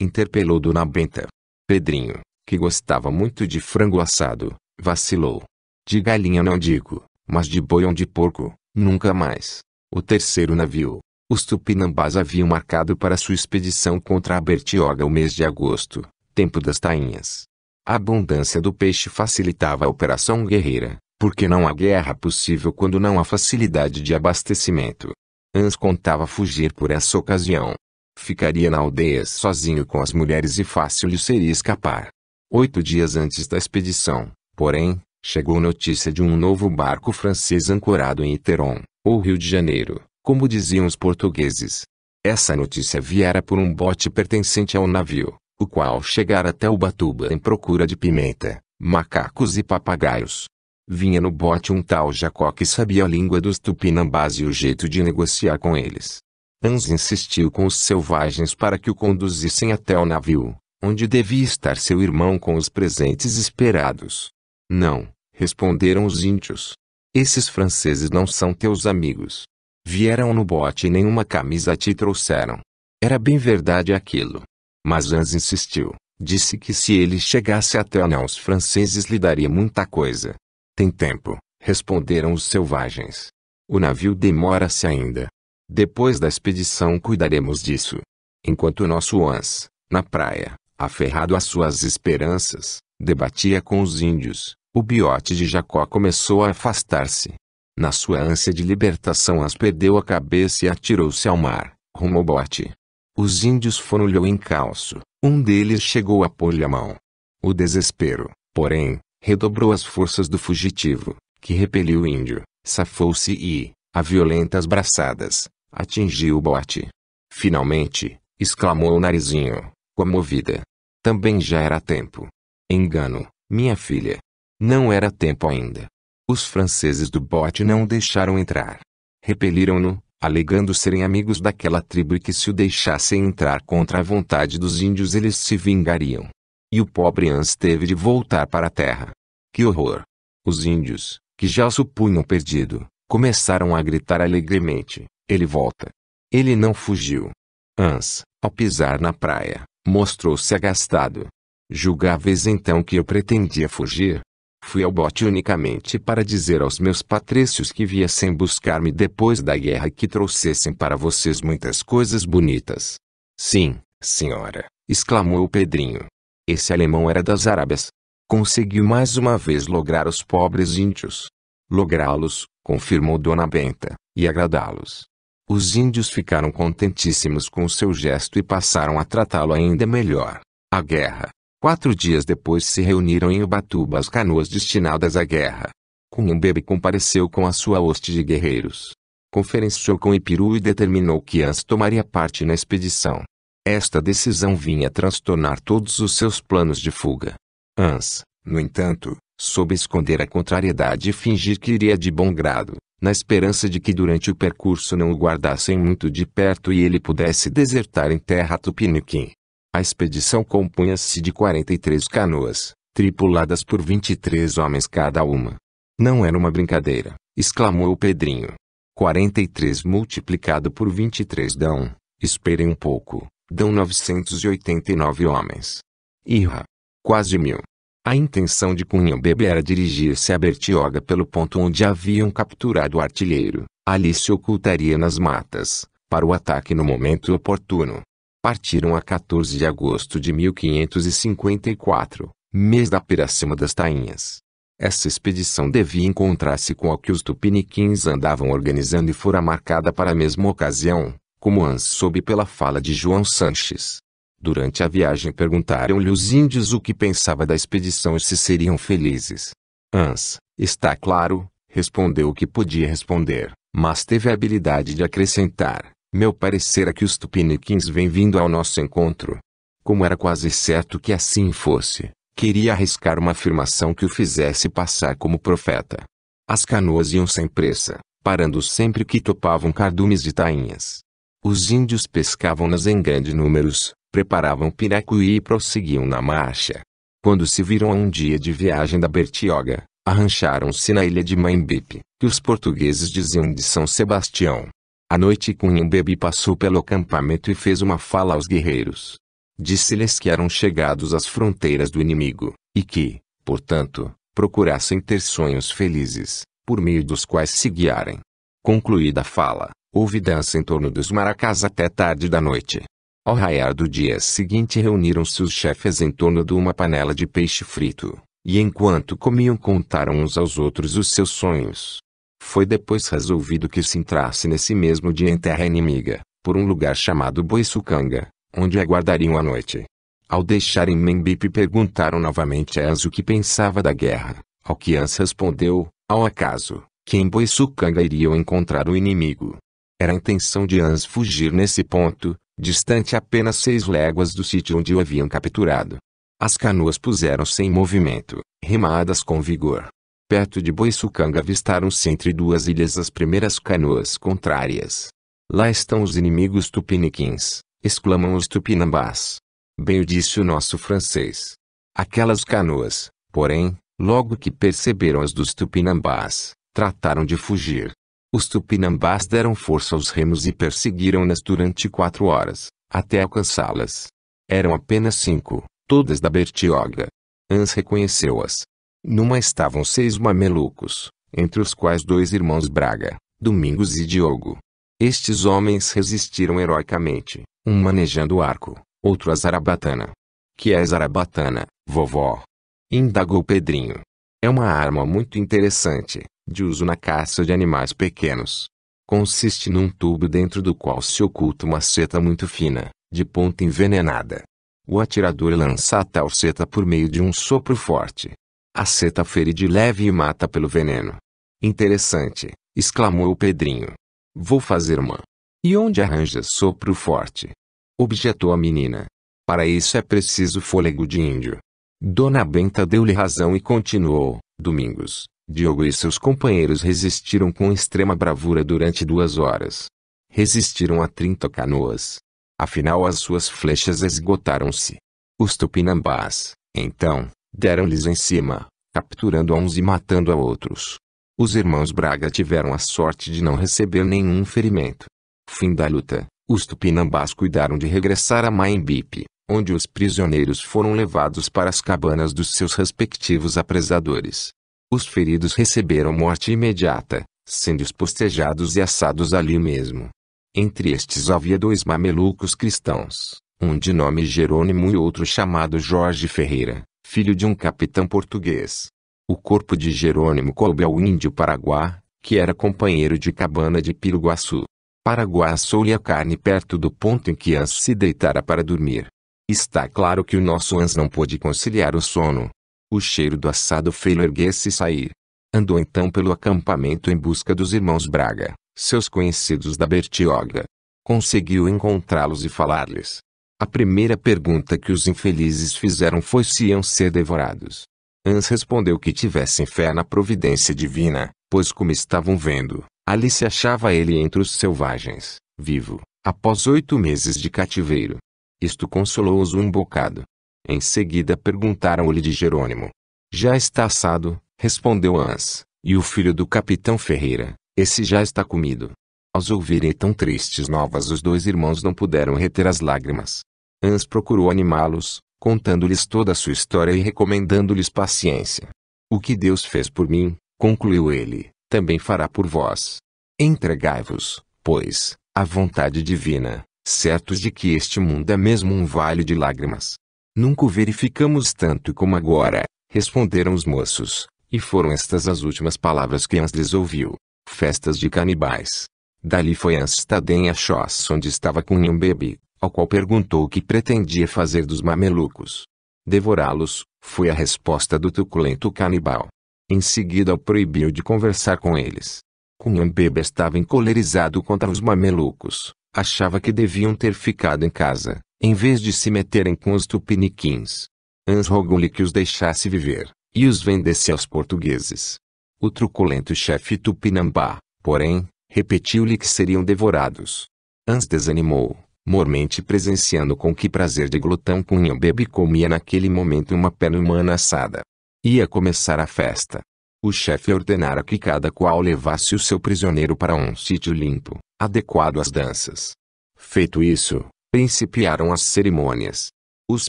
Interpelou Dona Benta. Pedrinho, que gostava muito de frango assado, vacilou. De galinha não digo, mas de boi ou de porco, nunca mais. O terceiro navio. Os tupinambás haviam marcado para sua expedição contra a Bertioga o mês de agosto, tempo das tainhas. A abundância do peixe facilitava a operação guerreira, porque não há guerra possível quando não há facilidade de abastecimento. Hans contava fugir por essa ocasião. Ficaria na aldeia sozinho com as mulheres e fácil lhe seria escapar. Oito dias antes da expedição, porém, chegou notícia de um novo barco francês ancorado em Iteron, ou Rio de Janeiro, como diziam os portugueses. Essa notícia viera por um bote pertencente ao navio, o qual chegara até Ubatuba em procura de pimenta, macacos e papagaios. Vinha no bote um tal Jacó que sabia a língua dos tupinambás e o jeito de negociar com eles. Hans insistiu com os selvagens para que o conduzissem até o navio, onde devia estar seu irmão com os presentes esperados. Não, responderam os índios. Esses franceses não são teus amigos. Vieram no bote e nenhuma camisa te trouxeram. Era bem verdade aquilo. Mas Hans insistiu. Disse que se ele chegasse até Anã os franceses lhe daria muita coisa. Tem tempo, responderam os selvagens. O navio demora-se ainda. Depois da expedição cuidaremos disso. Enquanto nosso Ans, na praia, aferrado às suas esperanças, debatia com os índios, o biote de Jacó começou a afastar-se. Na sua ânsia de libertação as perdeu a cabeça e atirou-se ao mar, rumo ao bote. Os índios foram-lhe ao encalço, um deles chegou a pôr-lhe a mão. O desespero, porém, redobrou as forças do fugitivo, que repeliu o índio, safou-se e, a violentas braçadas, atingiu o bote. Finalmente, exclamou o narizinho, comovida. Também já era tempo. Engano, minha filha. Não era tempo ainda. Os franceses do bote não o deixaram entrar. Repeliram-no, alegando serem amigos daquela tribo e que se o deixassem entrar contra a vontade dos índios eles se vingariam. E o pobre Hans teve de voltar para a terra. Que horror! Os índios, que já o supunham perdido, começaram a gritar alegremente: Ele volta! Ele não fugiu. Hans, ao pisar na praia, mostrou-se agastado. Julgáveis então que eu pretendia fugir? Fui ao bote unicamente para dizer aos meus patrícios que viessem buscar-me depois da guerra e que trouxessem para vocês muitas coisas bonitas. Sim, senhora, exclamou o Pedrinho. Esse alemão era das Arábias. Conseguiu mais uma vez lograr os pobres índios. Lográ-los, confirmou Dona Benta, e agradá-los. Os índios ficaram contentíssimos com o seu gesto e passaram a tratá-lo ainda melhor. A guerra. Quatro dias depois se reuniram em Ubatuba as canoas destinadas à guerra. Cumbebe compareceu com a sua hoste de guerreiros. Conferenciou com Ipiru e determinou que Ans tomaria parte na expedição. Esta decisão vinha transtornar todos os seus planos de fuga. Hans, no entanto, soube esconder a contrariedade e fingir que iria de bom grado, na esperança de que durante o percurso não o guardassem muito de perto e ele pudesse desertar em terra tupiniquim. A expedição compunha-se de 43 canoas, tripuladas por 23 homens cada uma. Não era uma brincadeira, exclamou o Pedrinho. 43 multiplicado por 23 dão, esperem um pouco, dão 989 homens. Irra. Quase mil. A intenção de Cunha Bebe era dirigir-se a Bertioga pelo ponto onde haviam capturado o artilheiro. Ali se ocultaria nas matas, para o ataque no momento oportuno. Partiram a 14 de agosto de 1554, mês da Piracema das Tainhas. Essa expedição devia encontrar-se com a que os tupiniquins andavam organizando e fora marcada para a mesma ocasião, como Hans soube pela fala de João Sanches. Durante a viagem perguntaram-lhe os índios o que pensava da expedição e se seriam felizes. Hans, está claro, respondeu o que podia responder, mas teve a habilidade de acrescentar: Meu parecer é que os tupiniquins vêm vindo ao nosso encontro. Como era quase certo que assim fosse, queria arriscar uma afirmação que o fizesse passar como profeta. As canoas iam sem pressa, parando sempre que topavam cardumes de tainhas. Os índios pescavam-nas em grandes números, preparavam piracuí e prosseguiam na marcha. Quando se viram a um dia de viagem da Bertioga, arrancharam-se na ilha de Maimbipe, que os portugueses diziam de São Sebastião. À noite Cunhambebe passou pelo acampamento e fez uma fala aos guerreiros. Disse-lhes que eram chegados às fronteiras do inimigo, e que, portanto, procurassem ter sonhos felizes, por meio dos quais se guiarem. Concluída a fala, houve dança em torno dos maracás até tarde da noite. Ao raiar do dia seguinte reuniram-se os chefes em torno de uma panela de peixe frito, e enquanto comiam contaram uns aos outros os seus sonhos. Foi depois resolvido que se entrasse nesse mesmo dia em terra inimiga, por um lugar chamado Boisucanga, onde aguardariam a noite. Ao deixarem Membipe perguntaram novamente a Anzo o que pensava da guerra, ao que Anzo respondeu, ao acaso que em Boiçucanga iriam encontrar o inimigo. Era a intenção de Hans fugir nesse ponto, distante apenas seis léguas do sítio onde o haviam capturado. As canoas puseram-se em movimento, remadas com vigor. Perto de Boiçucanga avistaram-se entre duas ilhas as primeiras canoas contrárias. Lá estão os inimigos tupiniquins, exclamam os tupinambás. Bem o disse o nosso francês. Aquelas canoas, porém, logo que perceberam as dos tupinambás, Trataram de fugir. Os tupinambás deram força aos remos e perseguiram-nas durante quatro horas, até alcançá-las. Eram apenas cinco, todas da Bertioga. Ans reconheceu-as. Numa estavam seis mamelucos, entre os quais dois irmãos Braga, Domingos e Diogo. Estes homens resistiram heroicamente, um manejando o arco, outro a zarabatana. Que é a zarabatana, vovó? Indagou Pedrinho. É uma arma muito interessante, de uso na caça de animais pequenos. Consiste num tubo dentro do qual se oculta uma seta muito fina, de ponta envenenada. O atirador lança a tal seta por meio de um sopro forte. A seta fere de leve e mata pelo veneno. Interessante, exclamou o Pedrinho. Vou fazer uma. E onde arranja sopro forte? Objetou a menina. Para isso é preciso fôlego de índio. Dona Benta deu-lhe razão e continuou: Domingos, Diogo e seus companheiros resistiram com extrema bravura durante duas horas. Resistiram a 30 canoas. Afinal, as suas flechas esgotaram-se. Os tupinambás, então, deram-lhes em cima, capturando a uns e matando a outros. Os irmãos Braga tiveram a sorte de não receber nenhum ferimento. Fim da luta, os tupinambás cuidaram de regressar a Maembipe, onde os prisioneiros foram levados para as cabanas dos seus respectivos apresadores. Os feridos receberam morte imediata, sendo espostejados e assados ali mesmo. Entre estes havia dois mamelucos cristãos, um de nome Jerônimo e outro chamado Jorge Ferreira, filho de um capitão português. O corpo de Jerônimo coube ao índio Paraguá, que era companheiro de cabana de Piruguaçu. Paraguá assou-lhe a carne perto do ponto em que Ans se deitara para dormir. Está claro que o nosso Ans não pôde conciliar o sono, o cheiro do assado feio se e sair. Andou então pelo acampamento em busca dos irmãos Braga, seus conhecidos da Bertioga. Conseguiu encontrá-los e falar-lhes. A primeira pergunta que os infelizes fizeram foi se iam ser devorados. Hans respondeu que tivessem fé na providência divina, pois como estavam vendo, ali se achava ele entre os selvagens, vivo, após oito meses de cativeiro. Isto consolou-os um bocado, em seguida perguntaram-lhe de Jerônimo. Já está assado, respondeu Ans, e o filho do capitão Ferreira, esse já está comido. Aos ouvirem tão tristes novas os dois irmãos não puderam reter as lágrimas. Ans procurou animá-los, contando-lhes toda a sua história e recomendando-lhes paciência. O que Deus fez por mim, concluiu ele, também fará por vós. Entregai-vos, pois, à vontade divina, certos de que este mundo é mesmo um vale de lágrimas. Nunca o verificamos tanto como agora, responderam os moços, e foram estas as últimas palavras que Ansdes ouviu. Festas de canibais. Dali foi Anstaden a Chos onde estava Cunham Bebe, ao qual perguntou o que pretendia fazer dos mamelucos. Devorá-los, foi a resposta do truculento canibal. Em seguida o proibiu de conversar com eles. Cunham Bebe estava encolerizado contra os mamelucos, achava que deviam ter ficado em casa, em vez de se meterem com os tupiniquins, Hans rogou-lhe que os deixasse viver, e os vendesse aos portugueses. O truculento chefe tupinambá, porém, repetiu-lhe que seriam devorados. Hans desanimou, mormente presenciando com que prazer de glutão Cunhambebe comia naquele momento uma perna humana assada. Ia começar a festa. O chefe ordenara que cada qual levasse o seu prisioneiro para um sítio limpo, adequado às danças. Feito isso, Principiaram as cerimônias. Os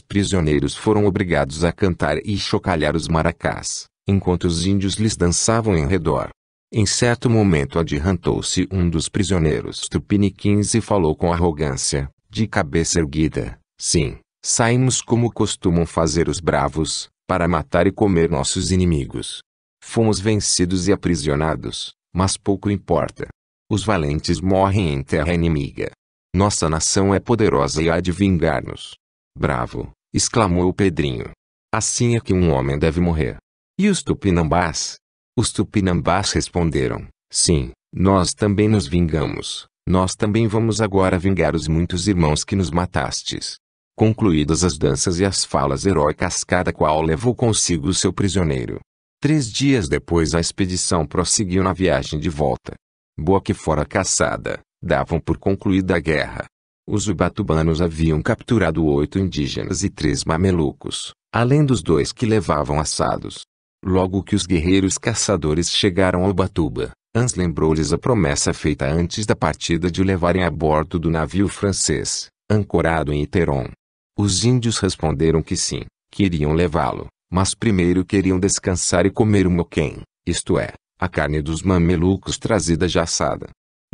prisioneiros foram obrigados a cantar e chocalhar os maracás, enquanto os índios lhes dançavam em redor. Em certo momento adiantou-se um dos prisioneiros tupiniquins e falou com arrogância, de cabeça erguida: Sim, saímos como costumam fazer os bravos, para matar e comer nossos inimigos. Fomos vencidos e aprisionados, mas pouco importa. Os valentes morrem em terra inimiga, nossa nação é poderosa e há de vingar-nos. Bravo! exclamou o Pedrinho. Assim é que um homem deve morrer. E os tupinambás? Os tupinambás responderam: Sim, nós também nos vingamos. Nós também vamos agora vingar os muitos irmãos que nos matastes. Concluídas as danças e as falas heróicas, cada qual levou consigo o seu prisioneiro. Três dias depois a expedição prosseguiu na viagem de volta. Boa que fora caçada, davam por concluída a guerra. Os ubatubanos haviam capturado oito indígenas e três mamelucos, além dos dois que levavam assados. Logo que os guerreiros caçadores chegaram a Ubatuba, Hans lembrou-lhes a promessa feita antes da partida de o levarem a bordo do navio francês, ancorado em Iteron. Os índios responderam que sim, queriam levá-lo, mas primeiro queriam descansar e comer o moquém, isto é, a carne dos mamelucos trazida já assada.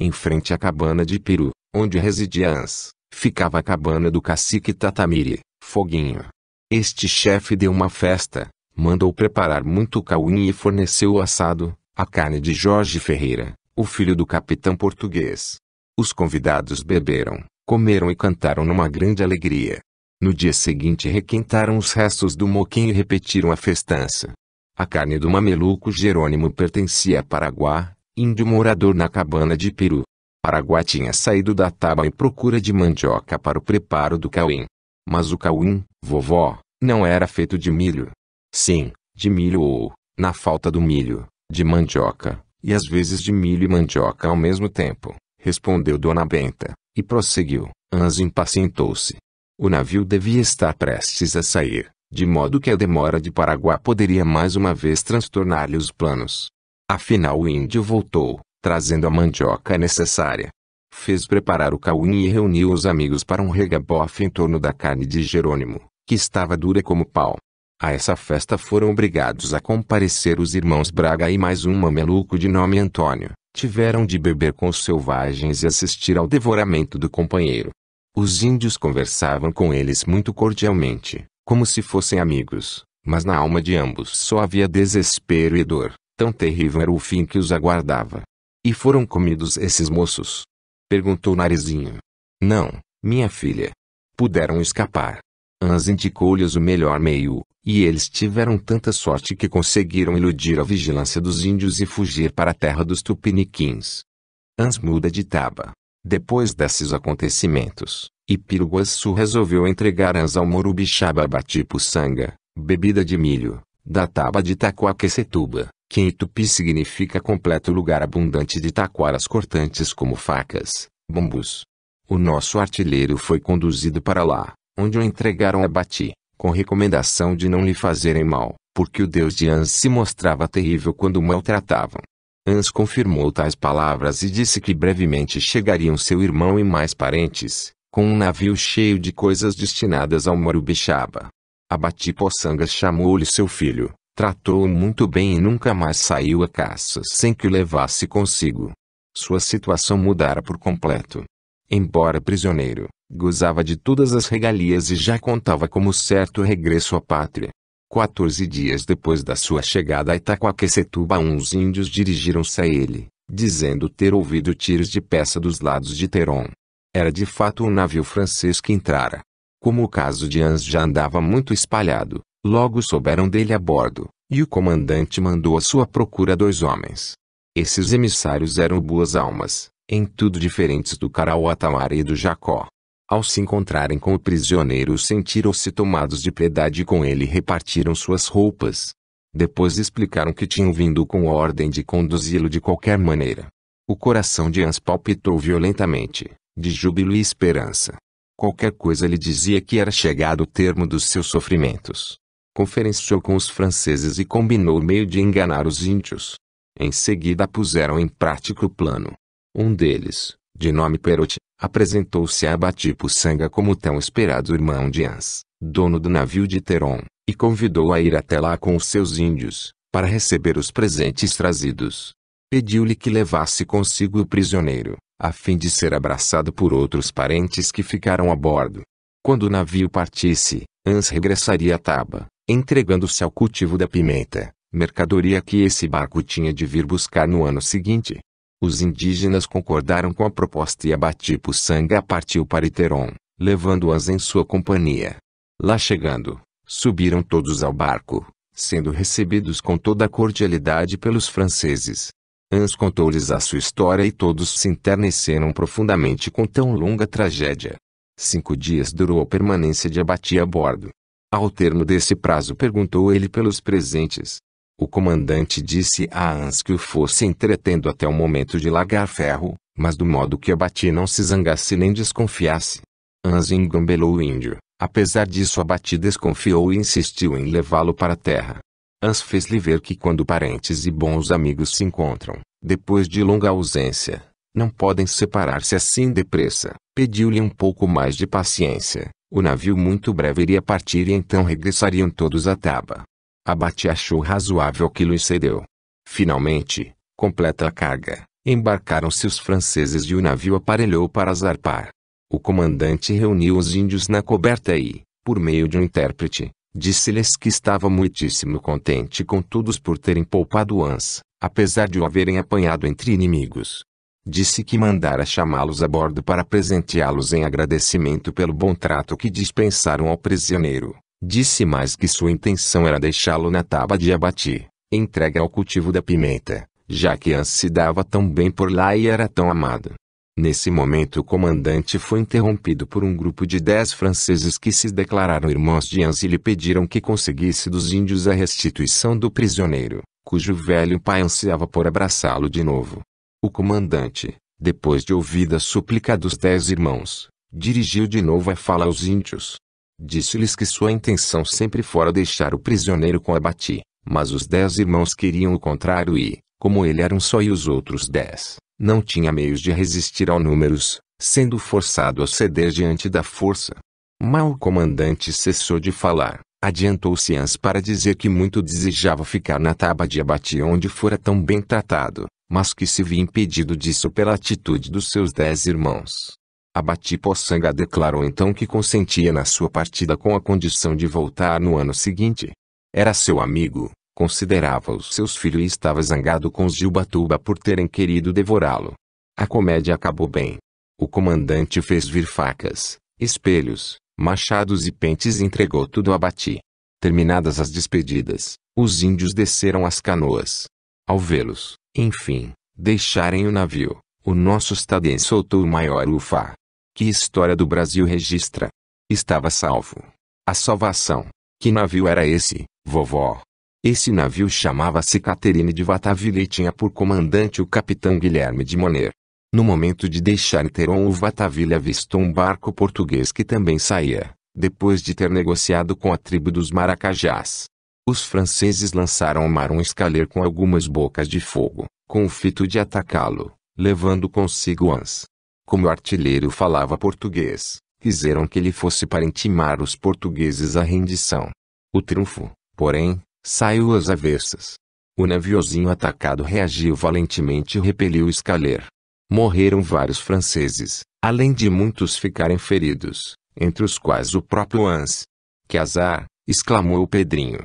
Em frente à cabana de Peru, onde residia Ans, ficava a cabana do cacique Tatamiri, Foguinho. Este chefe deu uma festa, mandou preparar muito cauim e forneceu o assado, a carne de Jorge Ferreira, o filho do capitão português. Os convidados beberam, comeram e cantaram numa grande alegria. No dia seguinte requentaram os restos do moquém e repetiram a festança. A carne do mameluco Jerônimo pertencia a Paraguá, índio morador na cabana de Peru. Paraguai tinha saído da taba em procura de mandioca para o preparo do cauim. Mas o cauim, vovó, não era feito de milho. Sim, de milho ou, na falta do milho, de mandioca, e às vezes de milho e mandioca ao mesmo tempo, respondeu Dona Benta, e prosseguiu. Anza impacientou-se. O navio devia estar prestes a sair, de modo que a demora de Paraguai poderia mais uma vez transtornar-lhe os planos. Afinal o índio voltou, trazendo a mandioca necessária. Fez preparar o cauim e reuniu os amigos para um regabofe em torno da carne de Jerônimo, que estava dura como pau. A essa festa foram obrigados a comparecer os irmãos Braga e mais um mameluco de nome Antônio. Tiveram de beber com os selvagens e assistir ao devoramento do companheiro. Os índios conversavam com eles muito cordialmente, como se fossem amigos, mas na alma de ambos só havia desespero e dor tão terrível era o fim que os aguardava. E foram comidos esses moços? Perguntou Narizinho. Não, minha filha. Puderam escapar. Hans indicou-lhes o melhor meio, e eles tiveram tanta sorte que conseguiram iludir a vigilância dos índios e fugir para a terra dos tupiniquins. Hans muda de taba. Depois desses acontecimentos, Ipiriguaçu resolveu entregar Hans ao Morubixaba tipo Sanga, bebida de milho, da taba de Taquaquecetuba, que em tupi significa completo lugar abundante de taquaras cortantes como facas, bambus. O nosso artilheiro foi conduzido para lá, onde o entregaram a Bati, com recomendação de não lhe fazerem mal, porque o deus de Ans se mostrava terrível quando o maltratavam. Ans confirmou tais palavras e disse que brevemente chegariam seu irmão e mais parentes, com um navio cheio de coisas destinadas ao Morubixaba. Abati Poçanga chamou-lhe seu filho, Tratou-o muito bem e nunca mais saiu a caça sem que o levasse consigo. Sua situação mudara por completo. Embora prisioneiro, gozava de todas as regalias e já contava como certo regresso à pátria. Quatorze dias depois da sua chegada a Itaquaquecetuba uns índios dirigiram-se a ele, dizendo ter ouvido tiros de peça dos lados de Teron. Era de fato um navio francês que entrara. Como o caso de Ans já andava muito espalhado, Logo souberam dele a bordo, e o comandante mandou à sua procura dois homens. Esses emissários eram boas almas, em tudo diferentes do Carauatamara e do Jacó. Ao se encontrarem com o prisioneiro, sentiram-se tomados de piedade com ele e repartiram suas roupas. Depois explicaram que tinham vindo com ordem de conduzi-lo de qualquer maneira. O coração de Hans palpitou violentamente, de júbilo e esperança. Qualquer coisa lhe dizia que era chegado o termo dos seus sofrimentos conferenciou com os franceses e combinou o meio de enganar os índios. Em seguida puseram em prática o plano. Um deles, de nome Perot, apresentou-se a Abati Pussanga como tão esperado irmão de Ans, dono do navio de Teron, e convidou a ir até lá com os seus índios, para receber os presentes trazidos. Pediu-lhe que levasse consigo o prisioneiro, a fim de ser abraçado por outros parentes que ficaram a bordo. Quando o navio partisse, Ans regressaria a Taba, entregando-se ao cultivo da pimenta, mercadoria que esse barco tinha de vir buscar no ano seguinte. Os indígenas concordaram com a proposta e Abati Pussanga partiu para Iteron, levando-as em sua companhia. Lá chegando, subiram todos ao barco, sendo recebidos com toda a cordialidade pelos franceses. Ans contou-lhes a sua história e todos se enterneceram profundamente com tão longa tragédia. Cinco dias durou a permanência de Abati a bordo. Ao termo desse prazo perguntou ele pelos presentes. O comandante disse a Hans que o fosse entretendo até o momento de largar ferro, mas do modo que Abati não se zangasse nem desconfiasse. Hans engambelou o índio. Apesar disso Abati desconfiou e insistiu em levá-lo para a terra. Hans fez-lhe ver que quando parentes e bons amigos se encontram, depois de longa ausência, não podem separar-se assim depressa. Pediu-lhe um pouco mais de paciência, o navio muito breve iria partir e então regressariam todos à Taba. Abate achou razoável aquilo e cedeu. Finalmente, completa a carga, embarcaram-se os franceses e o navio aparelhou para zarpar. O comandante reuniu os índios na coberta e, por meio de um intérprete, disse-lhes que estava muitíssimo contente com todos por terem poupado Ans, apesar de o haverem apanhado entre inimigos. Disse que mandara chamá-los a bordo para presenteá-los em agradecimento pelo bom trato que dispensaram ao prisioneiro. Disse mais que sua intenção era deixá-lo na taba de abati, entregue ao cultivo da pimenta, já que Ans se dava tão bem por lá e era tão amado. Nesse momento o comandante foi interrompido por um grupo de dez franceses que se declararam irmãos de Ans e lhe pediram que conseguisse dos índios a restituição do prisioneiro, cujo velho pai ansiava por abraçá-lo de novo. O comandante, depois de ouvida a súplica dos dez irmãos, dirigiu de novo a fala aos índios. Disse-lhes que sua intenção sempre fora deixar o prisioneiro com Abati, mas os dez irmãos queriam o contrário e, como ele era um só e os outros dez, não tinha meios de resistir ao números, sendo forçado a ceder diante da força. Mal o comandante cessou de falar, adiantou-se Ans para dizer que muito desejava ficar na taba de Abati onde fora tão bem tratado, mas que se via impedido disso pela atitude dos seus dez irmãos. Abati Poçanga declarou então que consentia na sua partida com a condição de voltar no ano seguinte. Era seu amigo, considerava os seus filhos e estava zangado com os Gilbatuba por terem querido devorá-lo. A comédia acabou bem. O comandante fez vir facas, espelhos, machados e pentes e entregou tudo a Abati. Terminadas as despedidas, os índios desceram as canoas. Ao vê-los, enfim, deixarem o navio, o nosso Staden soltou o maior ufa. Que história do Brasil registra? Estava salvo. A salvação. Que navio era esse, vovó? Esse navio chamava-se Caterine de Vataville e tinha por comandante o capitão Guilherme de Moner. No momento de deixar Teron o Vataville avistou um barco português que também saía, depois de ter negociado com a tribo dos Maracajás os franceses lançaram ao mar um escaler com algumas bocas de fogo, com o fito de atacá-lo, levando consigo ans. Como o artilheiro falava português, quiseram que ele fosse para intimar os portugueses à rendição. O triunfo, porém, saiu às avessas. O naviozinho atacado reagiu valentemente e repeliu o escaler. Morreram vários franceses, além de muitos ficarem feridos, entre os quais o próprio Ans. Que azar! exclamou Pedrinho.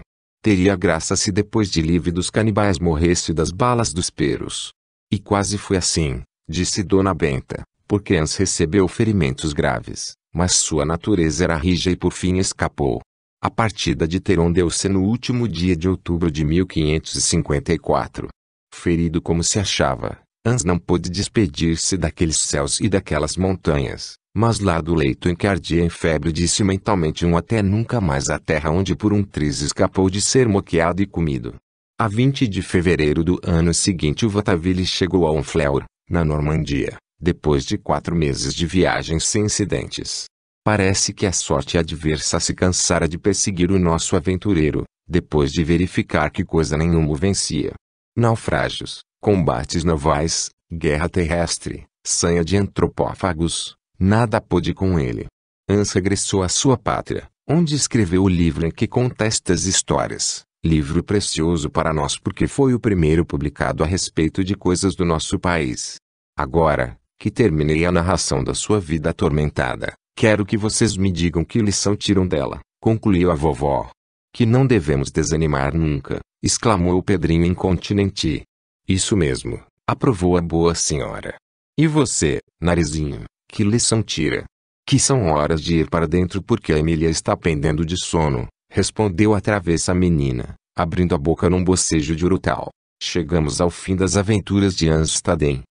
Teria graça se depois de livre dos canibais morresse das balas dos peros. E quase foi assim, disse Dona Benta, porque Ans recebeu ferimentos graves, mas sua natureza era rija e por fim escapou. A partida de Teron deu-se no último dia de outubro de 1554. Ferido como se achava, Ans não pôde despedir-se daqueles céus e daquelas montanhas, mas lá do leito em que ardia em febre disse mentalmente um até nunca mais à terra onde por um triz escapou de ser moqueado e comido. A 20 de fevereiro do ano seguinte o Vataville chegou a Honfleur, na Normandia, depois de quatro meses de viagem sem incidentes. Parece que a sorte é adversa se cansara de perseguir o nosso aventureiro, depois de verificar que coisa nenhuma o vencia. Naufrágios, combates navais, guerra terrestre, sanha de antropófagos, Nada pôde com ele. Ansa regressou à sua pátria, onde escreveu o livro em que conta estas histórias, livro precioso para nós porque foi o primeiro publicado a respeito de coisas do nosso país. Agora, que terminei a narração da sua vida atormentada, quero que vocês me digam que lição tiram dela, concluiu a vovó. Que não devemos desanimar nunca, exclamou o Pedrinho incontinenti. Isso mesmo, aprovou a boa senhora. E você, narizinho, que lição tira? Que são horas de ir para dentro porque a Emília está pendendo de sono, respondeu a menina, abrindo a boca num bocejo de urutal. Chegamos ao fim das aventuras de Anstaden.